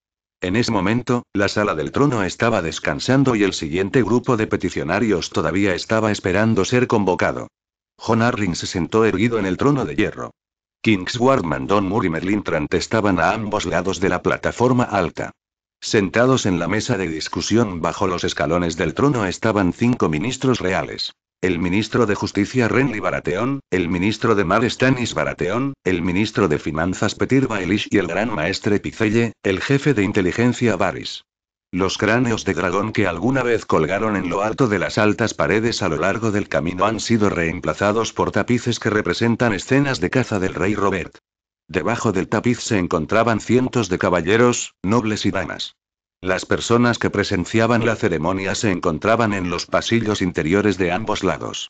En ese momento, la sala del trono estaba descansando y el siguiente grupo de peticionarios todavía estaba esperando ser convocado. Jon Arryn se sentó erguido en el trono de hierro. Kingsguard, Don Moore y Merlin Trant estaban a ambos lados de la plataforma alta. Sentados en la mesa de discusión bajo los escalones del trono estaban cinco ministros reales. El ministro de Justicia Renly Baratheon, el ministro de Mar Stanis Baratheon, el ministro de Finanzas Petir Baelish y el gran maestre Picelle, el jefe de inteligencia Baris. Los cráneos de dragón que alguna vez colgaron en lo alto de las altas paredes a lo largo del camino han sido reemplazados por tapices que representan escenas de caza del rey Robert. Debajo del tapiz se encontraban cientos de caballeros, nobles y damas. Las personas que presenciaban la ceremonia se encontraban en los pasillos interiores de ambos lados.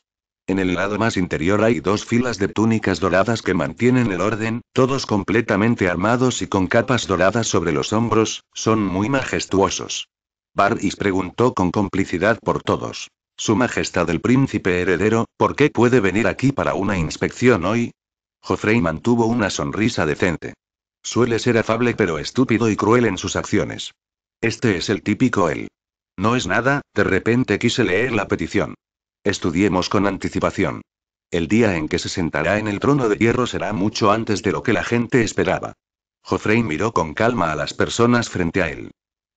En el lado más interior hay dos filas de túnicas doradas que mantienen el orden, todos completamente armados y con capas doradas sobre los hombros, son muy majestuosos. Baris preguntó con complicidad por todos. Su Majestad el Príncipe Heredero, ¿por qué puede venir aquí para una inspección hoy? Joffrey mantuvo una sonrisa decente. Suele ser afable pero estúpido y cruel en sus acciones. Este es el típico él. No es nada, de repente quise leer la petición. Estudiemos con anticipación. El día en que se sentará en el trono de hierro será mucho antes de lo que la gente esperaba. Joffrey miró con calma a las personas frente a él.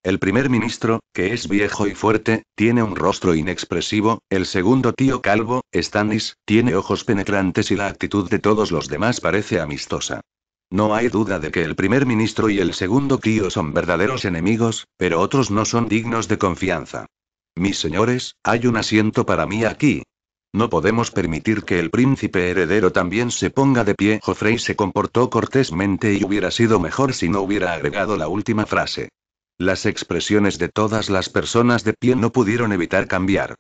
El primer ministro, que es viejo y fuerte, tiene un rostro inexpresivo, el segundo tío calvo, Stannis, tiene ojos penetrantes y la actitud de todos los demás parece amistosa. No hay duda de que el primer ministro y el segundo tío son verdaderos enemigos, pero otros no son dignos de confianza. Mis señores, hay un asiento para mí aquí. No podemos permitir que el príncipe heredero también se ponga de pie. Joffrey se comportó cortésmente y hubiera sido mejor si no hubiera agregado la última frase. Las expresiones de todas las personas de pie no pudieron evitar cambiar.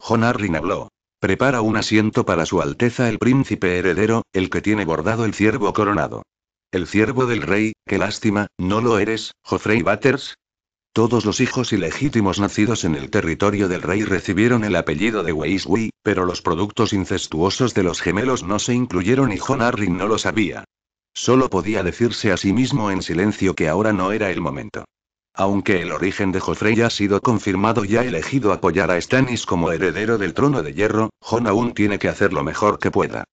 John habló. Prepara un asiento para su Alteza el príncipe heredero, el que tiene bordado el ciervo coronado. El ciervo del rey, qué lástima, ¿no lo eres, Joffrey Batters? Todos los hijos ilegítimos nacidos en el territorio del rey recibieron el apellido de Weiswi, pero los productos incestuosos de los gemelos no se incluyeron y Jon Arryn no lo sabía. Solo podía decirse a sí mismo en silencio que ahora no era el momento. Aunque el origen de Joffrey ha sido confirmado y ha elegido apoyar a Stannis como heredero del trono de hierro, Jon aún tiene que hacer lo mejor que pueda.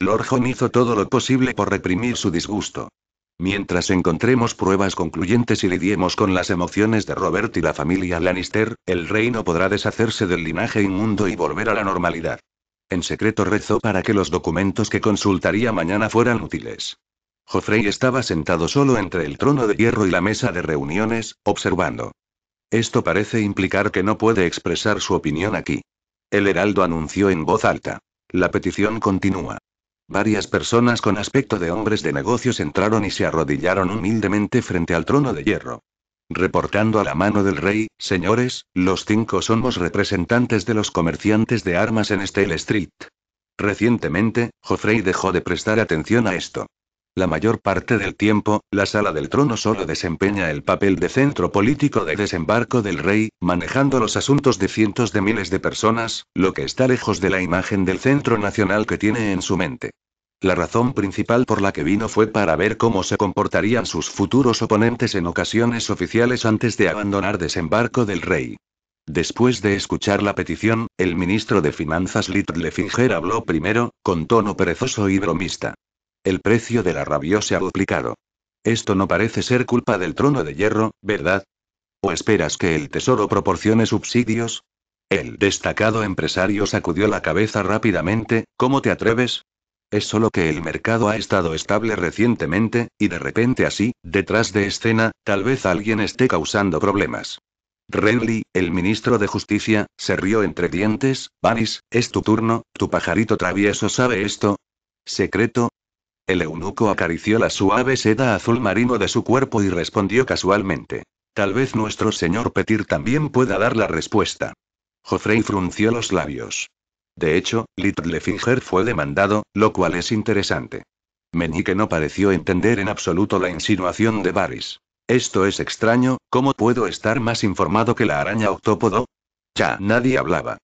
Lord Jon hizo todo lo posible por reprimir su disgusto. Mientras encontremos pruebas concluyentes y lidiemos con las emociones de Robert y la familia Lannister, el reino podrá deshacerse del linaje inmundo y volver a la normalidad. En secreto rezó para que los documentos que consultaría mañana fueran útiles. Joffrey estaba sentado solo entre el trono de hierro y la mesa de reuniones, observando. Esto parece implicar que no puede expresar su opinión aquí. El heraldo anunció en voz alta. La petición continúa. Varias personas con aspecto de hombres de negocios entraron y se arrodillaron humildemente frente al trono de hierro. Reportando a la mano del rey, señores, los cinco somos representantes de los comerciantes de armas en Stale Street. Recientemente, Joffrey dejó de prestar atención a esto. La mayor parte del tiempo, la sala del trono solo desempeña el papel de centro político de desembarco del rey, manejando los asuntos de cientos de miles de personas, lo que está lejos de la imagen del centro nacional que tiene en su mente. La razón principal por la que vino fue para ver cómo se comportarían sus futuros oponentes en ocasiones oficiales antes de abandonar desembarco del rey. Después de escuchar la petición, el ministro de Finanzas Little lefinger habló primero, con tono perezoso y bromista. El precio de la rabia se ha duplicado. Esto no parece ser culpa del trono de hierro, ¿verdad? ¿O esperas que el Tesoro proporcione subsidios? El destacado empresario sacudió la cabeza rápidamente, ¿cómo te atreves? Es solo que el mercado ha estado estable recientemente, y de repente así, detrás de escena, tal vez alguien esté causando problemas. Renly, el ministro de Justicia, se rió entre dientes, Vanis, es tu turno, tu pajarito travieso sabe esto. Secreto, el eunuco acarició la suave seda azul marino de su cuerpo y respondió casualmente. Tal vez nuestro señor Petir también pueda dar la respuesta. Joffrey frunció los labios. De hecho, Littlefinger fue demandado, lo cual es interesante. Menique no pareció entender en absoluto la insinuación de Varys. Esto es extraño, ¿cómo puedo estar más informado que la araña octópodo? Ya nadie hablaba.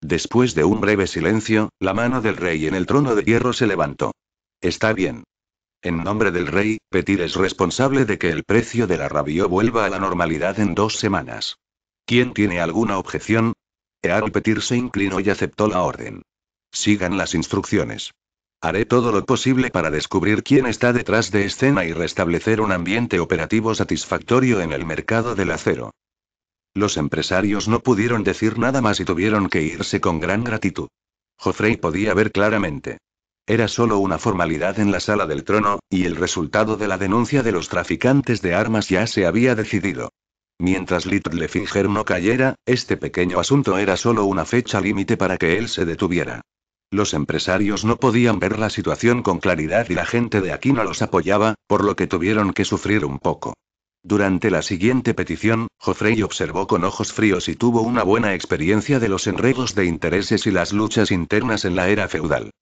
Después de un breve silencio, la mano del rey en el trono de hierro se levantó. Está bien. En nombre del rey, Petir es responsable de que el precio de la vuelva a la normalidad en dos semanas. ¿Quién tiene alguna objeción? Eal Petir se inclinó y aceptó la orden. Sigan las instrucciones. Haré todo lo posible para descubrir quién está detrás de escena y restablecer un ambiente operativo satisfactorio en el mercado del acero. Los empresarios no pudieron decir nada más y tuvieron que irse con gran gratitud. Joffrey podía ver claramente. Era solo una formalidad en la sala del trono, y el resultado de la denuncia de los traficantes de armas ya se había decidido. Mientras Littlefinger no cayera, este pequeño asunto era solo una fecha límite para que él se detuviera. Los empresarios no podían ver la situación con claridad y la gente de aquí no los apoyaba, por lo que tuvieron que sufrir un poco. Durante la siguiente petición, Joffrey observó con ojos fríos y tuvo una buena experiencia de los enredos de intereses y las luchas internas en la era feudal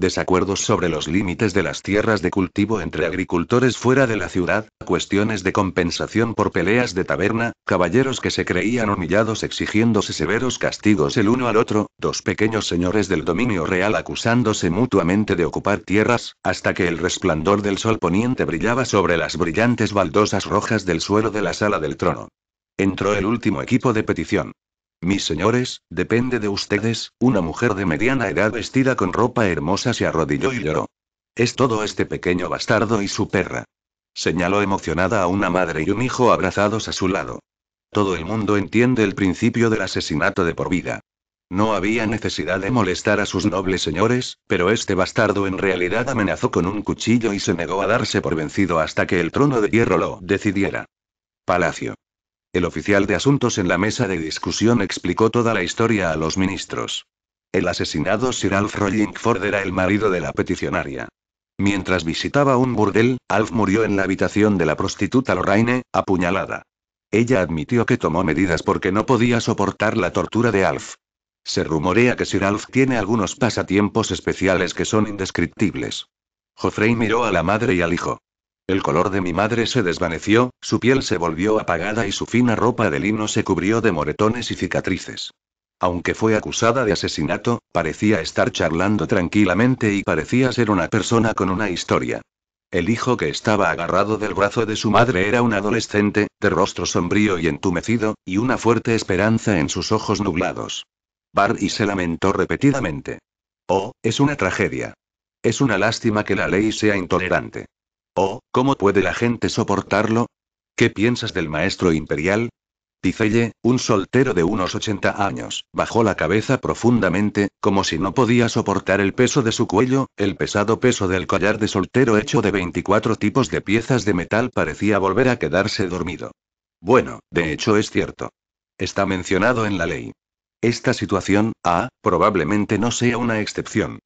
desacuerdos sobre los límites de las tierras de cultivo entre agricultores fuera de la ciudad, cuestiones de compensación por peleas de taberna, caballeros que se creían humillados exigiéndose severos castigos el uno al otro, dos pequeños señores del dominio real acusándose mutuamente de ocupar tierras, hasta que el resplandor del sol poniente brillaba sobre las brillantes baldosas rojas del suelo de la sala del trono. Entró el último equipo de petición. Mis señores, depende de ustedes, una mujer de mediana edad vestida con ropa hermosa se arrodilló y lloró. Es todo este pequeño bastardo y su perra. Señaló emocionada a una madre y un hijo abrazados a su lado. Todo el mundo entiende el principio del asesinato de por vida. No había necesidad de molestar a sus nobles señores, pero este bastardo en realidad amenazó con un cuchillo y se negó a darse por vencido hasta que el trono de hierro lo decidiera. Palacio. El oficial de asuntos en la mesa de discusión explicó toda la historia a los ministros. El asesinado Sir Alf Rollingford era el marido de la peticionaria. Mientras visitaba un burdel, Alf murió en la habitación de la prostituta Lorraine, apuñalada. Ella admitió que tomó medidas porque no podía soportar la tortura de Alf. Se rumorea que Sir Alf tiene algunos pasatiempos especiales que son indescriptibles. Joffrey miró a la madre y al hijo. El color de mi madre se desvaneció, su piel se volvió apagada y su fina ropa de lino se cubrió de moretones y cicatrices. Aunque fue acusada de asesinato, parecía estar charlando tranquilamente y parecía ser una persona con una historia. El hijo que estaba agarrado del brazo de su madre era un adolescente, de rostro sombrío y entumecido, y una fuerte esperanza en sus ojos nublados. Barry se lamentó repetidamente. Oh, es una tragedia. Es una lástima que la ley sea intolerante. Oh, ¿cómo puede la gente soportarlo? ¿Qué piensas del maestro imperial? Ye, un soltero de unos 80 años, bajó la cabeza profundamente, como si no podía soportar el peso de su cuello, el pesado peso del collar de soltero hecho de 24 tipos de piezas de metal parecía volver a quedarse dormido. Bueno, de hecho es cierto. Está mencionado en la ley. Esta situación, ah, probablemente no sea una excepción.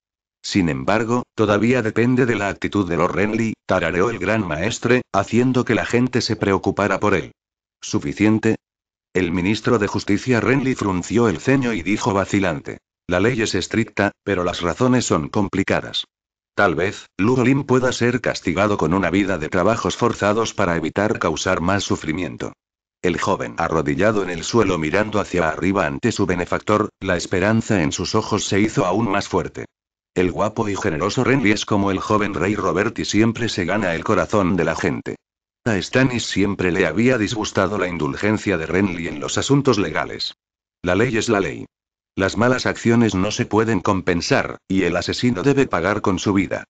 Sin embargo, todavía depende de la actitud de los Renly, tarareó el gran maestre, haciendo que la gente se preocupara por él. ¿Suficiente? El ministro de Justicia Renly frunció el ceño y dijo vacilante. La ley es estricta, pero las razones son complicadas. Tal vez, Lugolin pueda ser castigado con una vida de trabajos forzados para evitar causar más sufrimiento. El joven arrodillado en el suelo mirando hacia arriba ante su benefactor, la esperanza en sus ojos se hizo aún más fuerte. El guapo y generoso Renly es como el joven rey Robert y siempre se gana el corazón de la gente. A Stannis siempre le había disgustado la indulgencia de Renly en los asuntos legales. La ley es la ley. Las malas acciones no se pueden compensar, y el asesino debe pagar con su vida.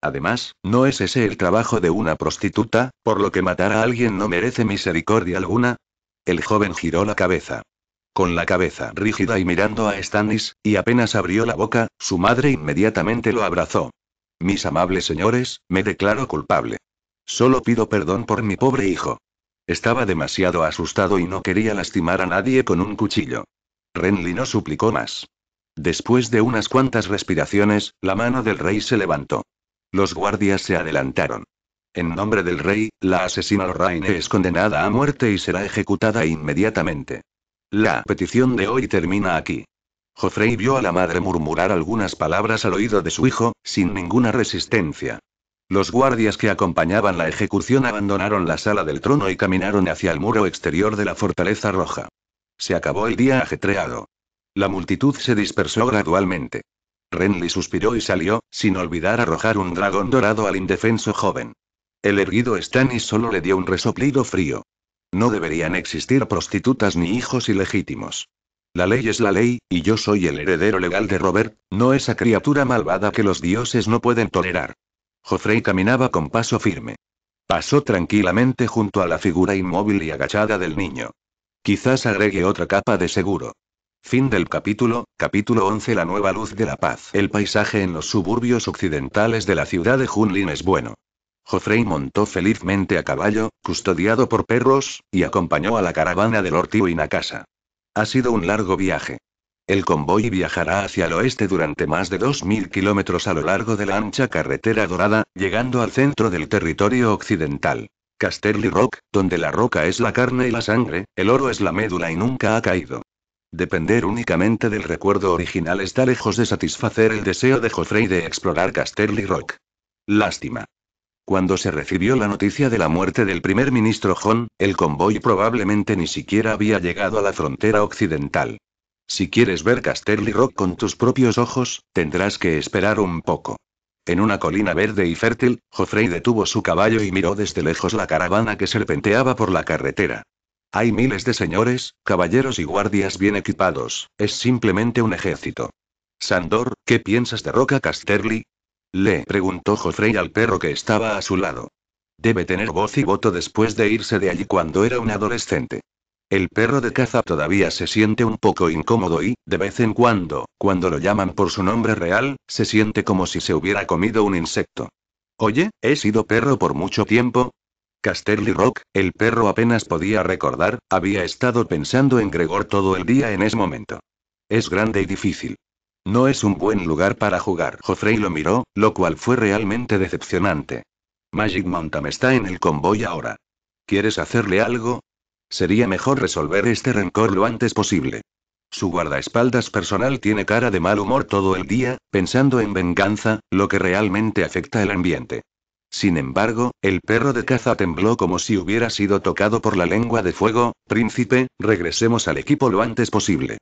Además, ¿no es ese el trabajo de una prostituta, por lo que matar a alguien no merece misericordia alguna? El joven giró la cabeza. Con la cabeza rígida y mirando a Stannis, y apenas abrió la boca, su madre inmediatamente lo abrazó. Mis amables señores, me declaro culpable. Solo pido perdón por mi pobre hijo. Estaba demasiado asustado y no quería lastimar a nadie con un cuchillo. Renly no suplicó más. Después de unas cuantas respiraciones, la mano del rey se levantó. Los guardias se adelantaron. En nombre del rey, la asesina Lorraine es condenada a muerte y será ejecutada inmediatamente. La petición de hoy termina aquí. Joffrey vio a la madre murmurar algunas palabras al oído de su hijo, sin ninguna resistencia. Los guardias que acompañaban la ejecución abandonaron la sala del trono y caminaron hacia el muro exterior de la fortaleza roja. Se acabó el día ajetreado. La multitud se dispersó gradualmente. Renly suspiró y salió, sin olvidar arrojar un dragón dorado al indefenso joven. El erguido Stannis solo le dio un resoplido frío. No deberían existir prostitutas ni hijos ilegítimos. La ley es la ley, y yo soy el heredero legal de Robert, no esa criatura malvada que los dioses no pueden tolerar. Joffrey caminaba con paso firme. Pasó tranquilamente junto a la figura inmóvil y agachada del niño. Quizás agregue otra capa de seguro. Fin del capítulo, capítulo 11 La nueva luz de la paz. El paisaje en los suburbios occidentales de la ciudad de Hunlin es bueno. Joffrey montó felizmente a caballo, custodiado por perros, y acompañó a la caravana del Ortio y casa. Ha sido un largo viaje. El convoy viajará hacia el oeste durante más de 2.000 kilómetros a lo largo de la ancha carretera dorada, llegando al centro del territorio occidental. Casterly Rock, donde la roca es la carne y la sangre, el oro es la médula y nunca ha caído. Depender únicamente del recuerdo original está lejos de satisfacer el deseo de Joffrey de explorar Casterly Rock. Lástima. Cuando se recibió la noticia de la muerte del primer ministro Hon, el convoy probablemente ni siquiera había llegado a la frontera occidental. Si quieres ver Casterly Rock con tus propios ojos, tendrás que esperar un poco. En una colina verde y fértil, Joffrey detuvo su caballo y miró desde lejos la caravana que serpenteaba por la carretera. Hay miles de señores, caballeros y guardias bien equipados, es simplemente un ejército. Sandor, ¿qué piensas de Roca Casterly? Le preguntó Joffrey al perro que estaba a su lado. Debe tener voz y voto después de irse de allí cuando era un adolescente. El perro de caza todavía se siente un poco incómodo y, de vez en cuando, cuando lo llaman por su nombre real, se siente como si se hubiera comido un insecto. Oye, he sido perro por mucho tiempo. Casterly Rock, el perro apenas podía recordar, había estado pensando en Gregor todo el día en ese momento. Es grande y difícil. No es un buen lugar para jugar. Joffrey lo miró, lo cual fue realmente decepcionante. Magic Mountain está en el convoy ahora. ¿Quieres hacerle algo? Sería mejor resolver este rencor lo antes posible. Su guardaespaldas personal tiene cara de mal humor todo el día, pensando en venganza, lo que realmente afecta el ambiente. Sin embargo, el perro de caza tembló como si hubiera sido tocado por la lengua de fuego, príncipe, regresemos al equipo lo antes posible.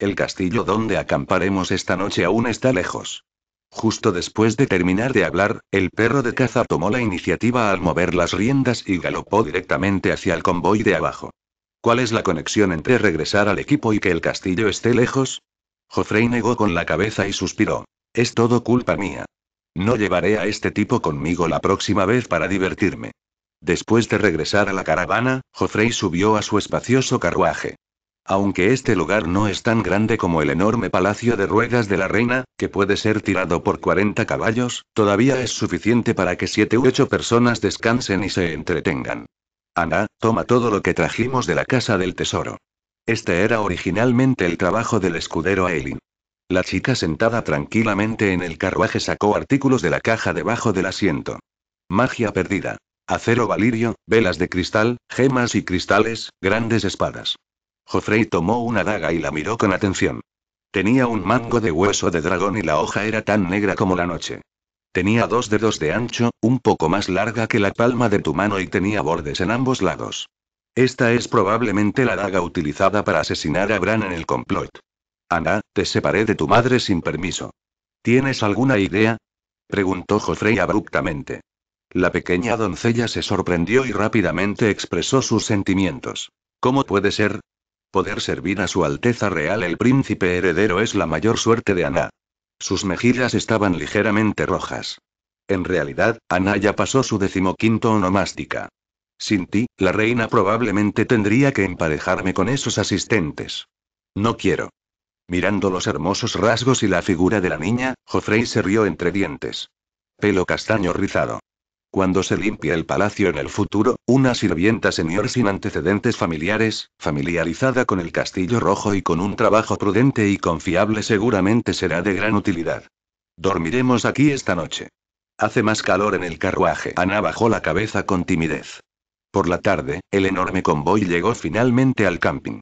El castillo donde acamparemos esta noche aún está lejos. Justo después de terminar de hablar, el perro de caza tomó la iniciativa al mover las riendas y galopó directamente hacia el convoy de abajo. ¿Cuál es la conexión entre regresar al equipo y que el castillo esté lejos? Joffrey negó con la cabeza y suspiró. Es todo culpa mía. No llevaré a este tipo conmigo la próxima vez para divertirme. Después de regresar a la caravana, Joffrey subió a su espacioso carruaje. Aunque este lugar no es tan grande como el enorme palacio de ruedas de la reina, que puede ser tirado por 40 caballos, todavía es suficiente para que 7 u 8 personas descansen y se entretengan. Ana, toma todo lo que trajimos de la casa del tesoro. Este era originalmente el trabajo del escudero Aelin. La chica sentada tranquilamente en el carruaje sacó artículos de la caja debajo del asiento. Magia perdida. Acero valirio, velas de cristal, gemas y cristales, grandes espadas. Joffrey tomó una daga y la miró con atención. Tenía un mango de hueso de dragón y la hoja era tan negra como la noche. Tenía dos dedos de ancho, un poco más larga que la palma de tu mano y tenía bordes en ambos lados. Esta es probablemente la daga utilizada para asesinar a Bran en el complot. Ana, te separé de tu madre sin permiso. ¿Tienes alguna idea? preguntó Joffrey abruptamente. La pequeña doncella se sorprendió y rápidamente expresó sus sentimientos. ¿Cómo puede ser? Poder servir a su Alteza Real el príncipe heredero es la mayor suerte de Ana. Sus mejillas estaban ligeramente rojas. En realidad, Ana ya pasó su decimoquinto onomástica. Sin ti, la reina probablemente tendría que emparejarme con esos asistentes. No quiero. Mirando los hermosos rasgos y la figura de la niña, Joffrey se rió entre dientes. Pelo castaño rizado. Cuando se limpie el palacio en el futuro, una sirvienta señor sin antecedentes familiares, familiarizada con el castillo rojo y con un trabajo prudente y confiable seguramente será de gran utilidad. Dormiremos aquí esta noche. Hace más calor en el carruaje. Ana bajó la cabeza con timidez. Por la tarde, el enorme convoy llegó finalmente al camping.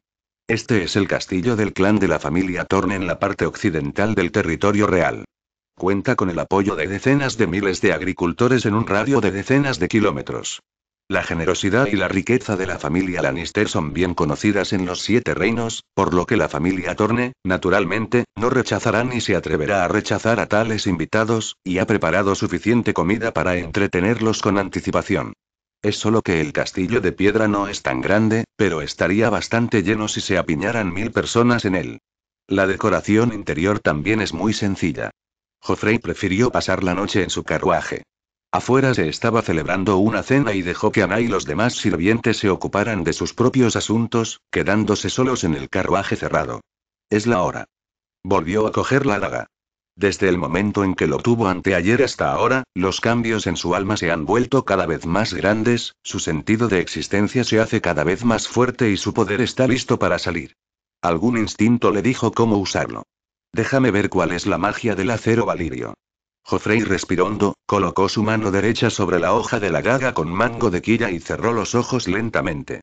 Este es el castillo del clan de la familia Thorne en la parte occidental del territorio real. Cuenta con el apoyo de decenas de miles de agricultores en un radio de decenas de kilómetros. La generosidad y la riqueza de la familia Lannister son bien conocidas en los siete reinos, por lo que la familia Torne, naturalmente, no rechazará ni se atreverá a rechazar a tales invitados, y ha preparado suficiente comida para entretenerlos con anticipación. Es solo que el castillo de piedra no es tan grande, pero estaría bastante lleno si se apiñaran mil personas en él. La decoración interior también es muy sencilla. Joffrey prefirió pasar la noche en su carruaje. Afuera se estaba celebrando una cena y dejó que Ana y los demás sirvientes se ocuparan de sus propios asuntos, quedándose solos en el carruaje cerrado. Es la hora. Volvió a coger la daga. Desde el momento en que lo tuvo anteayer hasta ahora, los cambios en su alma se han vuelto cada vez más grandes, su sentido de existencia se hace cada vez más fuerte y su poder está listo para salir. Algún instinto le dijo cómo usarlo. Déjame ver cuál es la magia del acero valirio. Joffrey respirando, colocó su mano derecha sobre la hoja de la gaga con mango de quilla y cerró los ojos lentamente.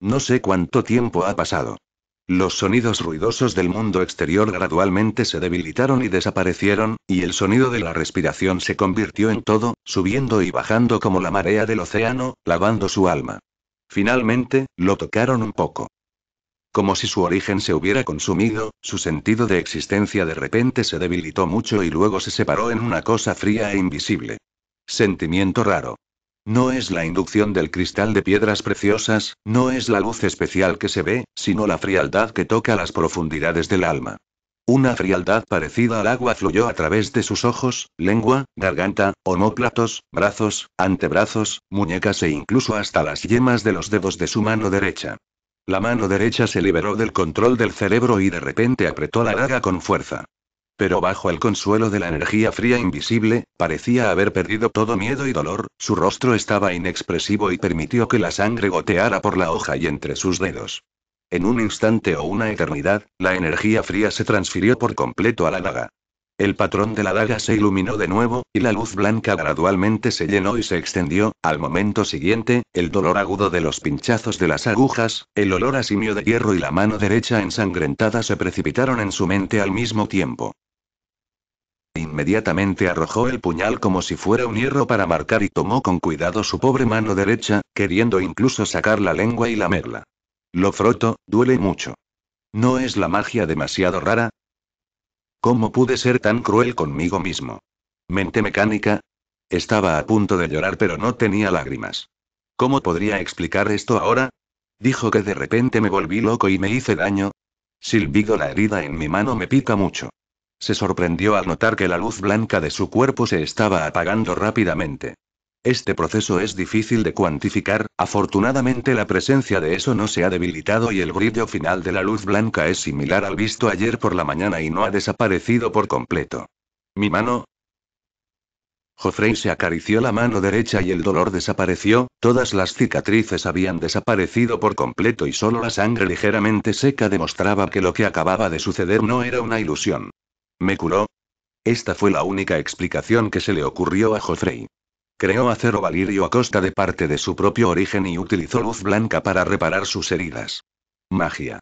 No sé cuánto tiempo ha pasado. Los sonidos ruidosos del mundo exterior gradualmente se debilitaron y desaparecieron, y el sonido de la respiración se convirtió en todo, subiendo y bajando como la marea del océano, lavando su alma. Finalmente, lo tocaron un poco. Como si su origen se hubiera consumido, su sentido de existencia de repente se debilitó mucho y luego se separó en una cosa fría e invisible. Sentimiento raro. No es la inducción del cristal de piedras preciosas, no es la luz especial que se ve, sino la frialdad que toca las profundidades del alma. Una frialdad parecida al agua fluyó a través de sus ojos, lengua, garganta, homóplatos, brazos, antebrazos, muñecas e incluso hasta las yemas de los dedos de su mano derecha. La mano derecha se liberó del control del cerebro y de repente apretó la daga con fuerza. Pero bajo el consuelo de la energía fría invisible, parecía haber perdido todo miedo y dolor, su rostro estaba inexpresivo y permitió que la sangre goteara por la hoja y entre sus dedos. En un instante o una eternidad, la energía fría se transfirió por completo a la daga. El patrón de la daga se iluminó de nuevo, y la luz blanca gradualmente se llenó y se extendió. Al momento siguiente, el dolor agudo de los pinchazos de las agujas, el olor a simio de hierro y la mano derecha ensangrentada se precipitaron en su mente al mismo tiempo. Inmediatamente arrojó el puñal como si fuera un hierro para marcar y tomó con cuidado su pobre mano derecha, queriendo incluso sacar la lengua y lamerla. Lo froto, duele mucho. No es la magia demasiado rara, ¿Cómo pude ser tan cruel conmigo mismo? Mente mecánica. Estaba a punto de llorar pero no tenía lágrimas. ¿Cómo podría explicar esto ahora? Dijo que de repente me volví loco y me hice daño. Silbido la herida en mi mano me pica mucho. Se sorprendió al notar que la luz blanca de su cuerpo se estaba apagando rápidamente. Este proceso es difícil de cuantificar, afortunadamente la presencia de eso no se ha debilitado y el brillo final de la luz blanca es similar al visto ayer por la mañana y no ha desaparecido por completo. Mi mano, Joffrey se acarició la mano derecha y el dolor desapareció, todas las cicatrices habían desaparecido por completo y solo la sangre ligeramente seca demostraba que lo que acababa de suceder no era una ilusión. ¿Me curó? Esta fue la única explicación que se le ocurrió a Joffrey. Creó acero valirio a costa de parte de su propio origen y utilizó luz blanca para reparar sus heridas. Magia.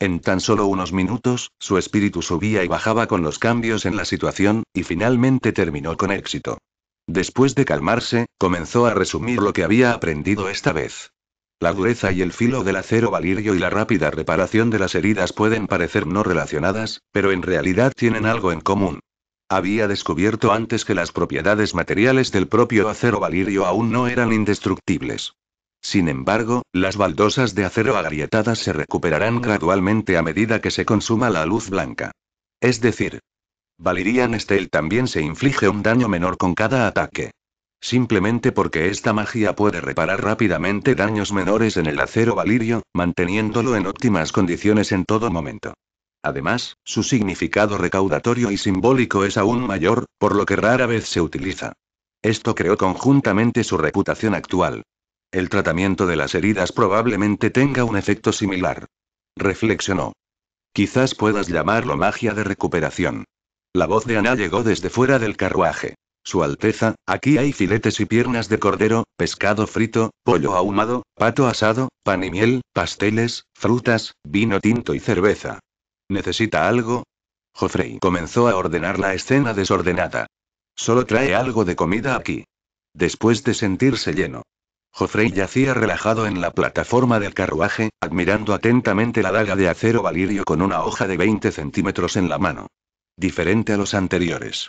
En tan solo unos minutos, su espíritu subía y bajaba con los cambios en la situación, y finalmente terminó con éxito. Después de calmarse, comenzó a resumir lo que había aprendido esta vez. La dureza y el filo del acero valirio y la rápida reparación de las heridas pueden parecer no relacionadas, pero en realidad tienen algo en común. Había descubierto antes que las propiedades materiales del propio acero valirio aún no eran indestructibles. Sin embargo, las baldosas de acero agrietadas se recuperarán gradualmente a medida que se consuma la luz blanca. Es decir, Valirian Steel también se inflige un daño menor con cada ataque. Simplemente porque esta magia puede reparar rápidamente daños menores en el acero valirio, manteniéndolo en óptimas condiciones en todo momento. Además, su significado recaudatorio y simbólico es aún mayor, por lo que rara vez se utiliza. Esto creó conjuntamente su reputación actual. El tratamiento de las heridas probablemente tenga un efecto similar. Reflexionó. Quizás puedas llamarlo magia de recuperación. La voz de Ana llegó desde fuera del carruaje. Su Alteza, aquí hay filetes y piernas de cordero, pescado frito, pollo ahumado, pato asado, pan y miel, pasteles, frutas, vino tinto y cerveza. ¿Necesita algo? Joffrey comenzó a ordenar la escena desordenada. Solo trae algo de comida aquí. Después de sentirse lleno. Joffrey yacía relajado en la plataforma del carruaje, admirando atentamente la daga de acero valirio con una hoja de 20 centímetros en la mano. Diferente a los anteriores.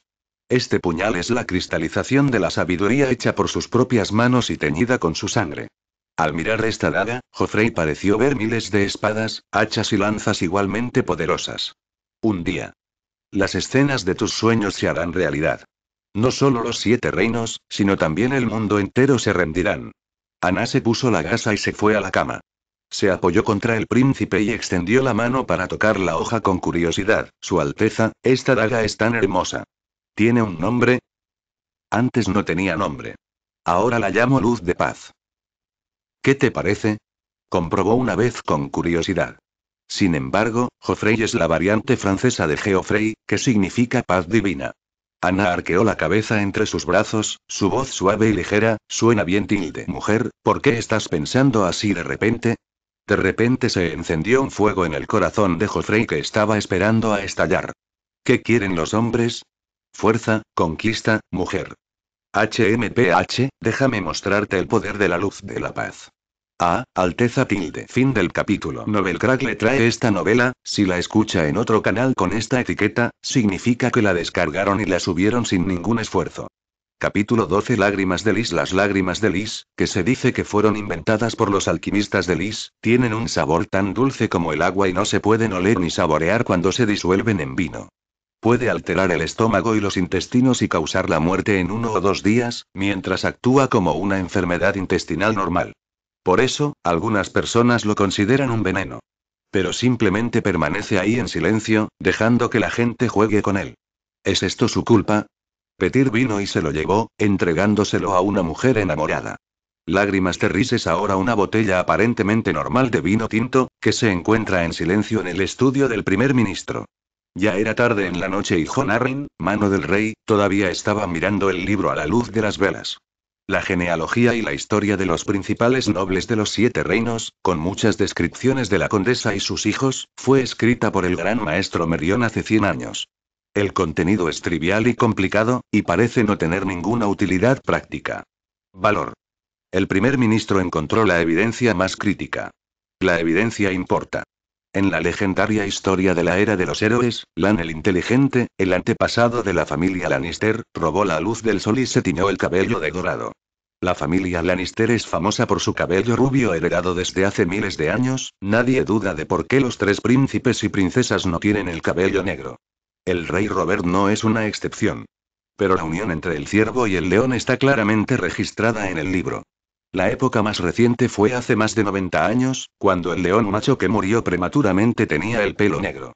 Este puñal es la cristalización de la sabiduría hecha por sus propias manos y teñida con su sangre. Al mirar esta daga, Joffrey pareció ver miles de espadas, hachas y lanzas igualmente poderosas. Un día. Las escenas de tus sueños se harán realidad. No solo los siete reinos, sino también el mundo entero se rendirán. Ana se puso la gasa y se fue a la cama. Se apoyó contra el príncipe y extendió la mano para tocar la hoja con curiosidad. Su Alteza, esta daga es tan hermosa. ¿Tiene un nombre? Antes no tenía nombre. Ahora la llamo luz de paz. ¿Qué te parece? Comprobó una vez con curiosidad. Sin embargo, Joffrey es la variante francesa de Geoffrey, que significa paz divina. Ana arqueó la cabeza entre sus brazos, su voz suave y ligera, suena bien tilde. Mujer, ¿por qué estás pensando así de repente? De repente se encendió un fuego en el corazón de Joffrey que estaba esperando a estallar. ¿Qué quieren los hombres? Fuerza, conquista, mujer. HMPH, déjame mostrarte el poder de la luz de la paz. A. Alteza tilde. Fin del capítulo. Novel Crack le trae esta novela, si la escucha en otro canal con esta etiqueta, significa que la descargaron y la subieron sin ningún esfuerzo. Capítulo 12 Lágrimas de Lis Las lágrimas de Lis, que se dice que fueron inventadas por los alquimistas de Lis, tienen un sabor tan dulce como el agua y no se pueden oler ni saborear cuando se disuelven en vino puede alterar el estómago y los intestinos y causar la muerte en uno o dos días, mientras actúa como una enfermedad intestinal normal. Por eso, algunas personas lo consideran un veneno. Pero simplemente permanece ahí en silencio, dejando que la gente juegue con él. ¿Es esto su culpa? Petir vino y se lo llevó, entregándoselo a una mujer enamorada. Lágrimas terrices ahora una botella aparentemente normal de vino tinto, que se encuentra en silencio en el estudio del primer ministro. Ya era tarde en la noche y John mano del rey, todavía estaba mirando el libro a la luz de las velas. La genealogía y la historia de los principales nobles de los siete reinos, con muchas descripciones de la condesa y sus hijos, fue escrita por el gran maestro Merión hace 100 años. El contenido es trivial y complicado, y parece no tener ninguna utilidad práctica. Valor. El primer ministro encontró la evidencia más crítica. La evidencia importa. En la legendaria historia de la era de los héroes, Lan el Inteligente, el antepasado de la familia Lannister, robó la luz del sol y se tiñó el cabello de dorado. La familia Lannister es famosa por su cabello rubio heredado desde hace miles de años, nadie duda de por qué los tres príncipes y princesas no tienen el cabello negro. El rey Robert no es una excepción. Pero la unión entre el ciervo y el león está claramente registrada en el libro. La época más reciente fue hace más de 90 años, cuando el león macho que murió prematuramente tenía el pelo negro.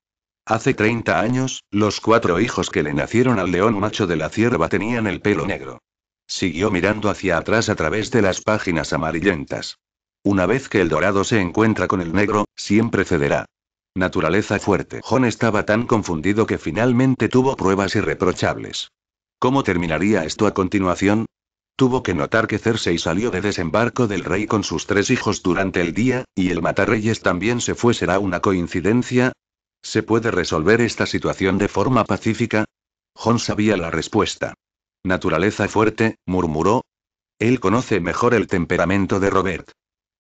Hace 30 años, los cuatro hijos que le nacieron al león macho de la cierva tenían el pelo negro. Siguió mirando hacia atrás a través de las páginas amarillentas. Una vez que el dorado se encuentra con el negro, siempre cederá. Naturaleza fuerte. John estaba tan confundido que finalmente tuvo pruebas irreprochables. ¿Cómo terminaría esto a continuación? Tuvo que notar que Cersei salió de desembarco del rey con sus tres hijos durante el día, y el matarreyes también se fue. ¿Será una coincidencia? ¿Se puede resolver esta situación de forma pacífica? Jon sabía la respuesta. Naturaleza fuerte, murmuró. Él conoce mejor el temperamento de Robert.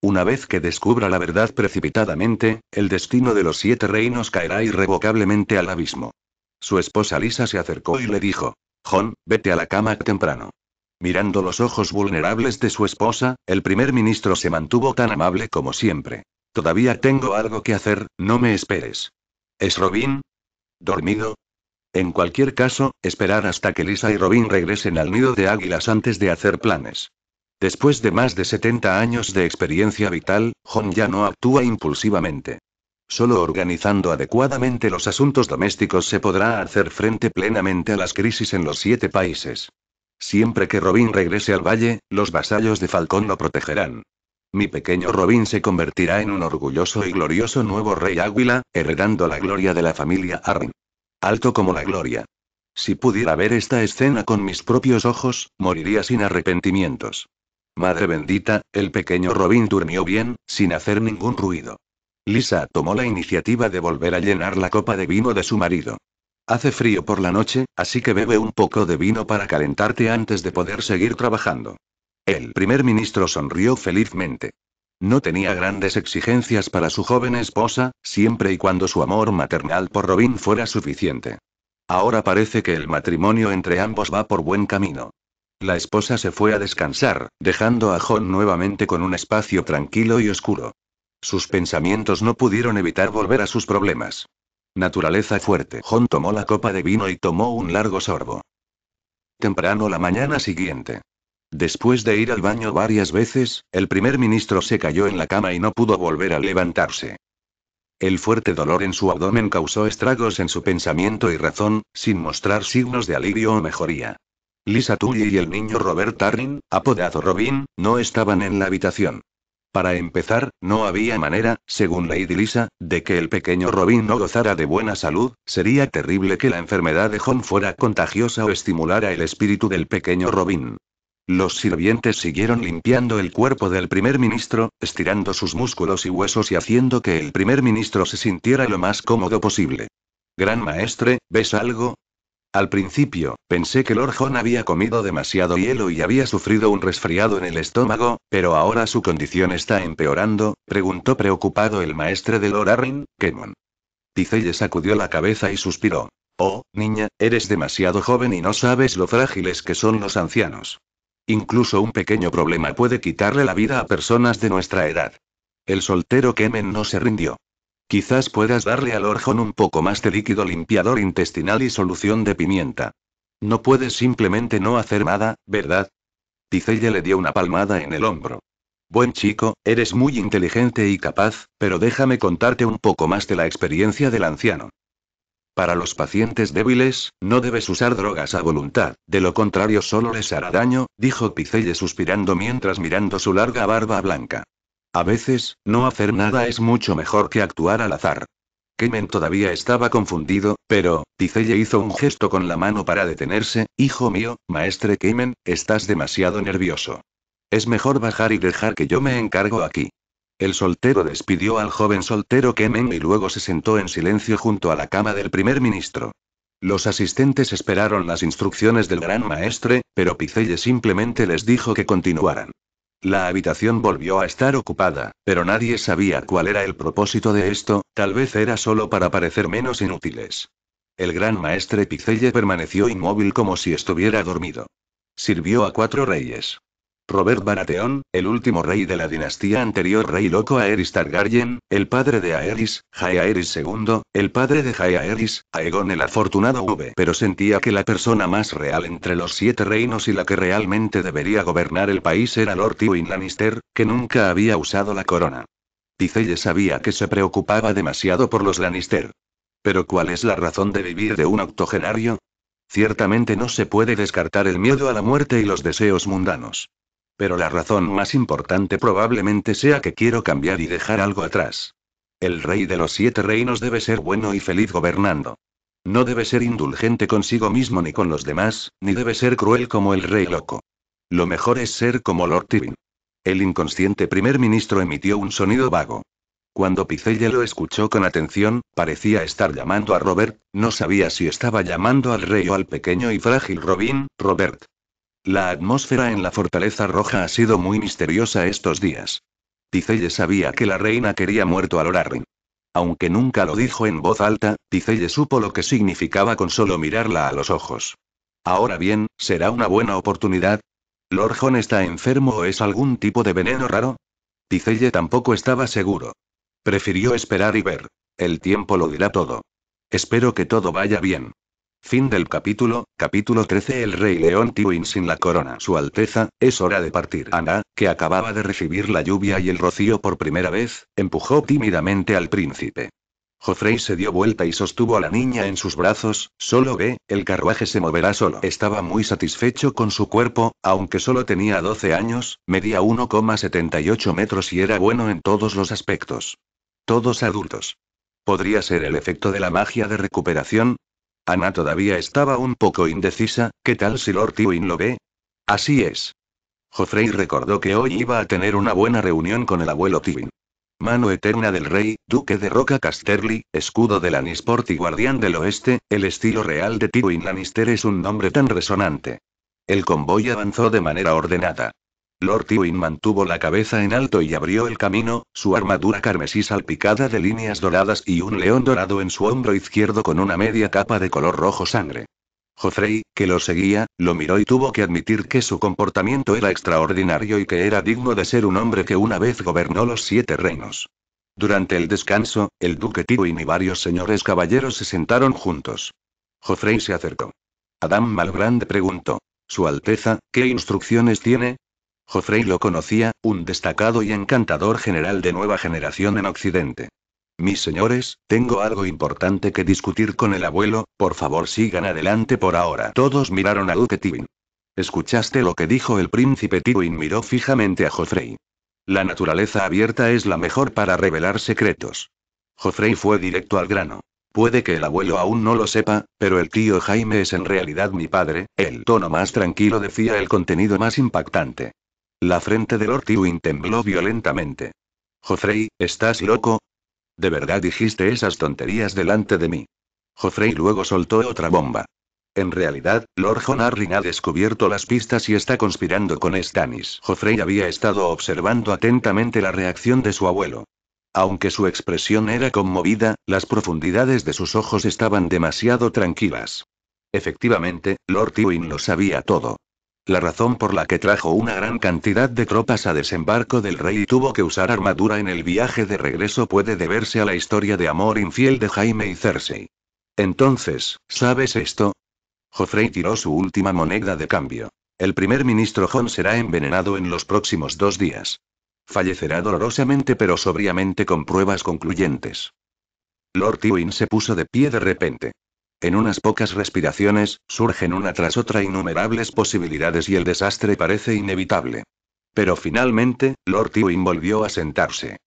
Una vez que descubra la verdad precipitadamente, el destino de los siete reinos caerá irrevocablemente al abismo. Su esposa Lisa se acercó y le dijo, Jon, vete a la cama temprano. Mirando los ojos vulnerables de su esposa, el primer ministro se mantuvo tan amable como siempre. Todavía tengo algo que hacer, no me esperes. ¿Es Robin? ¿Dormido? En cualquier caso, esperar hasta que Lisa y Robin regresen al nido de águilas antes de hacer planes. Después de más de 70 años de experiencia vital, Hon ya no actúa impulsivamente. Solo organizando adecuadamente los asuntos domésticos se podrá hacer frente plenamente a las crisis en los siete países. Siempre que Robin regrese al valle, los vasallos de Falcón lo protegerán. Mi pequeño Robin se convertirá en un orgulloso y glorioso nuevo rey águila, heredando la gloria de la familia Arryn. Alto como la gloria. Si pudiera ver esta escena con mis propios ojos, moriría sin arrepentimientos. Madre bendita, el pequeño Robin durmió bien, sin hacer ningún ruido. Lisa tomó la iniciativa de volver a llenar la copa de vino de su marido. Hace frío por la noche, así que bebe un poco de vino para calentarte antes de poder seguir trabajando. El primer ministro sonrió felizmente. No tenía grandes exigencias para su joven esposa, siempre y cuando su amor maternal por Robin fuera suficiente. Ahora parece que el matrimonio entre ambos va por buen camino. La esposa se fue a descansar, dejando a John nuevamente con un espacio tranquilo y oscuro. Sus pensamientos no pudieron evitar volver a sus problemas. Naturaleza fuerte. John tomó la copa de vino y tomó un largo sorbo. Temprano la mañana siguiente. Después de ir al baño varias veces, el primer ministro se cayó en la cama y no pudo volver a levantarse. El fuerte dolor en su abdomen causó estragos en su pensamiento y razón, sin mostrar signos de alivio o mejoría. Lisa Tully y el niño Robert Tarring, apodado Robin, no estaban en la habitación. Para empezar, no había manera, según Lady Lisa, de que el pequeño Robin no gozara de buena salud, sería terrible que la enfermedad de John fuera contagiosa o estimulara el espíritu del pequeño Robin. Los sirvientes siguieron limpiando el cuerpo del primer ministro, estirando sus músculos y huesos y haciendo que el primer ministro se sintiera lo más cómodo posible. Gran maestre, ¿ves algo? Al principio, pensé que Lord John había comido demasiado hielo y había sufrido un resfriado en el estómago, pero ahora su condición está empeorando, preguntó preocupado el maestro de Lord Arryn, Kemon. Tizelle sacudió la cabeza y suspiró. Oh, niña, eres demasiado joven y no sabes lo frágiles que son los ancianos. Incluso un pequeño problema puede quitarle la vida a personas de nuestra edad. El soltero Kemen no se rindió. Quizás puedas darle al orjón un poco más de líquido limpiador intestinal y solución de pimienta. No puedes simplemente no hacer nada, ¿verdad? Pizelle le dio una palmada en el hombro. Buen chico, eres muy inteligente y capaz, pero déjame contarte un poco más de la experiencia del anciano. Para los pacientes débiles, no debes usar drogas a voluntad, de lo contrario solo les hará daño, dijo Picelle suspirando mientras mirando su larga barba blanca. A veces, no hacer nada es mucho mejor que actuar al azar. Kemen todavía estaba confundido, pero, Pizelle hizo un gesto con la mano para detenerse, hijo mío, maestre Kemen, estás demasiado nervioso. Es mejor bajar y dejar que yo me encargo aquí. El soltero despidió al joven soltero Kemen y luego se sentó en silencio junto a la cama del primer ministro. Los asistentes esperaron las instrucciones del gran maestre, pero Picelle simplemente les dijo que continuaran. La habitación volvió a estar ocupada, pero nadie sabía cuál era el propósito de esto, tal vez era solo para parecer menos inútiles. El gran maestre Picelle permaneció inmóvil como si estuviera dormido. Sirvió a cuatro reyes. Robert Baratheon, el último rey de la dinastía anterior rey loco Aerys Targaryen, el padre de Aerys, Jaehaerys II, el padre de Jaehaerys, Aegon el afortunado V. Pero sentía que la persona más real entre los siete reinos y la que realmente debería gobernar el país era Lord Tywin Lannister, que nunca había usado la corona. Tizelle sabía que se preocupaba demasiado por los Lannister. Pero ¿cuál es la razón de vivir de un octogenario? Ciertamente no se puede descartar el miedo a la muerte y los deseos mundanos pero la razón más importante probablemente sea que quiero cambiar y dejar algo atrás. El rey de los siete reinos debe ser bueno y feliz gobernando. No debe ser indulgente consigo mismo ni con los demás, ni debe ser cruel como el rey loco. Lo mejor es ser como Lord Tywin. El inconsciente primer ministro emitió un sonido vago. Cuando Picella lo escuchó con atención, parecía estar llamando a Robert, no sabía si estaba llamando al rey o al pequeño y frágil Robin, Robert. La atmósfera en la fortaleza roja ha sido muy misteriosa estos días. Ticelle sabía que la reina quería muerto a Lorarin. Aunque nunca lo dijo en voz alta, Ticelle supo lo que significaba con solo mirarla a los ojos. Ahora bien, ¿será una buena oportunidad? Lorjon está enfermo o es algún tipo de veneno raro? Ticelle tampoco estaba seguro. Prefirió esperar y ver. El tiempo lo dirá todo. Espero que todo vaya bien. Fin del capítulo, capítulo 13 El rey León Tiwin sin la corona Su Alteza, es hora de partir. Ana, que acababa de recibir la lluvia y el rocío por primera vez, empujó tímidamente al príncipe. Jofrey se dio vuelta y sostuvo a la niña en sus brazos, solo ve, el carruaje se moverá solo. Estaba muy satisfecho con su cuerpo, aunque solo tenía 12 años, medía 1,78 metros y era bueno en todos los aspectos. Todos adultos. Podría ser el efecto de la magia de recuperación, Ana todavía estaba un poco indecisa, ¿qué tal si Lord Tywin lo ve? Así es. Joffrey recordó que hoy iba a tener una buena reunión con el abuelo Tywin. Mano eterna del rey, duque de Roca Casterly, escudo de Lannisport y guardián del oeste, el estilo real de Tywin Lannister es un nombre tan resonante. El convoy avanzó de manera ordenada. Lord Tywin mantuvo la cabeza en alto y abrió el camino, su armadura carmesí salpicada de líneas doradas y un león dorado en su hombro izquierdo con una media capa de color rojo sangre. Joffrey, que lo seguía, lo miró y tuvo que admitir que su comportamiento era extraordinario y que era digno de ser un hombre que una vez gobernó los siete reinos. Durante el descanso, el duque Tywin y varios señores caballeros se sentaron juntos. Joffrey se acercó. Adam Malbrand preguntó. Su Alteza, ¿qué instrucciones tiene? Joffrey lo conocía, un destacado y encantador general de nueva generación en Occidente. Mis señores, tengo algo importante que discutir con el abuelo, por favor sigan adelante por ahora. Todos miraron a Duke Tibin. ¿Escuchaste lo que dijo el príncipe Tywin? Miró fijamente a Joffrey. La naturaleza abierta es la mejor para revelar secretos. Joffrey fue directo al grano. Puede que el abuelo aún no lo sepa, pero el tío Jaime es en realidad mi padre, el tono más tranquilo decía el contenido más impactante. La frente de Lord Tywin tembló violentamente. Joffrey, ¿estás loco? ¿De verdad dijiste esas tonterías delante de mí? Joffrey luego soltó otra bomba. En realidad, Lord John ha descubierto las pistas y está conspirando con Stannis. Joffrey había estado observando atentamente la reacción de su abuelo. Aunque su expresión era conmovida, las profundidades de sus ojos estaban demasiado tranquilas. Efectivamente, Lord Tywin lo sabía todo la razón por la que trajo una gran cantidad de tropas a desembarco del rey y tuvo que usar armadura en el viaje de regreso puede deberse a la historia de amor infiel de Jaime y Cersei. Entonces, ¿sabes esto? Joffrey tiró su última moneda de cambio. El primer ministro John será envenenado en los próximos dos días. Fallecerá dolorosamente pero sobriamente con pruebas concluyentes. Lord Tywin se puso de pie de repente. En unas pocas respiraciones, surgen una tras otra innumerables posibilidades y el desastre parece inevitable. Pero finalmente, Lord Tywin volvió a sentarse.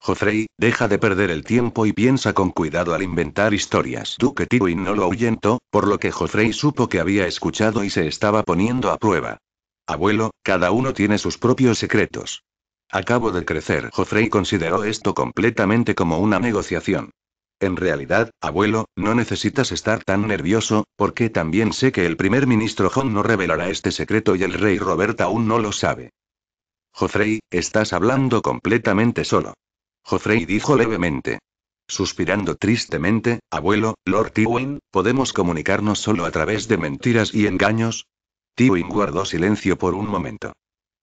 Joffrey, deja de perder el tiempo y piensa con cuidado al inventar historias. Duque Tywin no lo ahuyentó, por lo que Joffrey supo que había escuchado y se estaba poniendo a prueba. Abuelo, cada uno tiene sus propios secretos. Acabo de crecer. Joffrey consideró esto completamente como una negociación. En realidad, abuelo, no necesitas estar tan nervioso, porque también sé que el primer ministro John no revelará este secreto y el rey Robert aún no lo sabe. Joffrey, estás hablando completamente solo. Joffrey dijo levemente. Suspirando tristemente, abuelo, Lord Tywin, ¿podemos comunicarnos solo a través de mentiras y engaños? Tywin guardó silencio por un momento.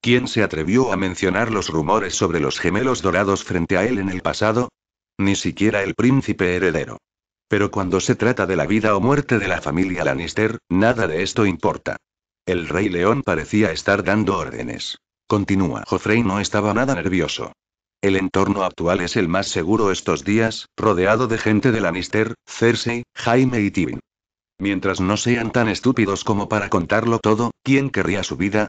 ¿Quién se atrevió a mencionar los rumores sobre los gemelos dorados frente a él en el pasado? Ni siquiera el príncipe heredero. Pero cuando se trata de la vida o muerte de la familia Lannister, nada de esto importa. El rey león parecía estar dando órdenes. Continúa. Joffrey no estaba nada nervioso. El entorno actual es el más seguro estos días, rodeado de gente de Lannister, Cersei, Jaime y Tywin. Mientras no sean tan estúpidos como para contarlo todo, ¿quién querría su vida?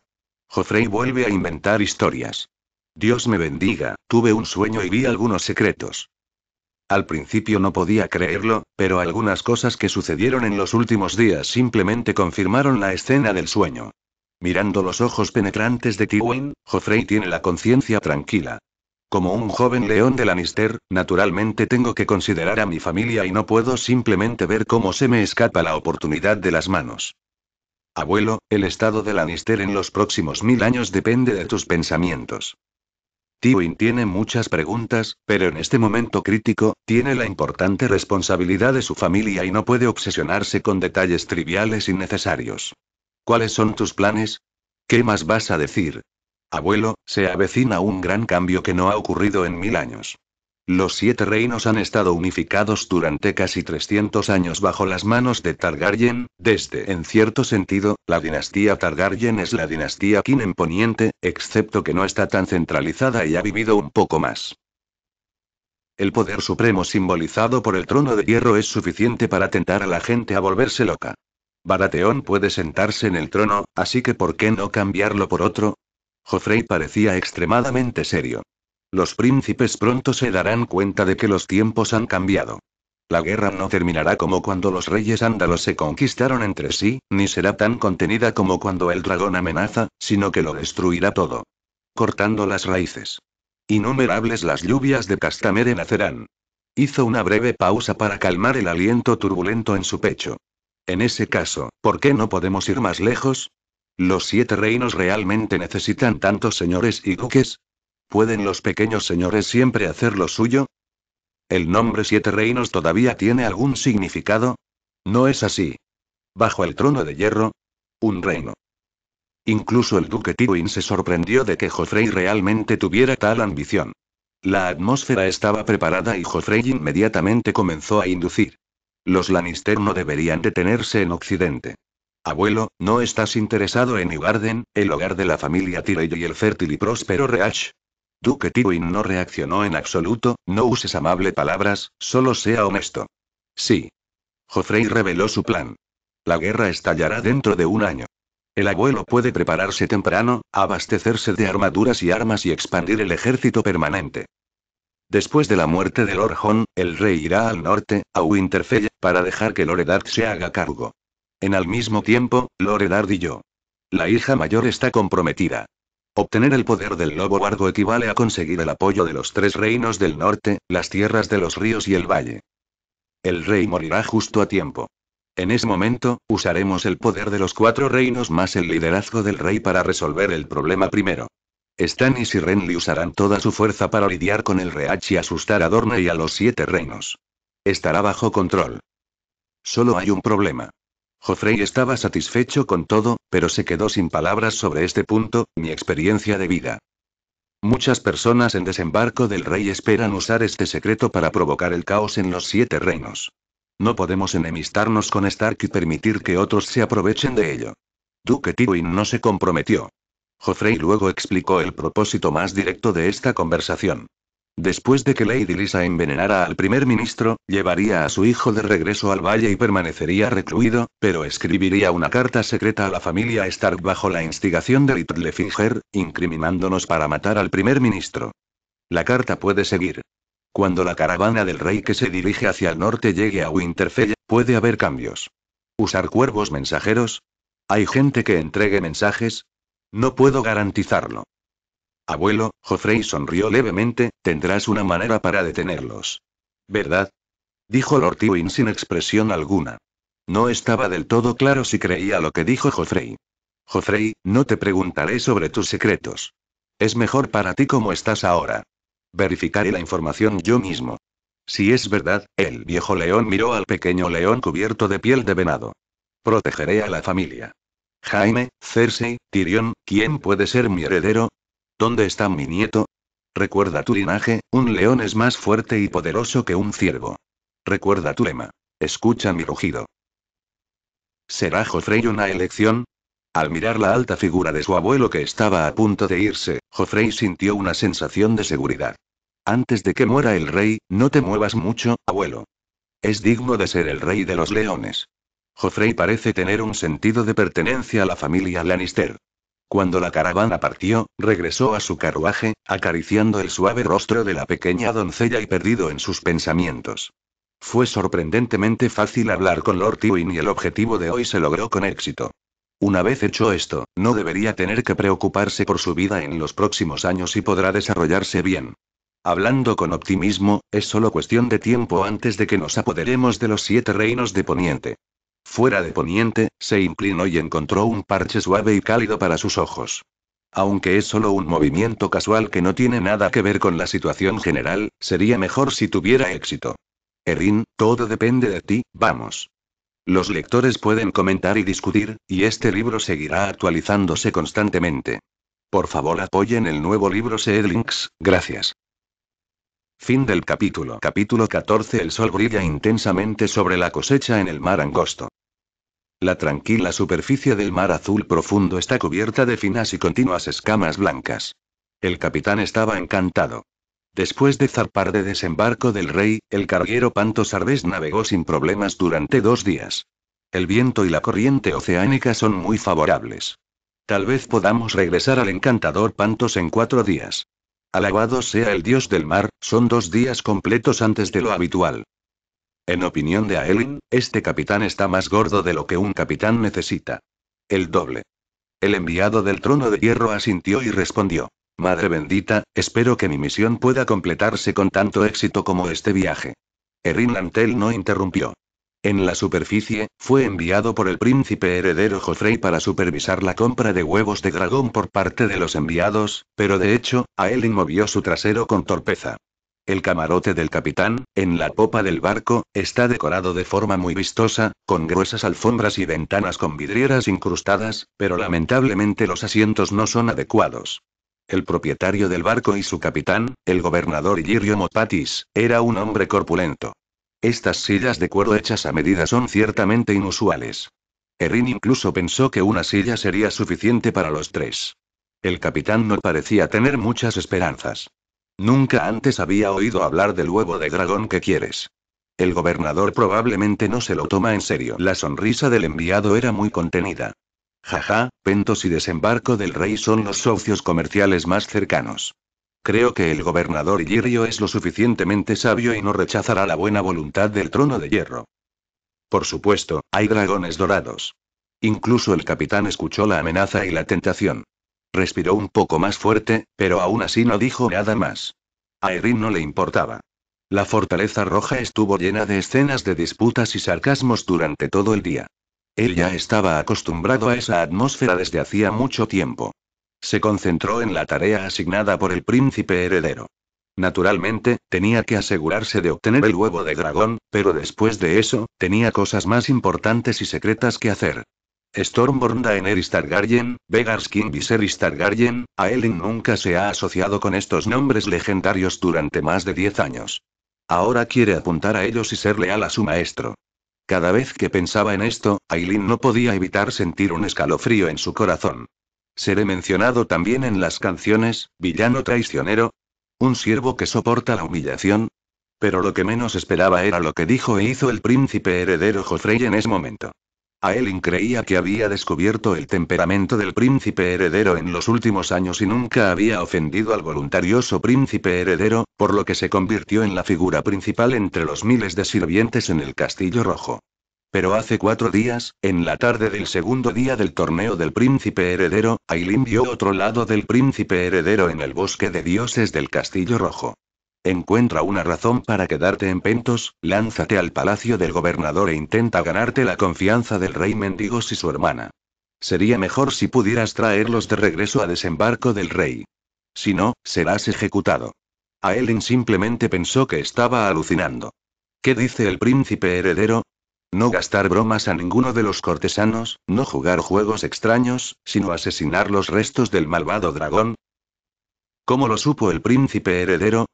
Joffrey vuelve a inventar historias. Dios me bendiga, tuve un sueño y vi algunos secretos. Al principio no podía creerlo, pero algunas cosas que sucedieron en los últimos días simplemente confirmaron la escena del sueño. Mirando los ojos penetrantes de Tywin, Joffrey tiene la conciencia tranquila. Como un joven león de Lannister, naturalmente tengo que considerar a mi familia y no puedo simplemente ver cómo se me escapa la oportunidad de las manos. Abuelo, el estado de Lannister en los próximos mil años depende de tus pensamientos. Tiwin tiene muchas preguntas, pero en este momento crítico, tiene la importante responsabilidad de su familia y no puede obsesionarse con detalles triviales innecesarios. ¿Cuáles son tus planes? ¿Qué más vas a decir? Abuelo, se avecina un gran cambio que no ha ocurrido en mil años. Los siete reinos han estado unificados durante casi 300 años bajo las manos de Targaryen, desde, en cierto sentido, la dinastía Targaryen es la dinastía que en Poniente, excepto que no está tan centralizada y ha vivido un poco más. El poder supremo simbolizado por el trono de hierro es suficiente para tentar a la gente a volverse loca. Baratheon puede sentarse en el trono, así que ¿por qué no cambiarlo por otro? Joffrey parecía extremadamente serio. Los príncipes pronto se darán cuenta de que los tiempos han cambiado. La guerra no terminará como cuando los reyes ándalos se conquistaron entre sí, ni será tan contenida como cuando el dragón amenaza, sino que lo destruirá todo. Cortando las raíces. Innumerables las lluvias de Castamere nacerán. Hizo una breve pausa para calmar el aliento turbulento en su pecho. En ese caso, ¿por qué no podemos ir más lejos? Los siete reinos realmente necesitan tantos señores y duques, ¿Pueden los pequeños señores siempre hacer lo suyo? ¿El nombre Siete Reinos todavía tiene algún significado? No es así. Bajo el trono de hierro, un reino. Incluso el duque Tywin se sorprendió de que Joffrey realmente tuviera tal ambición. La atmósfera estaba preparada y Joffrey inmediatamente comenzó a inducir. Los Lannister no deberían detenerse en Occidente. Abuelo, ¿no estás interesado en Iwarden, el hogar de la familia Tyrell y el fértil y próspero Reach? Duque Tywin no reaccionó en absoluto, no uses amable palabras, solo sea honesto. Sí. Joffrey reveló su plan. La guerra estallará dentro de un año. El abuelo puede prepararse temprano, abastecerse de armaduras y armas y expandir el ejército permanente. Después de la muerte de Lord el rey irá al norte, a Winterfell, para dejar que loredad se haga cargo. En al mismo tiempo, Loredard y yo. La hija mayor está comprometida. Obtener el poder del lobo guardo equivale a conseguir el apoyo de los tres reinos del norte, las tierras de los ríos y el valle. El rey morirá justo a tiempo. En ese momento, usaremos el poder de los cuatro reinos más el liderazgo del rey para resolver el problema primero. Stannis y Renly usarán toda su fuerza para lidiar con el Reach y asustar a Dorne y a los siete reinos. Estará bajo control. Solo hay un problema. Joffrey estaba satisfecho con todo, pero se quedó sin palabras sobre este punto, mi experiencia de vida. Muchas personas en desembarco del rey esperan usar este secreto para provocar el caos en los siete reinos. No podemos enemistarnos con Stark y permitir que otros se aprovechen de ello. Duque Tywin no se comprometió. Joffrey luego explicó el propósito más directo de esta conversación. Después de que Lady Lisa envenenara al primer ministro, llevaría a su hijo de regreso al valle y permanecería recluido, pero escribiría una carta secreta a la familia Stark bajo la instigación de Little incriminándonos para matar al primer ministro. La carta puede seguir. Cuando la caravana del rey que se dirige hacia el norte llegue a Winterfell, puede haber cambios. ¿Usar cuervos mensajeros? ¿Hay gente que entregue mensajes? No puedo garantizarlo. Abuelo, Joffrey sonrió levemente, tendrás una manera para detenerlos. ¿Verdad? Dijo Lord Tywin sin expresión alguna. No estaba del todo claro si creía lo que dijo Joffrey. Joffrey, no te preguntaré sobre tus secretos. Es mejor para ti como estás ahora. Verificaré la información yo mismo. Si es verdad, el viejo león miró al pequeño león cubierto de piel de venado. Protegeré a la familia. Jaime, Cersei, Tyrion, ¿quién puede ser mi heredero? ¿Dónde está mi nieto? Recuerda tu linaje, un león es más fuerte y poderoso que un ciervo. Recuerda tu lema. Escucha mi rugido. ¿Será Joffrey una elección? Al mirar la alta figura de su abuelo que estaba a punto de irse, Joffrey sintió una sensación de seguridad. Antes de que muera el rey, no te muevas mucho, abuelo. Es digno de ser el rey de los leones. Joffrey parece tener un sentido de pertenencia a la familia Lannister. Cuando la caravana partió, regresó a su carruaje, acariciando el suave rostro de la pequeña doncella y perdido en sus pensamientos. Fue sorprendentemente fácil hablar con Lord Tywin y el objetivo de hoy se logró con éxito. Una vez hecho esto, no debería tener que preocuparse por su vida en los próximos años y podrá desarrollarse bien. Hablando con optimismo, es solo cuestión de tiempo antes de que nos apoderemos de los siete reinos de Poniente. Fuera de poniente, se inclinó y encontró un parche suave y cálido para sus ojos. Aunque es solo un movimiento casual que no tiene nada que ver con la situación general, sería mejor si tuviera éxito. Erin, todo depende de ti, vamos. Los lectores pueden comentar y discutir, y este libro seguirá actualizándose constantemente. Por favor apoyen el nuevo libro Links. gracias. Fin del capítulo. Capítulo 14 El sol brilla intensamente sobre la cosecha en el mar angosto. La tranquila superficie del mar azul profundo está cubierta de finas y continuas escamas blancas. El capitán estaba encantado. Después de zarpar de desembarco del rey, el carguero Pantos Arves navegó sin problemas durante dos días. El viento y la corriente oceánica son muy favorables. Tal vez podamos regresar al encantador Pantos en cuatro días. Alabado sea el dios del mar, son dos días completos antes de lo habitual. En opinión de Aelin, este capitán está más gordo de lo que un capitán necesita. El doble. El enviado del trono de hierro asintió y respondió. Madre bendita, espero que mi misión pueda completarse con tanto éxito como este viaje. Erin Antel no interrumpió. En la superficie, fue enviado por el príncipe heredero Joffrey para supervisar la compra de huevos de dragón por parte de los enviados, pero de hecho, a él movió su trasero con torpeza. El camarote del capitán, en la popa del barco, está decorado de forma muy vistosa, con gruesas alfombras y ventanas con vidrieras incrustadas, pero lamentablemente los asientos no son adecuados. El propietario del barco y su capitán, el gobernador Illyrio Mopatis, era un hombre corpulento. Estas sillas de cuero hechas a medida son ciertamente inusuales. Erin incluso pensó que una silla sería suficiente para los tres. El capitán no parecía tener muchas esperanzas. Nunca antes había oído hablar del huevo de dragón que quieres. El gobernador probablemente no se lo toma en serio. La sonrisa del enviado era muy contenida. Jaja, Pentos y Desembarco del Rey son los socios comerciales más cercanos. Creo que el gobernador Illirio es lo suficientemente sabio y no rechazará la buena voluntad del trono de hierro. Por supuesto, hay dragones dorados. Incluso el capitán escuchó la amenaza y la tentación. Respiró un poco más fuerte, pero aún así no dijo nada más. A Erin no le importaba. La fortaleza roja estuvo llena de escenas de disputas y sarcasmos durante todo el día. Él ya estaba acostumbrado a esa atmósfera desde hacía mucho tiempo. Se concentró en la tarea asignada por el príncipe heredero. Naturalmente, tenía que asegurarse de obtener el huevo de dragón, pero después de eso, tenía cosas más importantes y secretas que hacer. Stormborn Daenerys Targaryen, Vegas King Viserys Targaryen, Aelin nunca se ha asociado con estos nombres legendarios durante más de 10 años. Ahora quiere apuntar a ellos y ser leal a su maestro. Cada vez que pensaba en esto, Aileen no podía evitar sentir un escalofrío en su corazón. Seré mencionado también en las canciones, villano traicionero. Un siervo que soporta la humillación. Pero lo que menos esperaba era lo que dijo e hizo el príncipe heredero Joffrey en ese momento. A Elin creía que había descubierto el temperamento del príncipe heredero en los últimos años y nunca había ofendido al voluntarioso príncipe heredero, por lo que se convirtió en la figura principal entre los miles de sirvientes en el Castillo Rojo. Pero hace cuatro días, en la tarde del segundo día del torneo del príncipe heredero, Ailin vio otro lado del príncipe heredero en el bosque de dioses del Castillo Rojo. Encuentra una razón para quedarte en Pentos, lánzate al palacio del gobernador e intenta ganarte la confianza del rey Mendigos y su hermana. Sería mejor si pudieras traerlos de regreso a desembarco del rey. Si no, serás ejecutado. Ailin simplemente pensó que estaba alucinando. ¿Qué dice el príncipe heredero? No gastar bromas a ninguno de los cortesanos, no jugar juegos extraños, sino asesinar los restos del malvado dragón. ¿Cómo lo supo el príncipe heredero?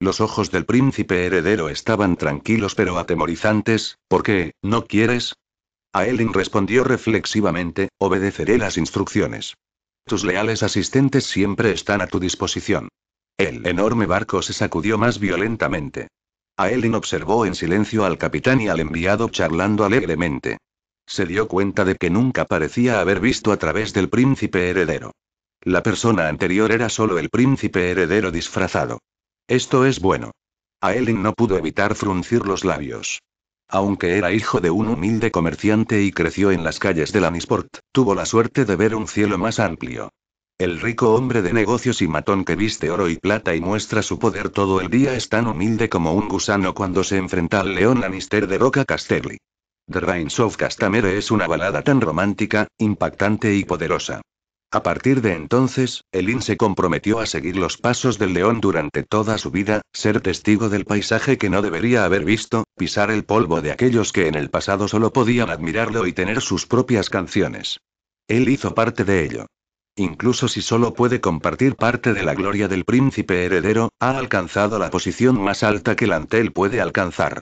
Los ojos del príncipe heredero estaban tranquilos pero atemorizantes, ¿por qué, no quieres? Aelin respondió reflexivamente, obedeceré las instrucciones. Tus leales asistentes siempre están a tu disposición. El enorme barco se sacudió más violentamente. Ellen observó en silencio al capitán y al enviado charlando alegremente. Se dio cuenta de que nunca parecía haber visto a través del príncipe heredero. La persona anterior era solo el príncipe heredero disfrazado. Esto es bueno. A Ellen no pudo evitar fruncir los labios. Aunque era hijo de un humilde comerciante y creció en las calles de Lanisport, tuvo la suerte de ver un cielo más amplio. El rico hombre de negocios y matón que viste oro y plata y muestra su poder todo el día es tan humilde como un gusano cuando se enfrenta al león Lannister de Roca Casterly. The Rains of Castamere es una balada tan romántica, impactante y poderosa. A partir de entonces, Elin se comprometió a seguir los pasos del león durante toda su vida, ser testigo del paisaje que no debería haber visto, pisar el polvo de aquellos que en el pasado solo podían admirarlo y tener sus propias canciones. Él hizo parte de ello. Incluso si solo puede compartir parte de la gloria del príncipe heredero, ha alcanzado la posición más alta que Lantel puede alcanzar.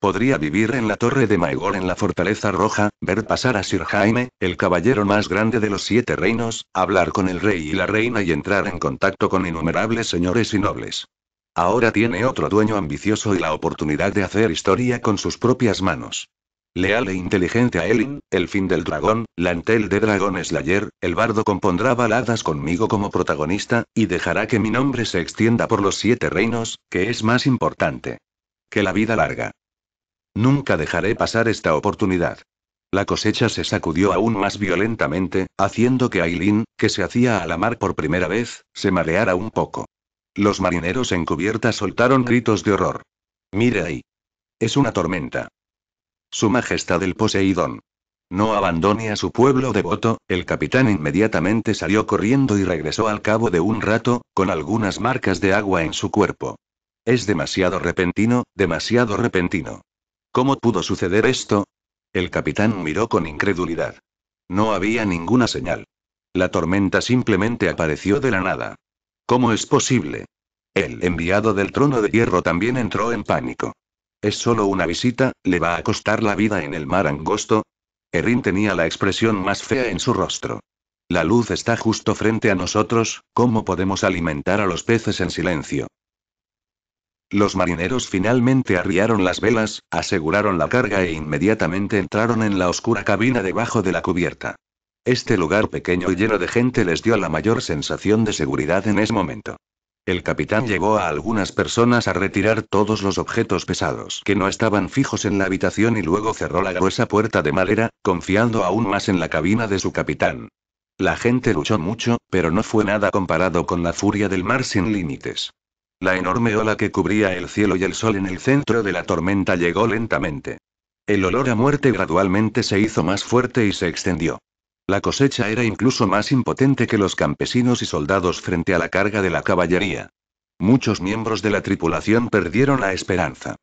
Podría vivir en la torre de Maegor en la fortaleza roja, ver pasar a Sir Jaime, el caballero más grande de los siete reinos, hablar con el rey y la reina y entrar en contacto con innumerables señores y nobles. Ahora tiene otro dueño ambicioso y la oportunidad de hacer historia con sus propias manos. Leal e inteligente a Elin, el fin del dragón, la antel de Dragon Slayer, el bardo compondrá baladas conmigo como protagonista, y dejará que mi nombre se extienda por los siete reinos, que es más importante. Que la vida larga. Nunca dejaré pasar esta oportunidad. La cosecha se sacudió aún más violentamente, haciendo que Aileen, que se hacía a la mar por primera vez, se mareara un poco. Los marineros en cubierta soltaron gritos de horror. Mire ahí. Es una tormenta. Su Majestad el Poseidón. No abandone a su pueblo devoto, el capitán inmediatamente salió corriendo y regresó al cabo de un rato, con algunas marcas de agua en su cuerpo. Es demasiado repentino, demasiado repentino. ¿Cómo pudo suceder esto? El capitán miró con incredulidad. No había ninguna señal. La tormenta simplemente apareció de la nada. ¿Cómo es posible? El enviado del trono de hierro también entró en pánico. Es solo una visita, le va a costar la vida en el mar angosto. Erin tenía la expresión más fea en su rostro. La luz está justo frente a nosotros, ¿cómo podemos alimentar a los peces en silencio? Los marineros finalmente arriaron las velas, aseguraron la carga e inmediatamente entraron en la oscura cabina debajo de la cubierta. Este lugar pequeño y lleno de gente les dio la mayor sensación de seguridad en ese momento. El capitán llevó a algunas personas a retirar todos los objetos pesados que no estaban fijos en la habitación y luego cerró la gruesa puerta de madera, confiando aún más en la cabina de su capitán. La gente luchó mucho, pero no fue nada comparado con la furia del mar sin límites. La enorme ola que cubría el cielo y el sol en el centro de la tormenta llegó lentamente. El olor a muerte gradualmente se hizo más fuerte y se extendió. La cosecha era incluso más impotente que los campesinos y soldados frente a la carga de la caballería. Muchos miembros de la tripulación perdieron la esperanza.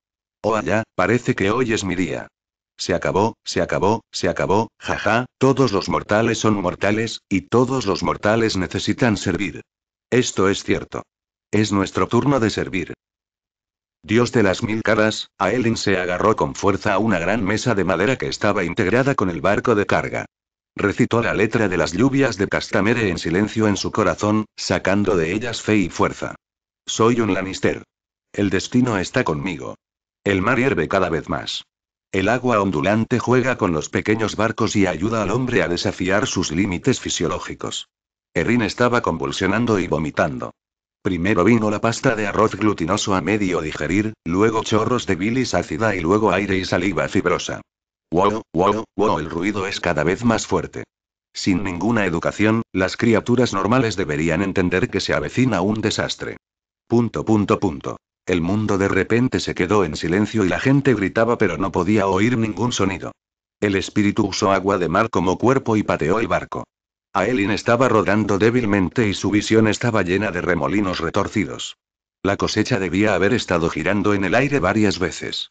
Oh, allá, parece que hoy es mi día. Se acabó, se acabó, se acabó, jaja, todos los mortales son mortales, y todos los mortales necesitan servir. Esto es cierto. Es nuestro turno de servir. Dios de las mil caras, a Ellen se agarró con fuerza a una gran mesa de madera que estaba integrada con el barco de carga. Recitó la letra de las lluvias de Castamere en silencio en su corazón, sacando de ellas fe y fuerza. Soy un Lannister. El destino está conmigo. El mar hierve cada vez más. El agua ondulante juega con los pequeños barcos y ayuda al hombre a desafiar sus límites fisiológicos. Erin estaba convulsionando y vomitando. Primero vino la pasta de arroz glutinoso a medio digerir, luego chorros de bilis ácida y luego aire y saliva fibrosa. Wow, wow, wow, el ruido es cada vez más fuerte. Sin ninguna educación, las criaturas normales deberían entender que se avecina un desastre. Punto, punto, punto. El mundo de repente se quedó en silencio y la gente gritaba pero no podía oír ningún sonido. El espíritu usó agua de mar como cuerpo y pateó el barco. Aelin estaba rodando débilmente y su visión estaba llena de remolinos retorcidos. La cosecha debía haber estado girando en el aire varias veces.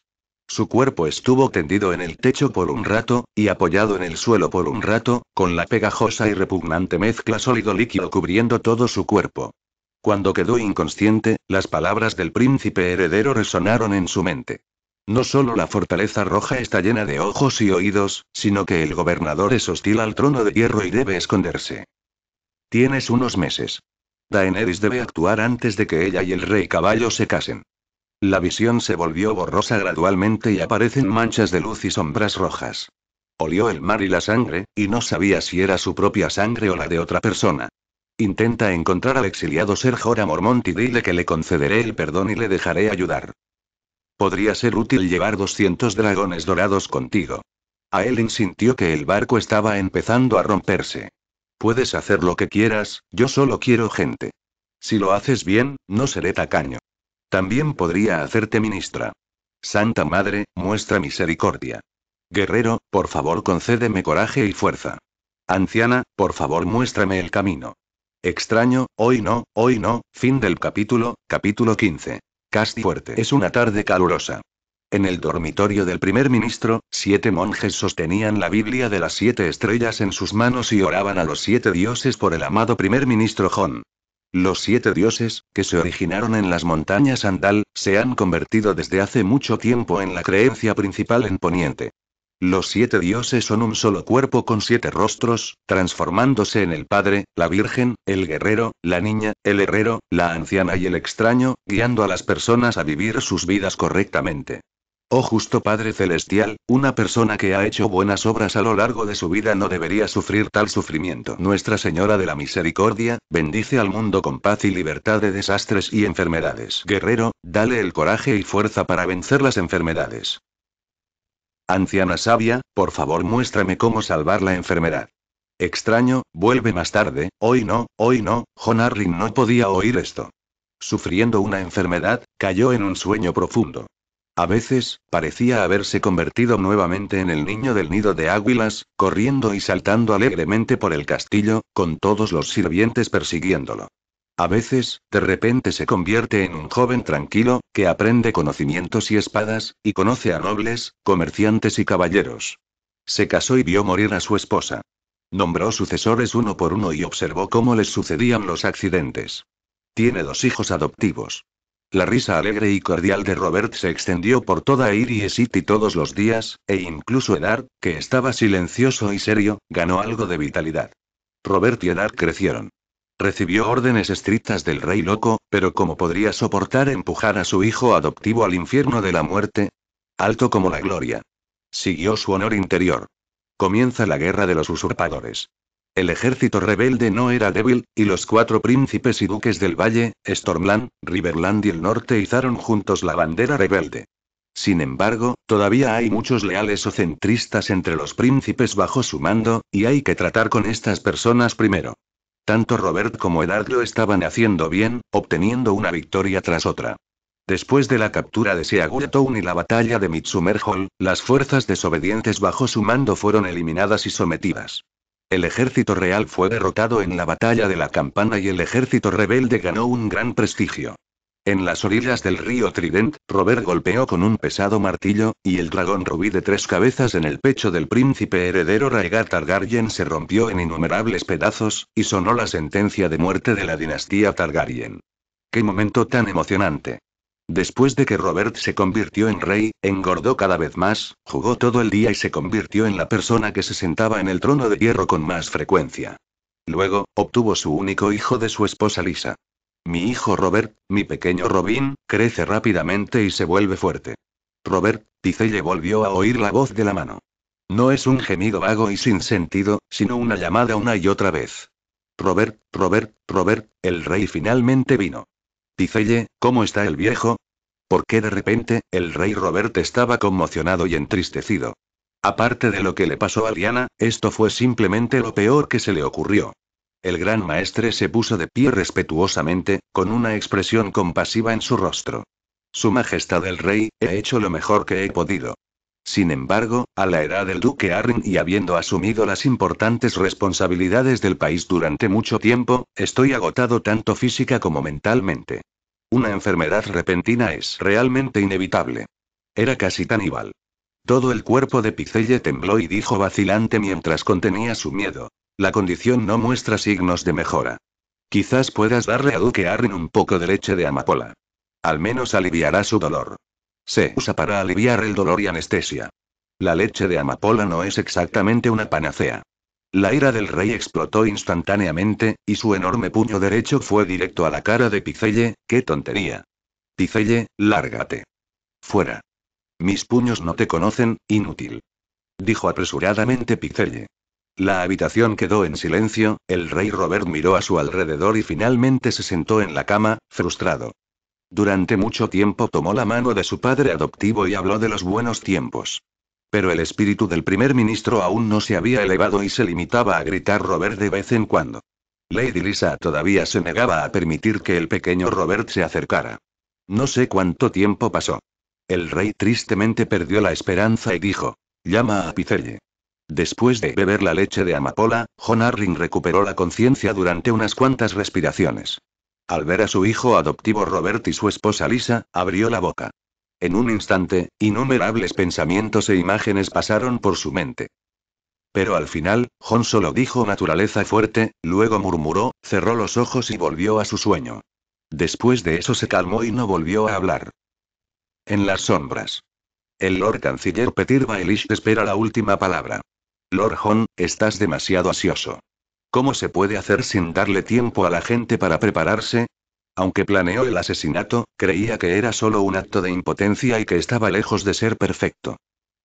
Su cuerpo estuvo tendido en el techo por un rato, y apoyado en el suelo por un rato, con la pegajosa y repugnante mezcla sólido-líquido cubriendo todo su cuerpo. Cuando quedó inconsciente, las palabras del príncipe heredero resonaron en su mente. No solo la fortaleza roja está llena de ojos y oídos, sino que el gobernador es hostil al trono de hierro y debe esconderse. Tienes unos meses. Daenerys debe actuar antes de que ella y el rey caballo se casen. La visión se volvió borrosa gradualmente y aparecen manchas de luz y sombras rojas. Olió el mar y la sangre, y no sabía si era su propia sangre o la de otra persona. Intenta encontrar al exiliado Ser Jora Mormont y dile que le concederé el perdón y le dejaré ayudar. Podría ser útil llevar 200 dragones dorados contigo. A él sintió que el barco estaba empezando a romperse. Puedes hacer lo que quieras, yo solo quiero gente. Si lo haces bien, no seré tacaño. También podría hacerte ministra. Santa Madre, muestra misericordia. Guerrero, por favor concédeme coraje y fuerza. Anciana, por favor muéstrame el camino. Extraño, hoy no, hoy no, fin del capítulo, capítulo 15. Casi fuerte. Es una tarde calurosa. En el dormitorio del primer ministro, siete monjes sostenían la Biblia de las siete estrellas en sus manos y oraban a los siete dioses por el amado primer ministro John. Los siete dioses, que se originaron en las montañas Andal, se han convertido desde hace mucho tiempo en la creencia principal en Poniente. Los siete dioses son un solo cuerpo con siete rostros, transformándose en el Padre, la Virgen, el guerrero, la niña, el herrero, la anciana y el extraño, guiando a las personas a vivir sus vidas correctamente. Oh justo Padre Celestial, una persona que ha hecho buenas obras a lo largo de su vida no debería sufrir tal sufrimiento. Nuestra Señora de la Misericordia, bendice al mundo con paz y libertad de desastres y enfermedades. Guerrero, dale el coraje y fuerza para vencer las enfermedades. Anciana sabia, por favor muéstrame cómo salvar la enfermedad. Extraño, vuelve más tarde, hoy no, hoy no, John no podía oír esto. Sufriendo una enfermedad, cayó en un sueño profundo. A veces, parecía haberse convertido nuevamente en el niño del nido de águilas, corriendo y saltando alegremente por el castillo, con todos los sirvientes persiguiéndolo. A veces, de repente se convierte en un joven tranquilo, que aprende conocimientos y espadas, y conoce a nobles, comerciantes y caballeros. Se casó y vio morir a su esposa. Nombró sucesores uno por uno y observó cómo les sucedían los accidentes. Tiene dos hijos adoptivos. La risa alegre y cordial de Robert se extendió por toda Erie City todos los días, e incluso Edard, que estaba silencioso y serio, ganó algo de vitalidad. Robert y Edard crecieron. Recibió órdenes estrictas del rey loco, pero ¿cómo podría soportar empujar a su hijo adoptivo al infierno de la muerte? Alto como la gloria. Siguió su honor interior. Comienza la guerra de los usurpadores. El ejército rebelde no era débil, y los cuatro príncipes y duques del valle, Stormland, Riverland y el norte izaron juntos la bandera rebelde. Sin embargo, todavía hay muchos leales o centristas entre los príncipes bajo su mando, y hay que tratar con estas personas primero. Tanto Robert como Edard lo estaban haciendo bien, obteniendo una victoria tras otra. Después de la captura de Seagulltown y la batalla de Mitsumer Hall, las fuerzas desobedientes bajo su mando fueron eliminadas y sometidas. El ejército real fue derrotado en la batalla de la campana y el ejército rebelde ganó un gran prestigio. En las orillas del río Trident, Robert golpeó con un pesado martillo, y el dragón rubí de tres cabezas en el pecho del príncipe heredero Raegar Targaryen se rompió en innumerables pedazos, y sonó la sentencia de muerte de la dinastía Targaryen. ¡Qué momento tan emocionante! Después de que Robert se convirtió en rey, engordó cada vez más, jugó todo el día y se convirtió en la persona que se sentaba en el trono de hierro con más frecuencia. Luego, obtuvo su único hijo de su esposa Lisa. Mi hijo Robert, mi pequeño Robin, crece rápidamente y se vuelve fuerte. Robert, dice le volvió a oír la voz de la mano. No es un gemido vago y sin sentido, sino una llamada una y otra vez. Robert, Robert, Robert, el rey finalmente vino. Dicelle, ¿cómo está el viejo? Porque de repente, el rey Robert estaba conmocionado y entristecido. Aparte de lo que le pasó a Diana, esto fue simplemente lo peor que se le ocurrió. El gran maestre se puso de pie respetuosamente, con una expresión compasiva en su rostro. Su Majestad el Rey, he hecho lo mejor que he podido. Sin embargo, a la edad del duque Arryn y habiendo asumido las importantes responsabilidades del país durante mucho tiempo, estoy agotado tanto física como mentalmente. Una enfermedad repentina es realmente inevitable. Era casi caníbal. Todo el cuerpo de Picelle tembló y dijo vacilante mientras contenía su miedo. La condición no muestra signos de mejora. Quizás puedas darle a Duque Arryn un poco de leche de amapola. Al menos aliviará su dolor. Se usa para aliviar el dolor y anestesia. La leche de amapola no es exactamente una panacea. La ira del rey explotó instantáneamente, y su enorme puño derecho fue directo a la cara de Picelle, ¡qué tontería! Picelle, lárgate. Fuera. Mis puños no te conocen, inútil. Dijo apresuradamente Picelle. La habitación quedó en silencio, el rey Robert miró a su alrededor y finalmente se sentó en la cama, frustrado. Durante mucho tiempo tomó la mano de su padre adoptivo y habló de los buenos tiempos. Pero el espíritu del primer ministro aún no se había elevado y se limitaba a gritar Robert de vez en cuando. Lady Lisa todavía se negaba a permitir que el pequeño Robert se acercara. No sé cuánto tiempo pasó. El rey tristemente perdió la esperanza y dijo, llama a Picelle. Después de beber la leche de amapola, John Arling recuperó la conciencia durante unas cuantas respiraciones. Al ver a su hijo adoptivo Robert y su esposa Lisa, abrió la boca. En un instante, innumerables pensamientos e imágenes pasaron por su mente. Pero al final, John solo dijo naturaleza fuerte, luego murmuró, cerró los ojos y volvió a su sueño. Después de eso se calmó y no volvió a hablar. En las sombras. El Lord Canciller Petir Baelish espera la última palabra. Lord John, estás demasiado ansioso. ¿Cómo se puede hacer sin darle tiempo a la gente para prepararse? Aunque planeó el asesinato, creía que era solo un acto de impotencia y que estaba lejos de ser perfecto.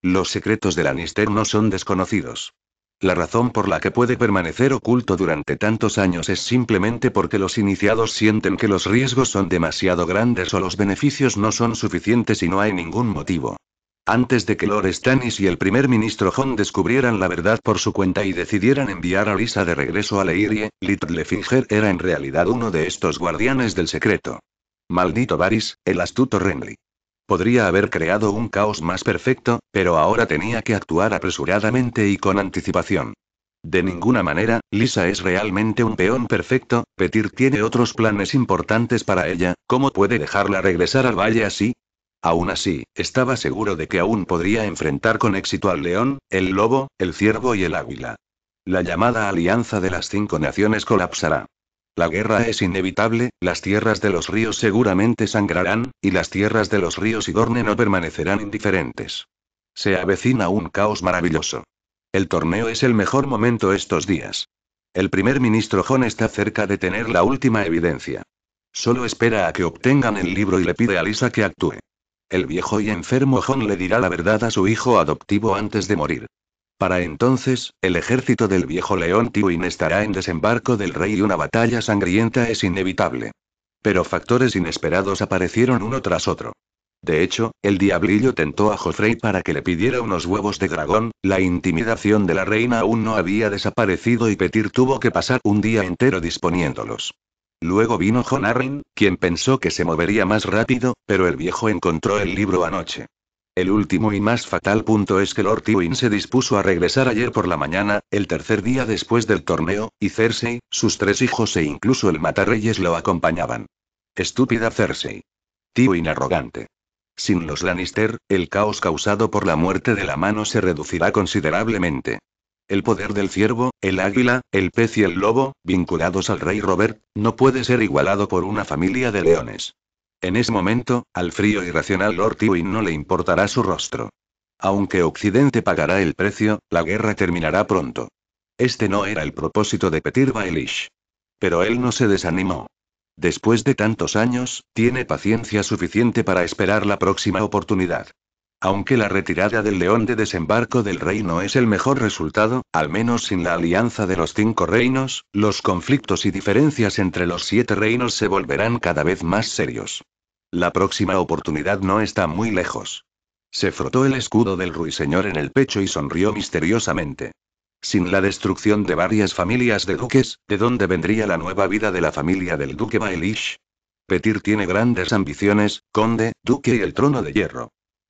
Los secretos del Anister no son desconocidos. La razón por la que puede permanecer oculto durante tantos años es simplemente porque los iniciados sienten que los riesgos son demasiado grandes o los beneficios no son suficientes y no hay ningún motivo. Antes de que Lord Stannis y el primer ministro Jon descubrieran la verdad por su cuenta y decidieran enviar a Lisa de regreso a Leirie, Littlefinger era en realidad uno de estos guardianes del secreto. Maldito Varys, el astuto Renly. Podría haber creado un caos más perfecto, pero ahora tenía que actuar apresuradamente y con anticipación. De ninguna manera, Lisa es realmente un peón perfecto, Petir tiene otros planes importantes para ella, ¿cómo puede dejarla regresar al valle así? Aún así, estaba seguro de que aún podría enfrentar con éxito al león, el lobo, el ciervo y el águila. La llamada Alianza de las Cinco Naciones colapsará. La guerra es inevitable, las tierras de los ríos seguramente sangrarán, y las tierras de los ríos y Dorne no permanecerán indiferentes. Se avecina un caos maravilloso. El torneo es el mejor momento estos días. El primer ministro John está cerca de tener la última evidencia. Solo espera a que obtengan el libro y le pide a Lisa que actúe el viejo y enfermo Jon le dirá la verdad a su hijo adoptivo antes de morir. Para entonces, el ejército del viejo león Tywin estará en desembarco del rey y una batalla sangrienta es inevitable. Pero factores inesperados aparecieron uno tras otro. De hecho, el diablillo tentó a Joffrey para que le pidiera unos huevos de dragón, la intimidación de la reina aún no había desaparecido y Petir tuvo que pasar un día entero disponiéndolos. Luego vino Jon Arryn, quien pensó que se movería más rápido, pero el viejo encontró el libro anoche. El último y más fatal punto es que Lord Tywin se dispuso a regresar ayer por la mañana, el tercer día después del torneo, y Cersei, sus tres hijos e incluso el Matarreyes lo acompañaban. Estúpida Cersei. Tywin arrogante. Sin los Lannister, el caos causado por la muerte de la mano se reducirá considerablemente. El poder del ciervo, el águila, el pez y el lobo, vinculados al rey Robert, no puede ser igualado por una familia de leones. En ese momento, al frío y racional Lord Tywin no le importará su rostro. Aunque Occidente pagará el precio, la guerra terminará pronto. Este no era el propósito de Petir Baelish. Pero él no se desanimó. Después de tantos años, tiene paciencia suficiente para esperar la próxima oportunidad. Aunque la retirada del león de desembarco del reino es el mejor resultado, al menos sin la alianza de los cinco reinos, los conflictos y diferencias entre los siete reinos se volverán cada vez más serios. La próxima oportunidad no está muy lejos. Se frotó el escudo del ruiseñor en el pecho y sonrió misteriosamente. Sin la destrucción de varias familias de duques, ¿de dónde vendría la nueva vida de la familia del duque Baelish? Petir tiene grandes ambiciones, conde, duque y el trono de hierro.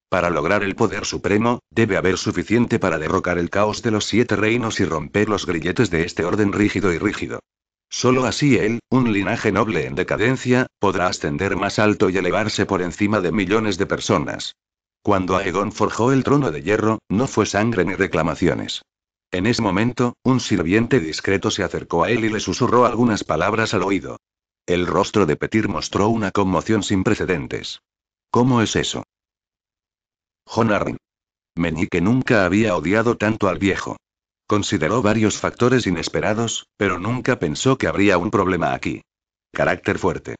Para lograr el poder supremo, debe haber suficiente para derrocar el caos de los siete reinos y romper los grilletes de este orden rígido y rígido. Solo así él, un linaje noble en decadencia, podrá ascender más alto y elevarse por encima de millones de personas. Cuando Aegon forjó el trono de hierro, no fue sangre ni reclamaciones. En ese momento, un sirviente discreto se acercó a él y le susurró algunas palabras al oído. El rostro de Petir mostró una conmoción sin precedentes. ¿Cómo es eso? Arryn. Meñique nunca había odiado tanto al viejo. Consideró varios factores inesperados, pero nunca pensó que habría un problema aquí. Carácter fuerte.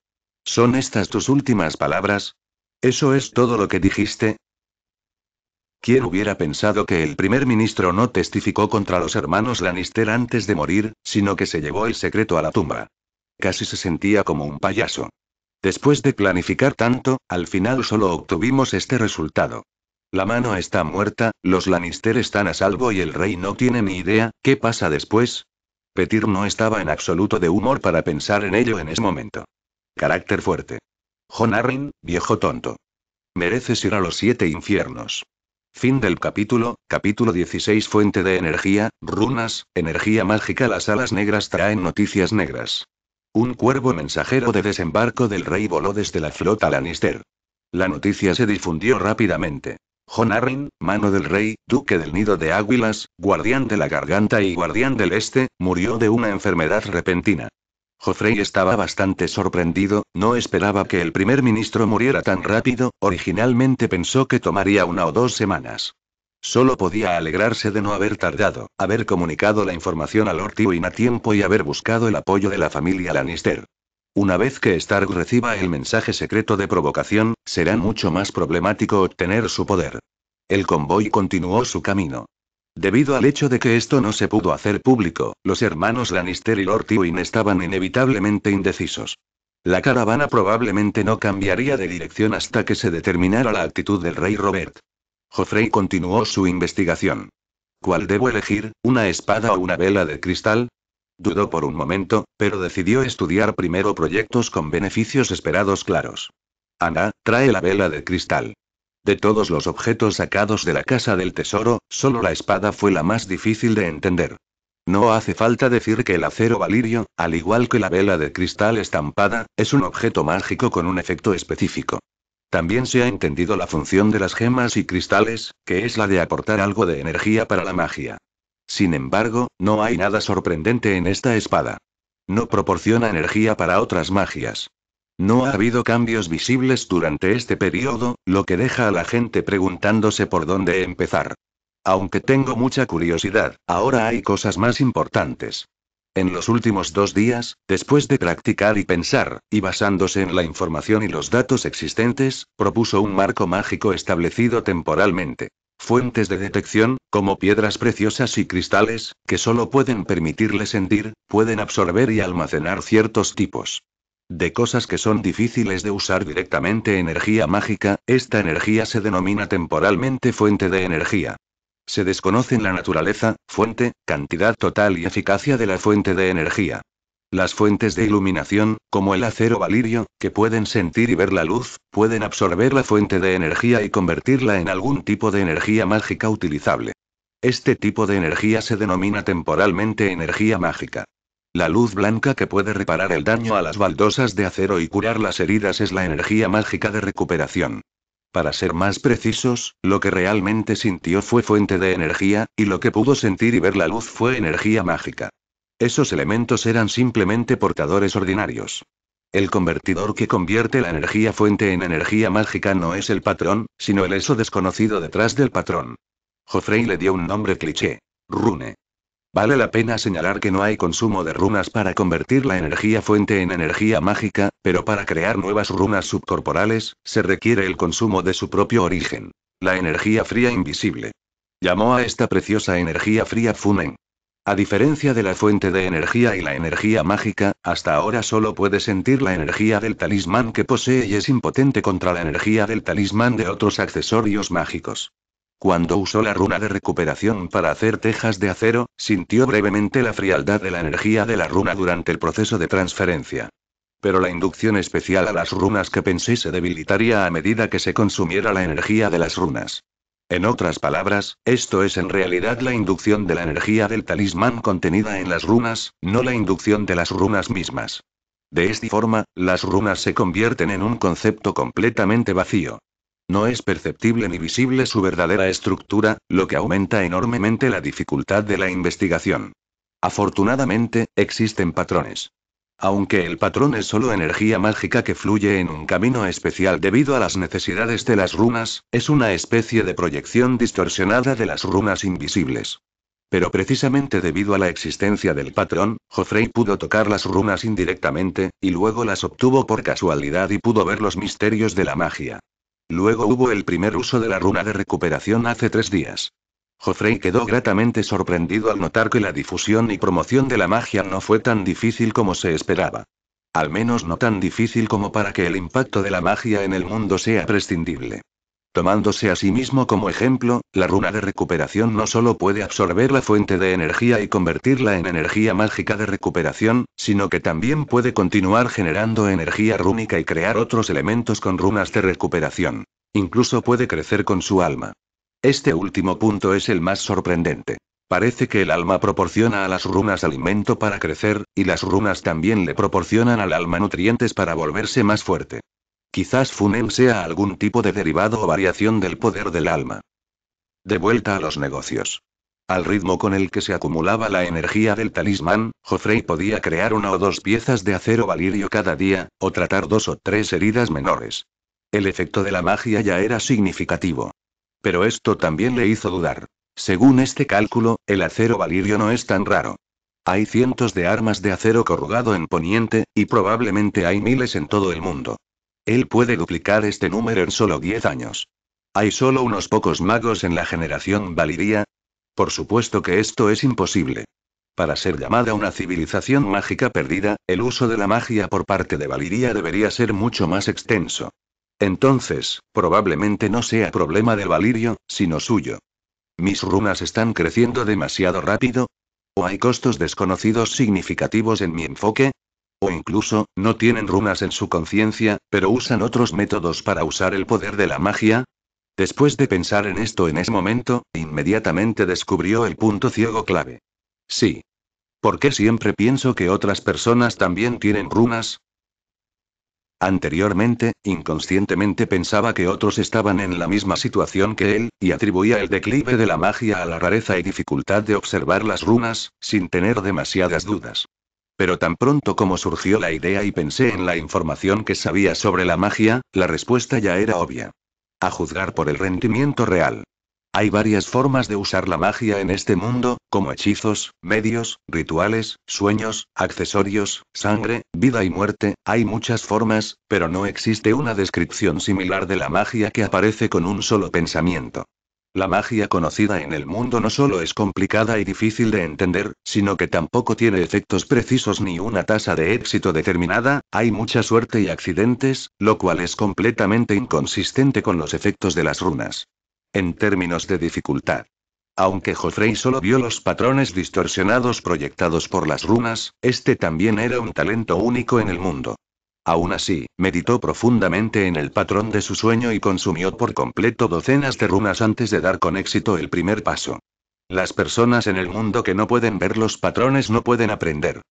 ¿Son estas tus últimas palabras? ¿Eso es todo lo que dijiste? ¿Quién hubiera pensado que el primer ministro no testificó contra los hermanos Lannister antes de morir, sino que se llevó el secreto a la tumba? Casi se sentía como un payaso. Después de planificar tanto, al final solo obtuvimos este resultado. La mano está muerta, los Lannister están a salvo y el rey no tiene ni idea, ¿qué pasa después? Petir no estaba en absoluto de humor para pensar en ello en ese momento. Carácter fuerte. Jon Arryn, viejo tonto. Mereces ir a los siete infiernos. Fin del capítulo, capítulo 16 Fuente de energía, runas, energía mágica Las alas negras traen noticias negras. Un cuervo mensajero de desembarco del rey voló desde la flota Lannister. La noticia se difundió rápidamente. Arryn, mano del rey, duque del nido de águilas, guardián de la garganta y guardián del este, murió de una enfermedad repentina. Joffrey estaba bastante sorprendido, no esperaba que el primer ministro muriera tan rápido, originalmente pensó que tomaría una o dos semanas. Solo podía alegrarse de no haber tardado, haber comunicado la información al Lord a tiempo y haber buscado el apoyo de la familia Lannister. Una vez que Stark reciba el mensaje secreto de provocación, será mucho más problemático obtener su poder. El convoy continuó su camino. Debido al hecho de que esto no se pudo hacer público, los hermanos Lannister y Lord Tywin estaban inevitablemente indecisos. La caravana probablemente no cambiaría de dirección hasta que se determinara la actitud del rey Robert. Joffrey continuó su investigación. ¿Cuál debo elegir, una espada o una vela de cristal? Dudó por un momento, pero decidió estudiar primero proyectos con beneficios esperados claros. Ana, trae la vela de cristal. De todos los objetos sacados de la casa del tesoro, solo la espada fue la más difícil de entender. No hace falta decir que el acero valirio, al igual que la vela de cristal estampada, es un objeto mágico con un efecto específico. También se ha entendido la función de las gemas y cristales, que es la de aportar algo de energía para la magia. Sin embargo, no hay nada sorprendente en esta espada. No proporciona energía para otras magias. No ha habido cambios visibles durante este periodo, lo que deja a la gente preguntándose por dónde empezar. Aunque tengo mucha curiosidad, ahora hay cosas más importantes. En los últimos dos días, después de practicar y pensar, y basándose en la información y los datos existentes, propuso un marco mágico establecido temporalmente. Fuentes de detección, como piedras preciosas y cristales, que solo pueden permitirle sentir, pueden absorber y almacenar ciertos tipos. De cosas que son difíciles de usar directamente energía mágica, esta energía se denomina temporalmente fuente de energía. Se desconocen la naturaleza, fuente, cantidad total y eficacia de la fuente de energía. Las fuentes de iluminación, como el acero valirio, que pueden sentir y ver la luz, pueden absorber la fuente de energía y convertirla en algún tipo de energía mágica utilizable. Este tipo de energía se denomina temporalmente energía mágica. La luz blanca que puede reparar el daño a las baldosas de acero y curar las heridas es la energía mágica de recuperación. Para ser más precisos, lo que realmente sintió fue fuente de energía, y lo que pudo sentir y ver la luz fue energía mágica. Esos elementos eran simplemente portadores ordinarios. El convertidor que convierte la energía fuente en energía mágica no es el patrón, sino el eso desconocido detrás del patrón. Joffrey le dio un nombre cliché. Rune. Vale la pena señalar que no hay consumo de runas para convertir la energía fuente en energía mágica, pero para crear nuevas runas subcorporales, se requiere el consumo de su propio origen. La energía fría invisible. Llamó a esta preciosa energía fría Funen. A diferencia de la fuente de energía y la energía mágica, hasta ahora solo puede sentir la energía del talismán que posee y es impotente contra la energía del talismán de otros accesorios mágicos. Cuando usó la runa de recuperación para hacer tejas de acero, sintió brevemente la frialdad de la energía de la runa durante el proceso de transferencia. Pero la inducción especial a las runas que pensé se debilitaría a medida que se consumiera la energía de las runas. En otras palabras, esto es en realidad la inducción de la energía del talismán contenida en las runas, no la inducción de las runas mismas. De esta forma, las runas se convierten en un concepto completamente vacío. No es perceptible ni visible su verdadera estructura, lo que aumenta enormemente la dificultad de la investigación. Afortunadamente, existen patrones. Aunque el patrón es solo energía mágica que fluye en un camino especial debido a las necesidades de las runas, es una especie de proyección distorsionada de las runas invisibles. Pero precisamente debido a la existencia del patrón, Joffrey pudo tocar las runas indirectamente, y luego las obtuvo por casualidad y pudo ver los misterios de la magia. Luego hubo el primer uso de la runa de recuperación hace tres días. Joffrey quedó gratamente sorprendido al notar que la difusión y promoción de la magia no fue tan difícil como se esperaba. Al menos no tan difícil como para que el impacto de la magia en el mundo sea prescindible. Tomándose a sí mismo como ejemplo, la runa de recuperación no solo puede absorber la fuente de energía y convertirla en energía mágica de recuperación, sino que también puede continuar generando energía rúnica y crear otros elementos con runas de recuperación. Incluso puede crecer con su alma. Este último punto es el más sorprendente. Parece que el alma proporciona a las runas alimento para crecer, y las runas también le proporcionan al alma nutrientes para volverse más fuerte. Quizás Funen sea algún tipo de derivado o variación del poder del alma. De vuelta a los negocios. Al ritmo con el que se acumulaba la energía del talismán, Joffrey podía crear una o dos piezas de acero valirio cada día, o tratar dos o tres heridas menores. El efecto de la magia ya era significativo pero esto también le hizo dudar. Según este cálculo, el acero valirio no es tan raro. Hay cientos de armas de acero corrugado en Poniente, y probablemente hay miles en todo el mundo. Él puede duplicar este número en solo 10 años. ¿Hay solo unos pocos magos en la generación valiria? Por supuesto que esto es imposible. Para ser llamada una civilización mágica perdida, el uso de la magia por parte de Valiria debería ser mucho más extenso. Entonces, probablemente no sea problema del Valirio, sino suyo. ¿Mis runas están creciendo demasiado rápido? ¿O hay costos desconocidos significativos en mi enfoque? O incluso, no tienen runas en su conciencia, pero usan otros métodos para usar el poder de la magia. Después de pensar en esto en ese momento, inmediatamente descubrió el punto ciego clave. Sí. ¿Por qué siempre pienso que otras personas también tienen runas? Anteriormente, inconscientemente pensaba que otros estaban en la misma situación que él, y atribuía el declive de la magia a la rareza y dificultad de observar las runas, sin tener demasiadas dudas. Pero tan pronto como surgió la idea y pensé en la información que sabía sobre la magia, la respuesta ya era obvia. A juzgar por el rendimiento real, hay varias formas de usar la magia en este mundo, como hechizos, medios, rituales, sueños, accesorios, sangre, vida y muerte, hay muchas formas, pero no existe una descripción similar de la magia que aparece con un solo pensamiento. La magia conocida en el mundo no solo es complicada y difícil de entender, sino que tampoco tiene efectos precisos ni una tasa de éxito determinada, hay mucha suerte y accidentes, lo cual es completamente inconsistente con los efectos de las runas en términos de dificultad. Aunque Joffrey solo vio los patrones distorsionados proyectados por las runas, este también era un talento único en el mundo. Aún así, meditó profundamente en el patrón de su sueño y consumió por completo docenas de runas antes de dar con éxito el primer paso. Las personas en el mundo que no pueden ver los patrones no pueden aprender.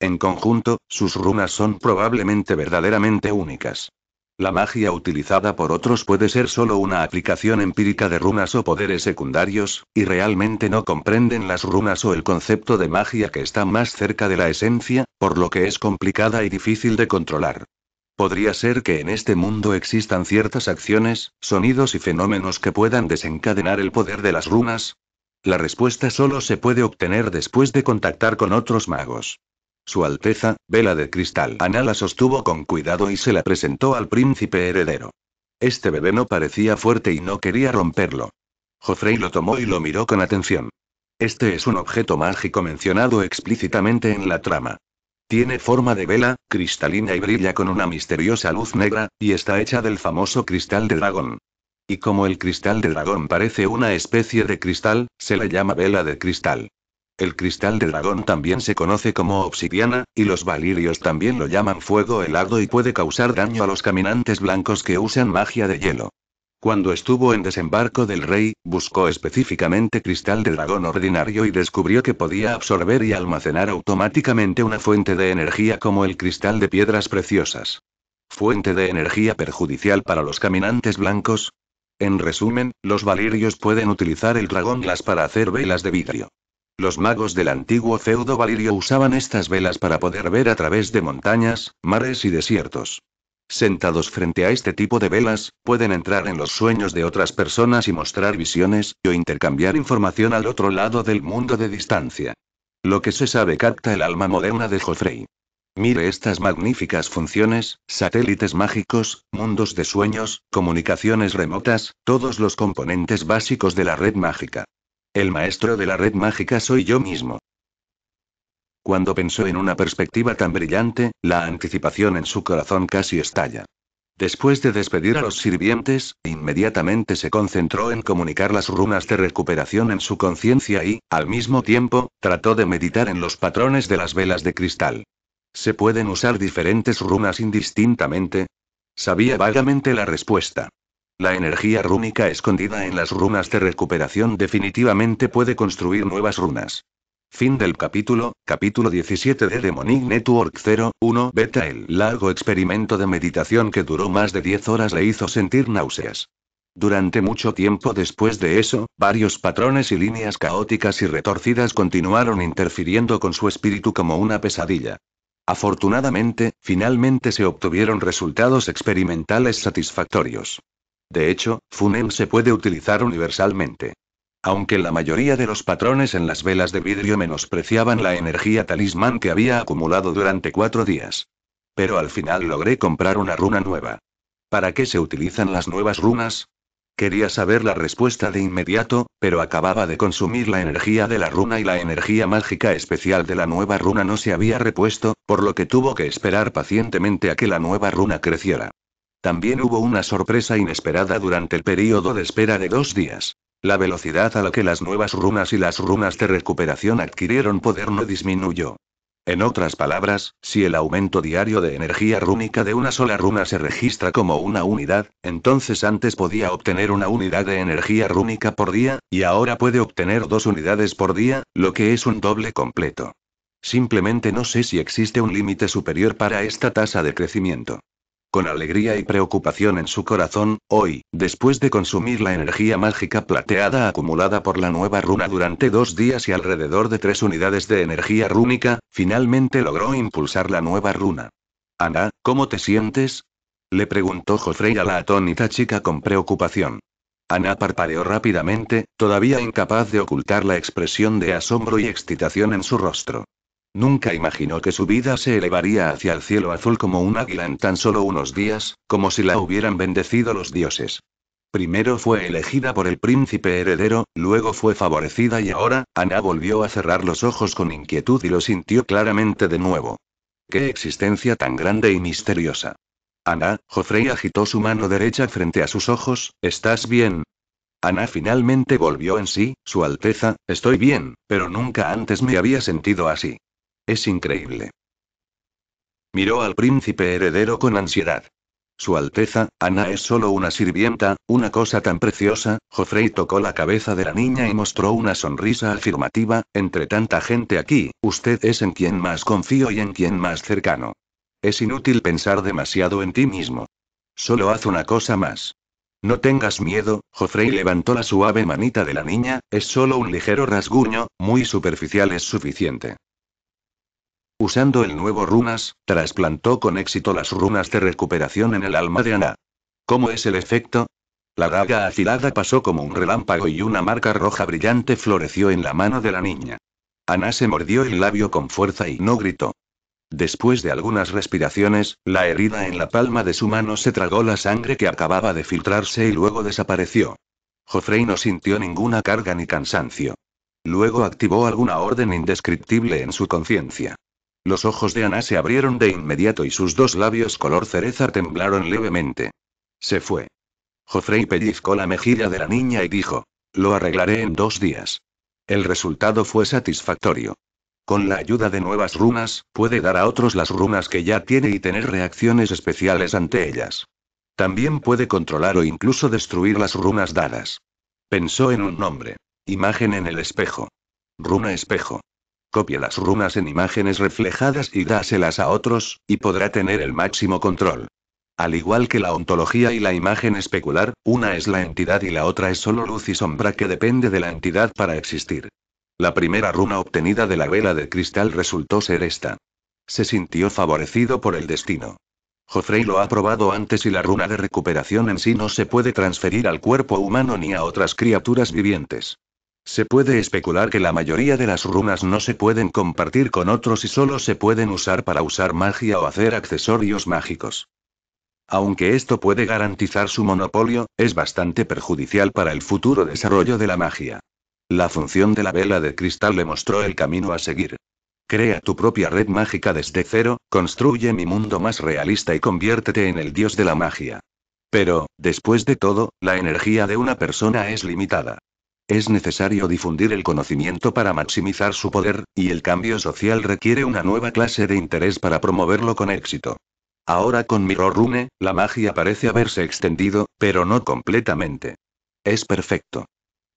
En conjunto, sus runas son probablemente verdaderamente únicas. La magia utilizada por otros puede ser solo una aplicación empírica de runas o poderes secundarios, y realmente no comprenden las runas o el concepto de magia que está más cerca de la esencia, por lo que es complicada y difícil de controlar. Podría ser que en este mundo existan ciertas acciones, sonidos y fenómenos que puedan desencadenar el poder de las runas. La respuesta solo se puede obtener después de contactar con otros magos. Su Alteza, vela de cristal. Anala la sostuvo con cuidado y se la presentó al príncipe heredero. Este bebé no parecía fuerte y no quería romperlo. Joffrey lo tomó y lo miró con atención. Este es un objeto mágico mencionado explícitamente en la trama. Tiene forma de vela, cristalina y brilla con una misteriosa luz negra, y está hecha del famoso cristal de dragón. Y como el cristal de dragón parece una especie de cristal, se le llama vela de cristal. El cristal de dragón también se conoce como obsidiana, y los valirios también lo llaman fuego helado y puede causar daño a los caminantes blancos que usan magia de hielo. Cuando estuvo en desembarco del rey, buscó específicamente cristal de dragón ordinario y descubrió que podía absorber y almacenar automáticamente una fuente de energía como el cristal de piedras preciosas. Fuente de energía perjudicial para los caminantes blancos. En resumen, los valirios pueden utilizar el dragón las para hacer velas de vidrio. Los magos del antiguo feudo valirio usaban estas velas para poder ver a través de montañas, mares y desiertos. Sentados frente a este tipo de velas, pueden entrar en los sueños de otras personas y mostrar visiones, o intercambiar información al otro lado del mundo de distancia. Lo que se sabe capta el alma moderna de Joffrey. Mire estas magníficas funciones, satélites mágicos, mundos de sueños, comunicaciones remotas, todos los componentes básicos de la red mágica. El maestro de la red mágica soy yo mismo. Cuando pensó en una perspectiva tan brillante, la anticipación en su corazón casi estalla. Después de despedir a los sirvientes, inmediatamente se concentró en comunicar las runas de recuperación en su conciencia y, al mismo tiempo, trató de meditar en los patrones de las velas de cristal. ¿Se pueden usar diferentes runas indistintamente? Sabía vagamente la respuesta. La energía rúnica escondida en las runas de recuperación definitivamente puede construir nuevas runas. Fin del capítulo, capítulo 17 de Demonic Network 01 Beta. El largo experimento de meditación que duró más de 10 horas le hizo sentir náuseas. Durante mucho tiempo después de eso, varios patrones y líneas caóticas y retorcidas continuaron interfiriendo con su espíritu como una pesadilla. Afortunadamente, finalmente se obtuvieron resultados experimentales satisfactorios. De hecho, Funen se puede utilizar universalmente. Aunque la mayoría de los patrones en las velas de vidrio menospreciaban la energía talismán que había acumulado durante cuatro días. Pero al final logré comprar una runa nueva. ¿Para qué se utilizan las nuevas runas? Quería saber la respuesta de inmediato, pero acababa de consumir la energía de la runa y la energía mágica especial de la nueva runa no se había repuesto, por lo que tuvo que esperar pacientemente a que la nueva runa creciera. También hubo una sorpresa inesperada durante el periodo de espera de dos días. La velocidad a la que las nuevas runas y las runas de recuperación adquirieron poder no disminuyó. En otras palabras, si el aumento diario de energía rúnica de una sola runa se registra como una unidad, entonces antes podía obtener una unidad de energía rúnica por día, y ahora puede obtener dos unidades por día, lo que es un doble completo. Simplemente no sé si existe un límite superior para esta tasa de crecimiento con alegría y preocupación en su corazón, hoy, después de consumir la energía mágica plateada acumulada por la nueva runa durante dos días y alrededor de tres unidades de energía rúnica, finalmente logró impulsar la nueva runa. Ana, ¿cómo te sientes? Le preguntó Joffrey a la atónita chica con preocupación. Ana parpadeó rápidamente, todavía incapaz de ocultar la expresión de asombro y excitación en su rostro. Nunca imaginó que su vida se elevaría hacia el cielo azul como un águila en tan solo unos días, como si la hubieran bendecido los dioses. Primero fue elegida por el príncipe heredero, luego fue favorecida y ahora, Ana volvió a cerrar los ojos con inquietud y lo sintió claramente de nuevo. ¡Qué existencia tan grande y misteriosa! Ana, Joffrey agitó su mano derecha frente a sus ojos, ¿estás bien? Ana finalmente volvió en sí, Su Alteza, estoy bien, pero nunca antes me había sentido así. Es increíble. Miró al príncipe heredero con ansiedad. Su Alteza, Ana es solo una sirvienta, una cosa tan preciosa, Joffrey tocó la cabeza de la niña y mostró una sonrisa afirmativa, entre tanta gente aquí, usted es en quien más confío y en quien más cercano. Es inútil pensar demasiado en ti mismo. Solo haz una cosa más. No tengas miedo, Joffrey levantó la suave manita de la niña, es solo un ligero rasguño, muy superficial es suficiente. Usando el nuevo runas, trasplantó con éxito las runas de recuperación en el alma de Ana. ¿Cómo es el efecto? La daga afilada pasó como un relámpago y una marca roja brillante floreció en la mano de la niña. Ana se mordió el labio con fuerza y no gritó. Después de algunas respiraciones, la herida en la palma de su mano se tragó la sangre que acababa de filtrarse y luego desapareció. Joffrey no sintió ninguna carga ni cansancio. Luego activó alguna orden indescriptible en su conciencia. Los ojos de Ana se abrieron de inmediato y sus dos labios color cereza temblaron levemente. Se fue. Joffrey pellizcó la mejilla de la niña y dijo: Lo arreglaré en dos días. El resultado fue satisfactorio. Con la ayuda de nuevas runas, puede dar a otros las runas que ya tiene y tener reacciones especiales ante ellas. También puede controlar o incluso destruir las runas dadas. Pensó en un nombre. Imagen en el espejo. Runa espejo. Copia las runas en imágenes reflejadas y dáselas a otros, y podrá tener el máximo control. Al igual que la ontología y la imagen especular, una es la entidad y la otra es solo luz y sombra que depende de la entidad para existir. La primera runa obtenida de la vela de cristal resultó ser esta. Se sintió favorecido por el destino. Joffrey lo ha probado antes y la runa de recuperación en sí no se puede transferir al cuerpo humano ni a otras criaturas vivientes. Se puede especular que la mayoría de las runas no se pueden compartir con otros y solo se pueden usar para usar magia o hacer accesorios mágicos. Aunque esto puede garantizar su monopolio, es bastante perjudicial para el futuro desarrollo de la magia. La función de la vela de cristal le mostró el camino a seguir. Crea tu propia red mágica desde cero, construye mi mundo más realista y conviértete en el dios de la magia. Pero, después de todo, la energía de una persona es limitada. Es necesario difundir el conocimiento para maximizar su poder, y el cambio social requiere una nueva clase de interés para promoverlo con éxito. Ahora con Mirror Rune, la magia parece haberse extendido, pero no completamente. Es perfecto.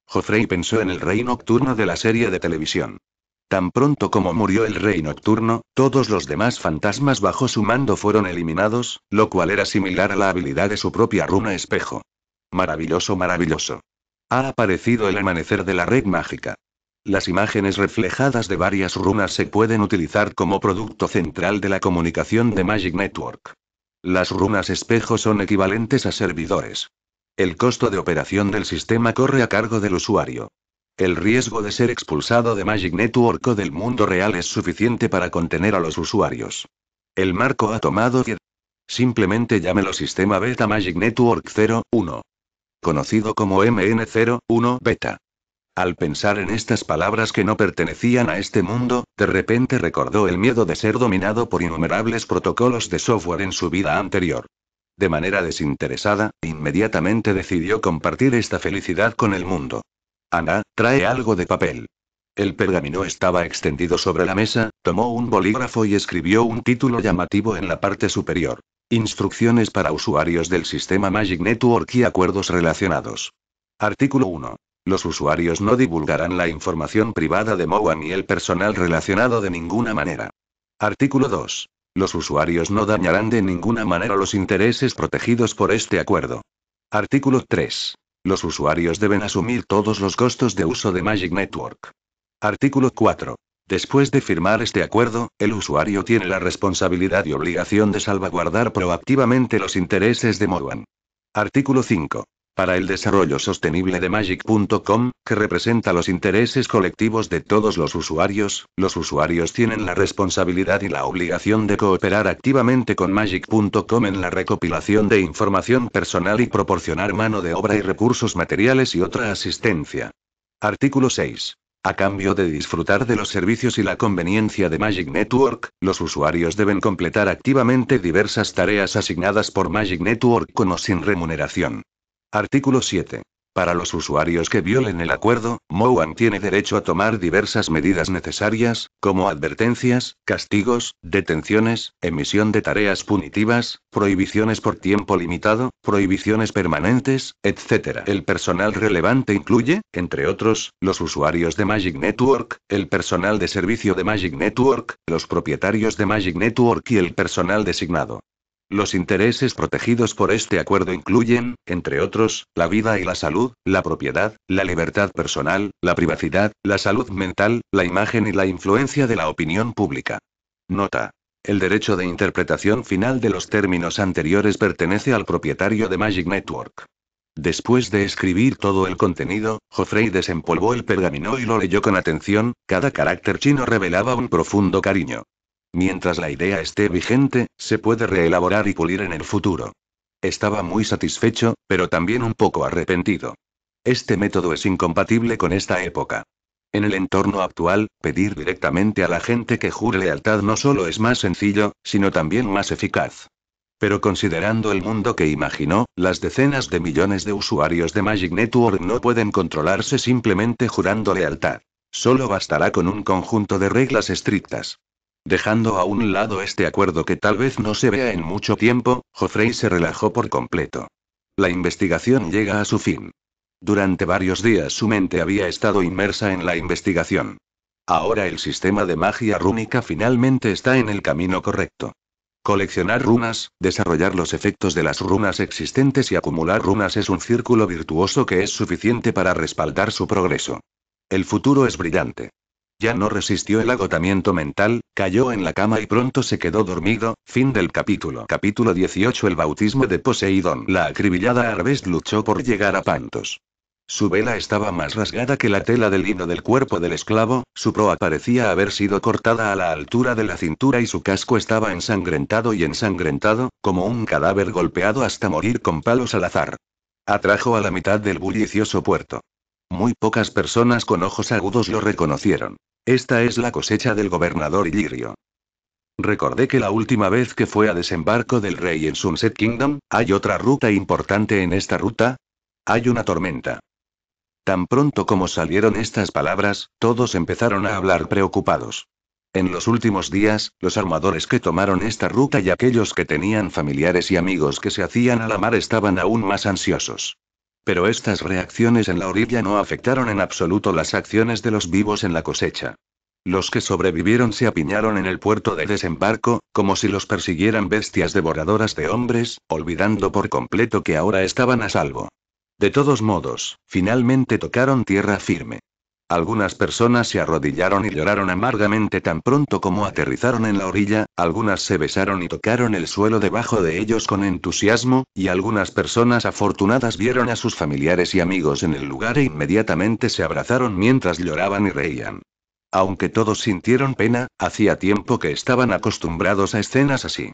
Joffrey pensó en el rey nocturno de la serie de televisión. Tan pronto como murió el rey nocturno, todos los demás fantasmas bajo su mando fueron eliminados, lo cual era similar a la habilidad de su propia runa espejo. Maravilloso, maravilloso. Ha aparecido el amanecer de la red mágica. Las imágenes reflejadas de varias runas se pueden utilizar como producto central de la comunicación de Magic Network. Las runas espejo son equivalentes a servidores. El costo de operación del sistema corre a cargo del usuario. El riesgo de ser expulsado de Magic Network o del mundo real es suficiente para contener a los usuarios. El marco ha tomado que simplemente llámelo sistema beta Magic Network 01 conocido como MN01 Beta. Al pensar en estas palabras que no pertenecían a este mundo, de repente recordó el miedo de ser dominado por innumerables protocolos de software en su vida anterior. De manera desinteresada, inmediatamente decidió compartir esta felicidad con el mundo. Ana, trae algo de papel. El pergamino estaba extendido sobre la mesa, tomó un bolígrafo y escribió un título llamativo en la parte superior. Instrucciones para usuarios del sistema Magic Network y acuerdos relacionados. Artículo 1. Los usuarios no divulgarán la información privada de MOA ni el personal relacionado de ninguna manera. Artículo 2. Los usuarios no dañarán de ninguna manera los intereses protegidos por este acuerdo. Artículo 3. Los usuarios deben asumir todos los costos de uso de Magic Network. Artículo 4. Después de firmar este acuerdo, el usuario tiene la responsabilidad y obligación de salvaguardar proactivamente los intereses de Morgan. Artículo 5. Para el desarrollo sostenible de Magic.com, que representa los intereses colectivos de todos los usuarios, los usuarios tienen la responsabilidad y la obligación de cooperar activamente con Magic.com en la recopilación de información personal y proporcionar mano de obra y recursos materiales y otra asistencia. Artículo 6. A cambio de disfrutar de los servicios y la conveniencia de Magic Network, los usuarios deben completar activamente diversas tareas asignadas por Magic Network con o sin remuneración. Artículo 7. Para los usuarios que violen el acuerdo, Moan tiene derecho a tomar diversas medidas necesarias, como advertencias, castigos, detenciones, emisión de tareas punitivas, prohibiciones por tiempo limitado, prohibiciones permanentes, etc. El personal relevante incluye, entre otros, los usuarios de Magic Network, el personal de servicio de Magic Network, los propietarios de Magic Network y el personal designado. Los intereses protegidos por este acuerdo incluyen, entre otros, la vida y la salud, la propiedad, la libertad personal, la privacidad, la salud mental, la imagen y la influencia de la opinión pública. Nota. El derecho de interpretación final de los términos anteriores pertenece al propietario de Magic Network. Después de escribir todo el contenido, Joffrey desempolvó el pergamino y lo leyó con atención, cada carácter chino revelaba un profundo cariño. Mientras la idea esté vigente, se puede reelaborar y pulir en el futuro. Estaba muy satisfecho, pero también un poco arrepentido. Este método es incompatible con esta época. En el entorno actual, pedir directamente a la gente que jure lealtad no solo es más sencillo, sino también más eficaz. Pero considerando el mundo que imaginó, las decenas de millones de usuarios de Magic Network no pueden controlarse simplemente jurando lealtad. Solo bastará con un conjunto de reglas estrictas. Dejando a un lado este acuerdo que tal vez no se vea en mucho tiempo, Joffrey se relajó por completo. La investigación llega a su fin. Durante varios días su mente había estado inmersa en la investigación. Ahora el sistema de magia rúnica finalmente está en el camino correcto. Coleccionar runas, desarrollar los efectos de las runas existentes y acumular runas es un círculo virtuoso que es suficiente para respaldar su progreso. El futuro es brillante. Ya no resistió el agotamiento mental, cayó en la cama y pronto se quedó dormido. Fin del capítulo. Capítulo 18 El bautismo de Poseidón. La acribillada Arbest luchó por llegar a Pantos. Su vela estaba más rasgada que la tela del hilo del cuerpo del esclavo, su proa parecía haber sido cortada a la altura de la cintura y su casco estaba ensangrentado y ensangrentado, como un cadáver golpeado hasta morir con palos al azar. Atrajo a la mitad del bullicioso puerto. Muy pocas personas con ojos agudos lo reconocieron. Esta es la cosecha del gobernador Illirio. Recordé que la última vez que fue a desembarco del rey en Sunset Kingdom, hay otra ruta importante en esta ruta. Hay una tormenta. Tan pronto como salieron estas palabras, todos empezaron a hablar preocupados. En los últimos días, los armadores que tomaron esta ruta y aquellos que tenían familiares y amigos que se hacían a la mar estaban aún más ansiosos. Pero estas reacciones en la orilla no afectaron en absoluto las acciones de los vivos en la cosecha. Los que sobrevivieron se apiñaron en el puerto de desembarco, como si los persiguieran bestias devoradoras de hombres, olvidando por completo que ahora estaban a salvo. De todos modos, finalmente tocaron tierra firme. Algunas personas se arrodillaron y lloraron amargamente tan pronto como aterrizaron en la orilla, algunas se besaron y tocaron el suelo debajo de ellos con entusiasmo, y algunas personas afortunadas vieron a sus familiares y amigos en el lugar e inmediatamente se abrazaron mientras lloraban y reían. Aunque todos sintieron pena, hacía tiempo que estaban acostumbrados a escenas así.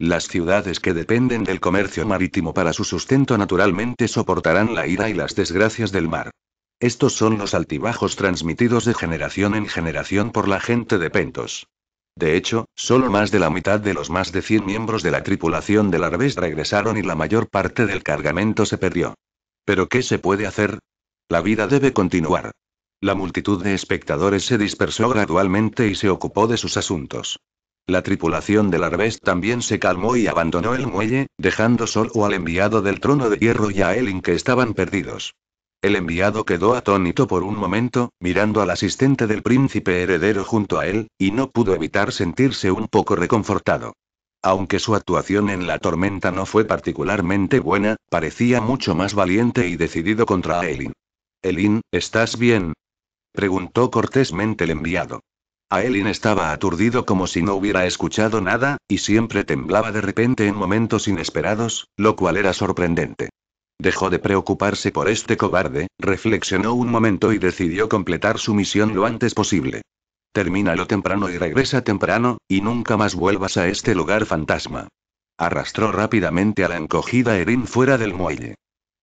Las ciudades que dependen del comercio marítimo para su sustento naturalmente soportarán la ira y las desgracias del mar. Estos son los altibajos transmitidos de generación en generación por la gente de Pentos. De hecho, solo más de la mitad de los más de 100 miembros de la tripulación del Arbés regresaron y la mayor parte del cargamento se perdió. ¿Pero qué se puede hacer? La vida debe continuar. La multitud de espectadores se dispersó gradualmente y se ocupó de sus asuntos. La tripulación del Arbés también se calmó y abandonó el muelle, dejando solo al enviado del trono de hierro y a Elin que estaban perdidos. El enviado quedó atónito por un momento, mirando al asistente del príncipe heredero junto a él, y no pudo evitar sentirse un poco reconfortado. Aunque su actuación en la tormenta no fue particularmente buena, parecía mucho más valiente y decidido contra Aelin. Elin, ¿estás bien? preguntó cortésmente el enviado. Aelin estaba aturdido como si no hubiera escuchado nada, y siempre temblaba de repente en momentos inesperados, lo cual era sorprendente. Dejó de preocuparse por este cobarde, reflexionó un momento y decidió completar su misión lo antes posible. Termínalo temprano y regresa temprano, y nunca más vuelvas a este lugar fantasma. Arrastró rápidamente a la encogida Erin fuera del muelle.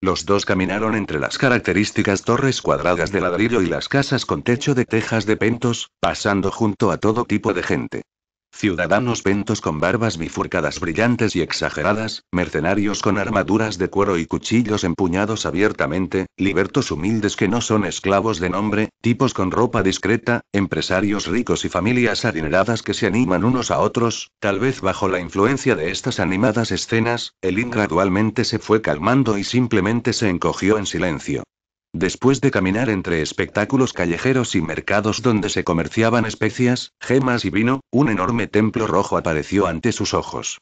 Los dos caminaron entre las características torres cuadradas de ladrillo y las casas con techo de tejas de pentos, pasando junto a todo tipo de gente. Ciudadanos ventos con barbas bifurcadas brillantes y exageradas, mercenarios con armaduras de cuero y cuchillos empuñados abiertamente, libertos humildes que no son esclavos de nombre, tipos con ropa discreta, empresarios ricos y familias adineradas que se animan unos a otros, tal vez bajo la influencia de estas animadas escenas, Elín gradualmente se fue calmando y simplemente se encogió en silencio. Después de caminar entre espectáculos callejeros y mercados donde se comerciaban especias, gemas y vino, un enorme templo rojo apareció ante sus ojos.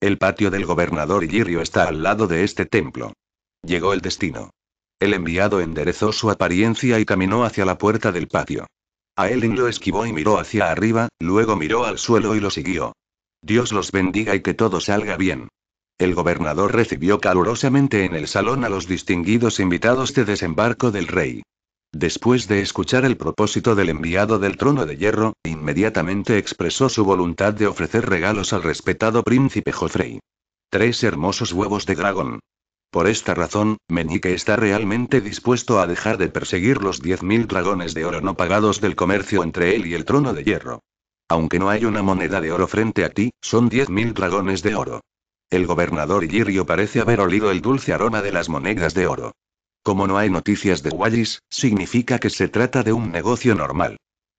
El patio del gobernador Yirrio está al lado de este templo. Llegó el destino. El enviado enderezó su apariencia y caminó hacia la puerta del patio. Aelin lo esquivó y miró hacia arriba, luego miró al suelo y lo siguió. Dios los bendiga y que todo salga bien. El gobernador recibió calurosamente en el salón a los distinguidos invitados de desembarco del rey. Después de escuchar el propósito del enviado del trono de hierro, inmediatamente expresó su voluntad de ofrecer regalos al respetado príncipe Joffrey. Tres hermosos huevos de dragón. Por esta razón, Meñique está realmente dispuesto a dejar de perseguir los 10.000 dragones de oro no pagados del comercio entre él y el trono de hierro. Aunque no hay una moneda de oro frente a ti, son mil dragones de oro. El gobernador Illyrio parece haber olido el dulce aroma de las monedas de oro. Como no hay noticias de Wallis, significa que se trata de un negocio normal.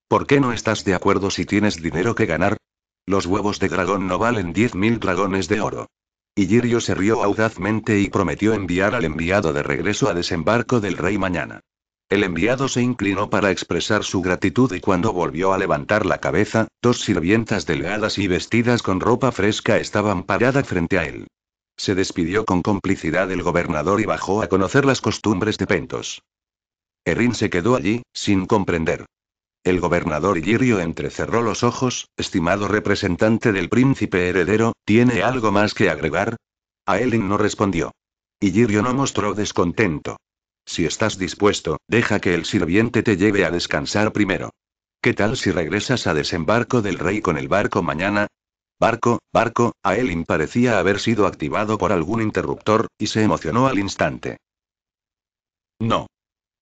¿Por qué no estás de acuerdo si tienes dinero que ganar? Los huevos de dragón no valen 10.000 dragones de oro. Illyrio se rió audazmente y prometió enviar al enviado de regreso a desembarco del rey mañana. El enviado se inclinó para expresar su gratitud y cuando volvió a levantar la cabeza, dos sirvientas delgadas y vestidas con ropa fresca estaban paradas frente a él. Se despidió con complicidad el gobernador y bajó a conocer las costumbres de Pentos. Erin se quedó allí, sin comprender. El gobernador Yirio entrecerró los ojos, estimado representante del príncipe heredero, ¿tiene algo más que agregar? A Elin no respondió. Illyrio no mostró descontento. Si estás dispuesto, deja que el sirviente te lleve a descansar primero. ¿Qué tal si regresas a desembarco del rey con el barco mañana? Barco, barco, a Elin parecía haber sido activado por algún interruptor, y se emocionó al instante. No.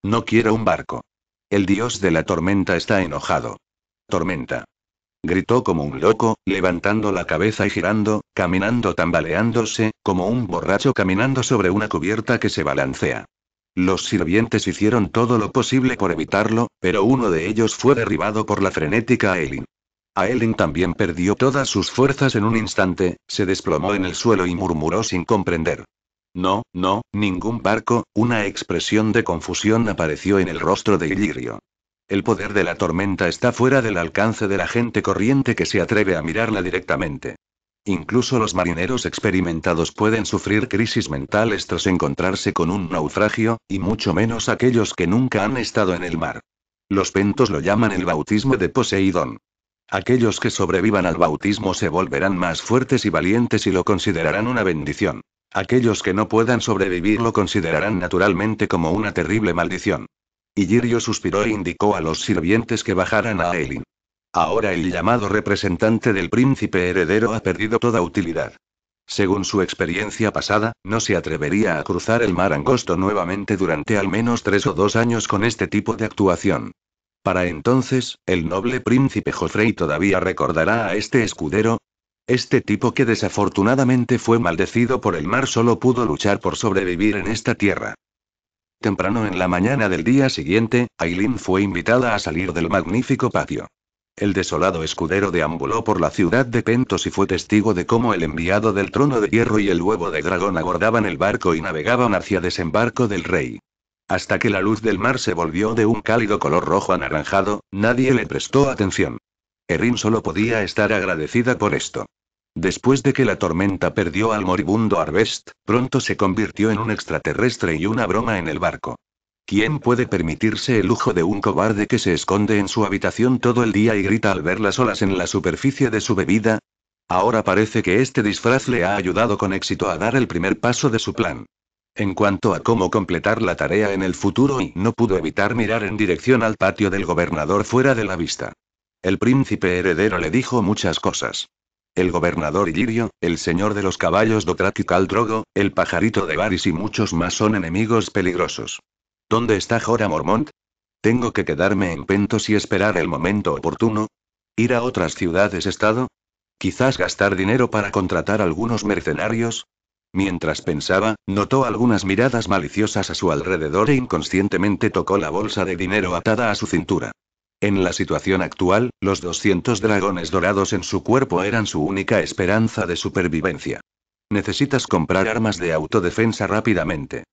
No quiero un barco. El dios de la tormenta está enojado. Tormenta. Gritó como un loco, levantando la cabeza y girando, caminando tambaleándose, como un borracho caminando sobre una cubierta que se balancea. Los sirvientes hicieron todo lo posible por evitarlo, pero uno de ellos fue derribado por la frenética Aelin. Aelin también perdió todas sus fuerzas en un instante, se desplomó en el suelo y murmuró sin comprender. No, no, ningún barco, una expresión de confusión apareció en el rostro de Ilirio. El poder de la tormenta está fuera del alcance de la gente corriente que se atreve a mirarla directamente. Incluso los marineros experimentados pueden sufrir crisis mentales tras encontrarse con un naufragio, y mucho menos aquellos que nunca han estado en el mar. Los pentos lo llaman el bautismo de Poseidón. Aquellos que sobrevivan al bautismo se volverán más fuertes y valientes y lo considerarán una bendición. Aquellos que no puedan sobrevivir lo considerarán naturalmente como una terrible maldición. Y Girio suspiró e indicó a los sirvientes que bajaran a Aelin. Ahora el llamado representante del príncipe heredero ha perdido toda utilidad. Según su experiencia pasada, no se atrevería a cruzar el mar angosto nuevamente durante al menos tres o dos años con este tipo de actuación. Para entonces, el noble príncipe Joffrey todavía recordará a este escudero. Este tipo que desafortunadamente fue maldecido por el mar solo pudo luchar por sobrevivir en esta tierra. Temprano en la mañana del día siguiente, Aileen fue invitada a salir del magnífico patio. El desolado escudero deambuló por la ciudad de Pentos y fue testigo de cómo el enviado del trono de hierro y el huevo de dragón abordaban el barco y navegaban hacia desembarco del rey. Hasta que la luz del mar se volvió de un cálido color rojo anaranjado, nadie le prestó atención. Erin solo podía estar agradecida por esto. Después de que la tormenta perdió al moribundo Arvest, pronto se convirtió en un extraterrestre y una broma en el barco. ¿Quién puede permitirse el lujo de un cobarde que se esconde en su habitación todo el día y grita al ver las olas en la superficie de su bebida? Ahora parece que este disfraz le ha ayudado con éxito a dar el primer paso de su plan. En cuanto a cómo completar la tarea en el futuro, y no pudo evitar mirar en dirección al patio del gobernador fuera de la vista. El príncipe heredero le dijo muchas cosas. El gobernador Ilirio, el señor de los caballos do y Caldrogo, el pajarito de Baris y muchos más son enemigos peligrosos. ¿Dónde está Jora Mormont? ¿Tengo que quedarme en Pentos y esperar el momento oportuno? ¿Ir a otras ciudades-estado? Quizás gastar dinero para contratar algunos mercenarios. Mientras pensaba, notó algunas miradas maliciosas a su alrededor e inconscientemente tocó la bolsa de dinero atada a su cintura. En la situación actual, los 200 dragones dorados en su cuerpo eran su única esperanza de supervivencia. Necesitas comprar armas de autodefensa rápidamente.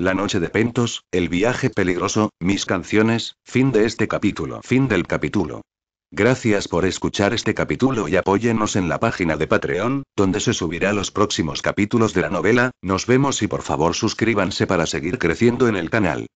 La noche de Pentos, el viaje peligroso, mis canciones, fin de este capítulo. Fin del capítulo. Gracias por escuchar este capítulo y apóyenos en la página de Patreon, donde se subirá los próximos capítulos de la novela, nos vemos y por favor suscríbanse para seguir creciendo en el canal.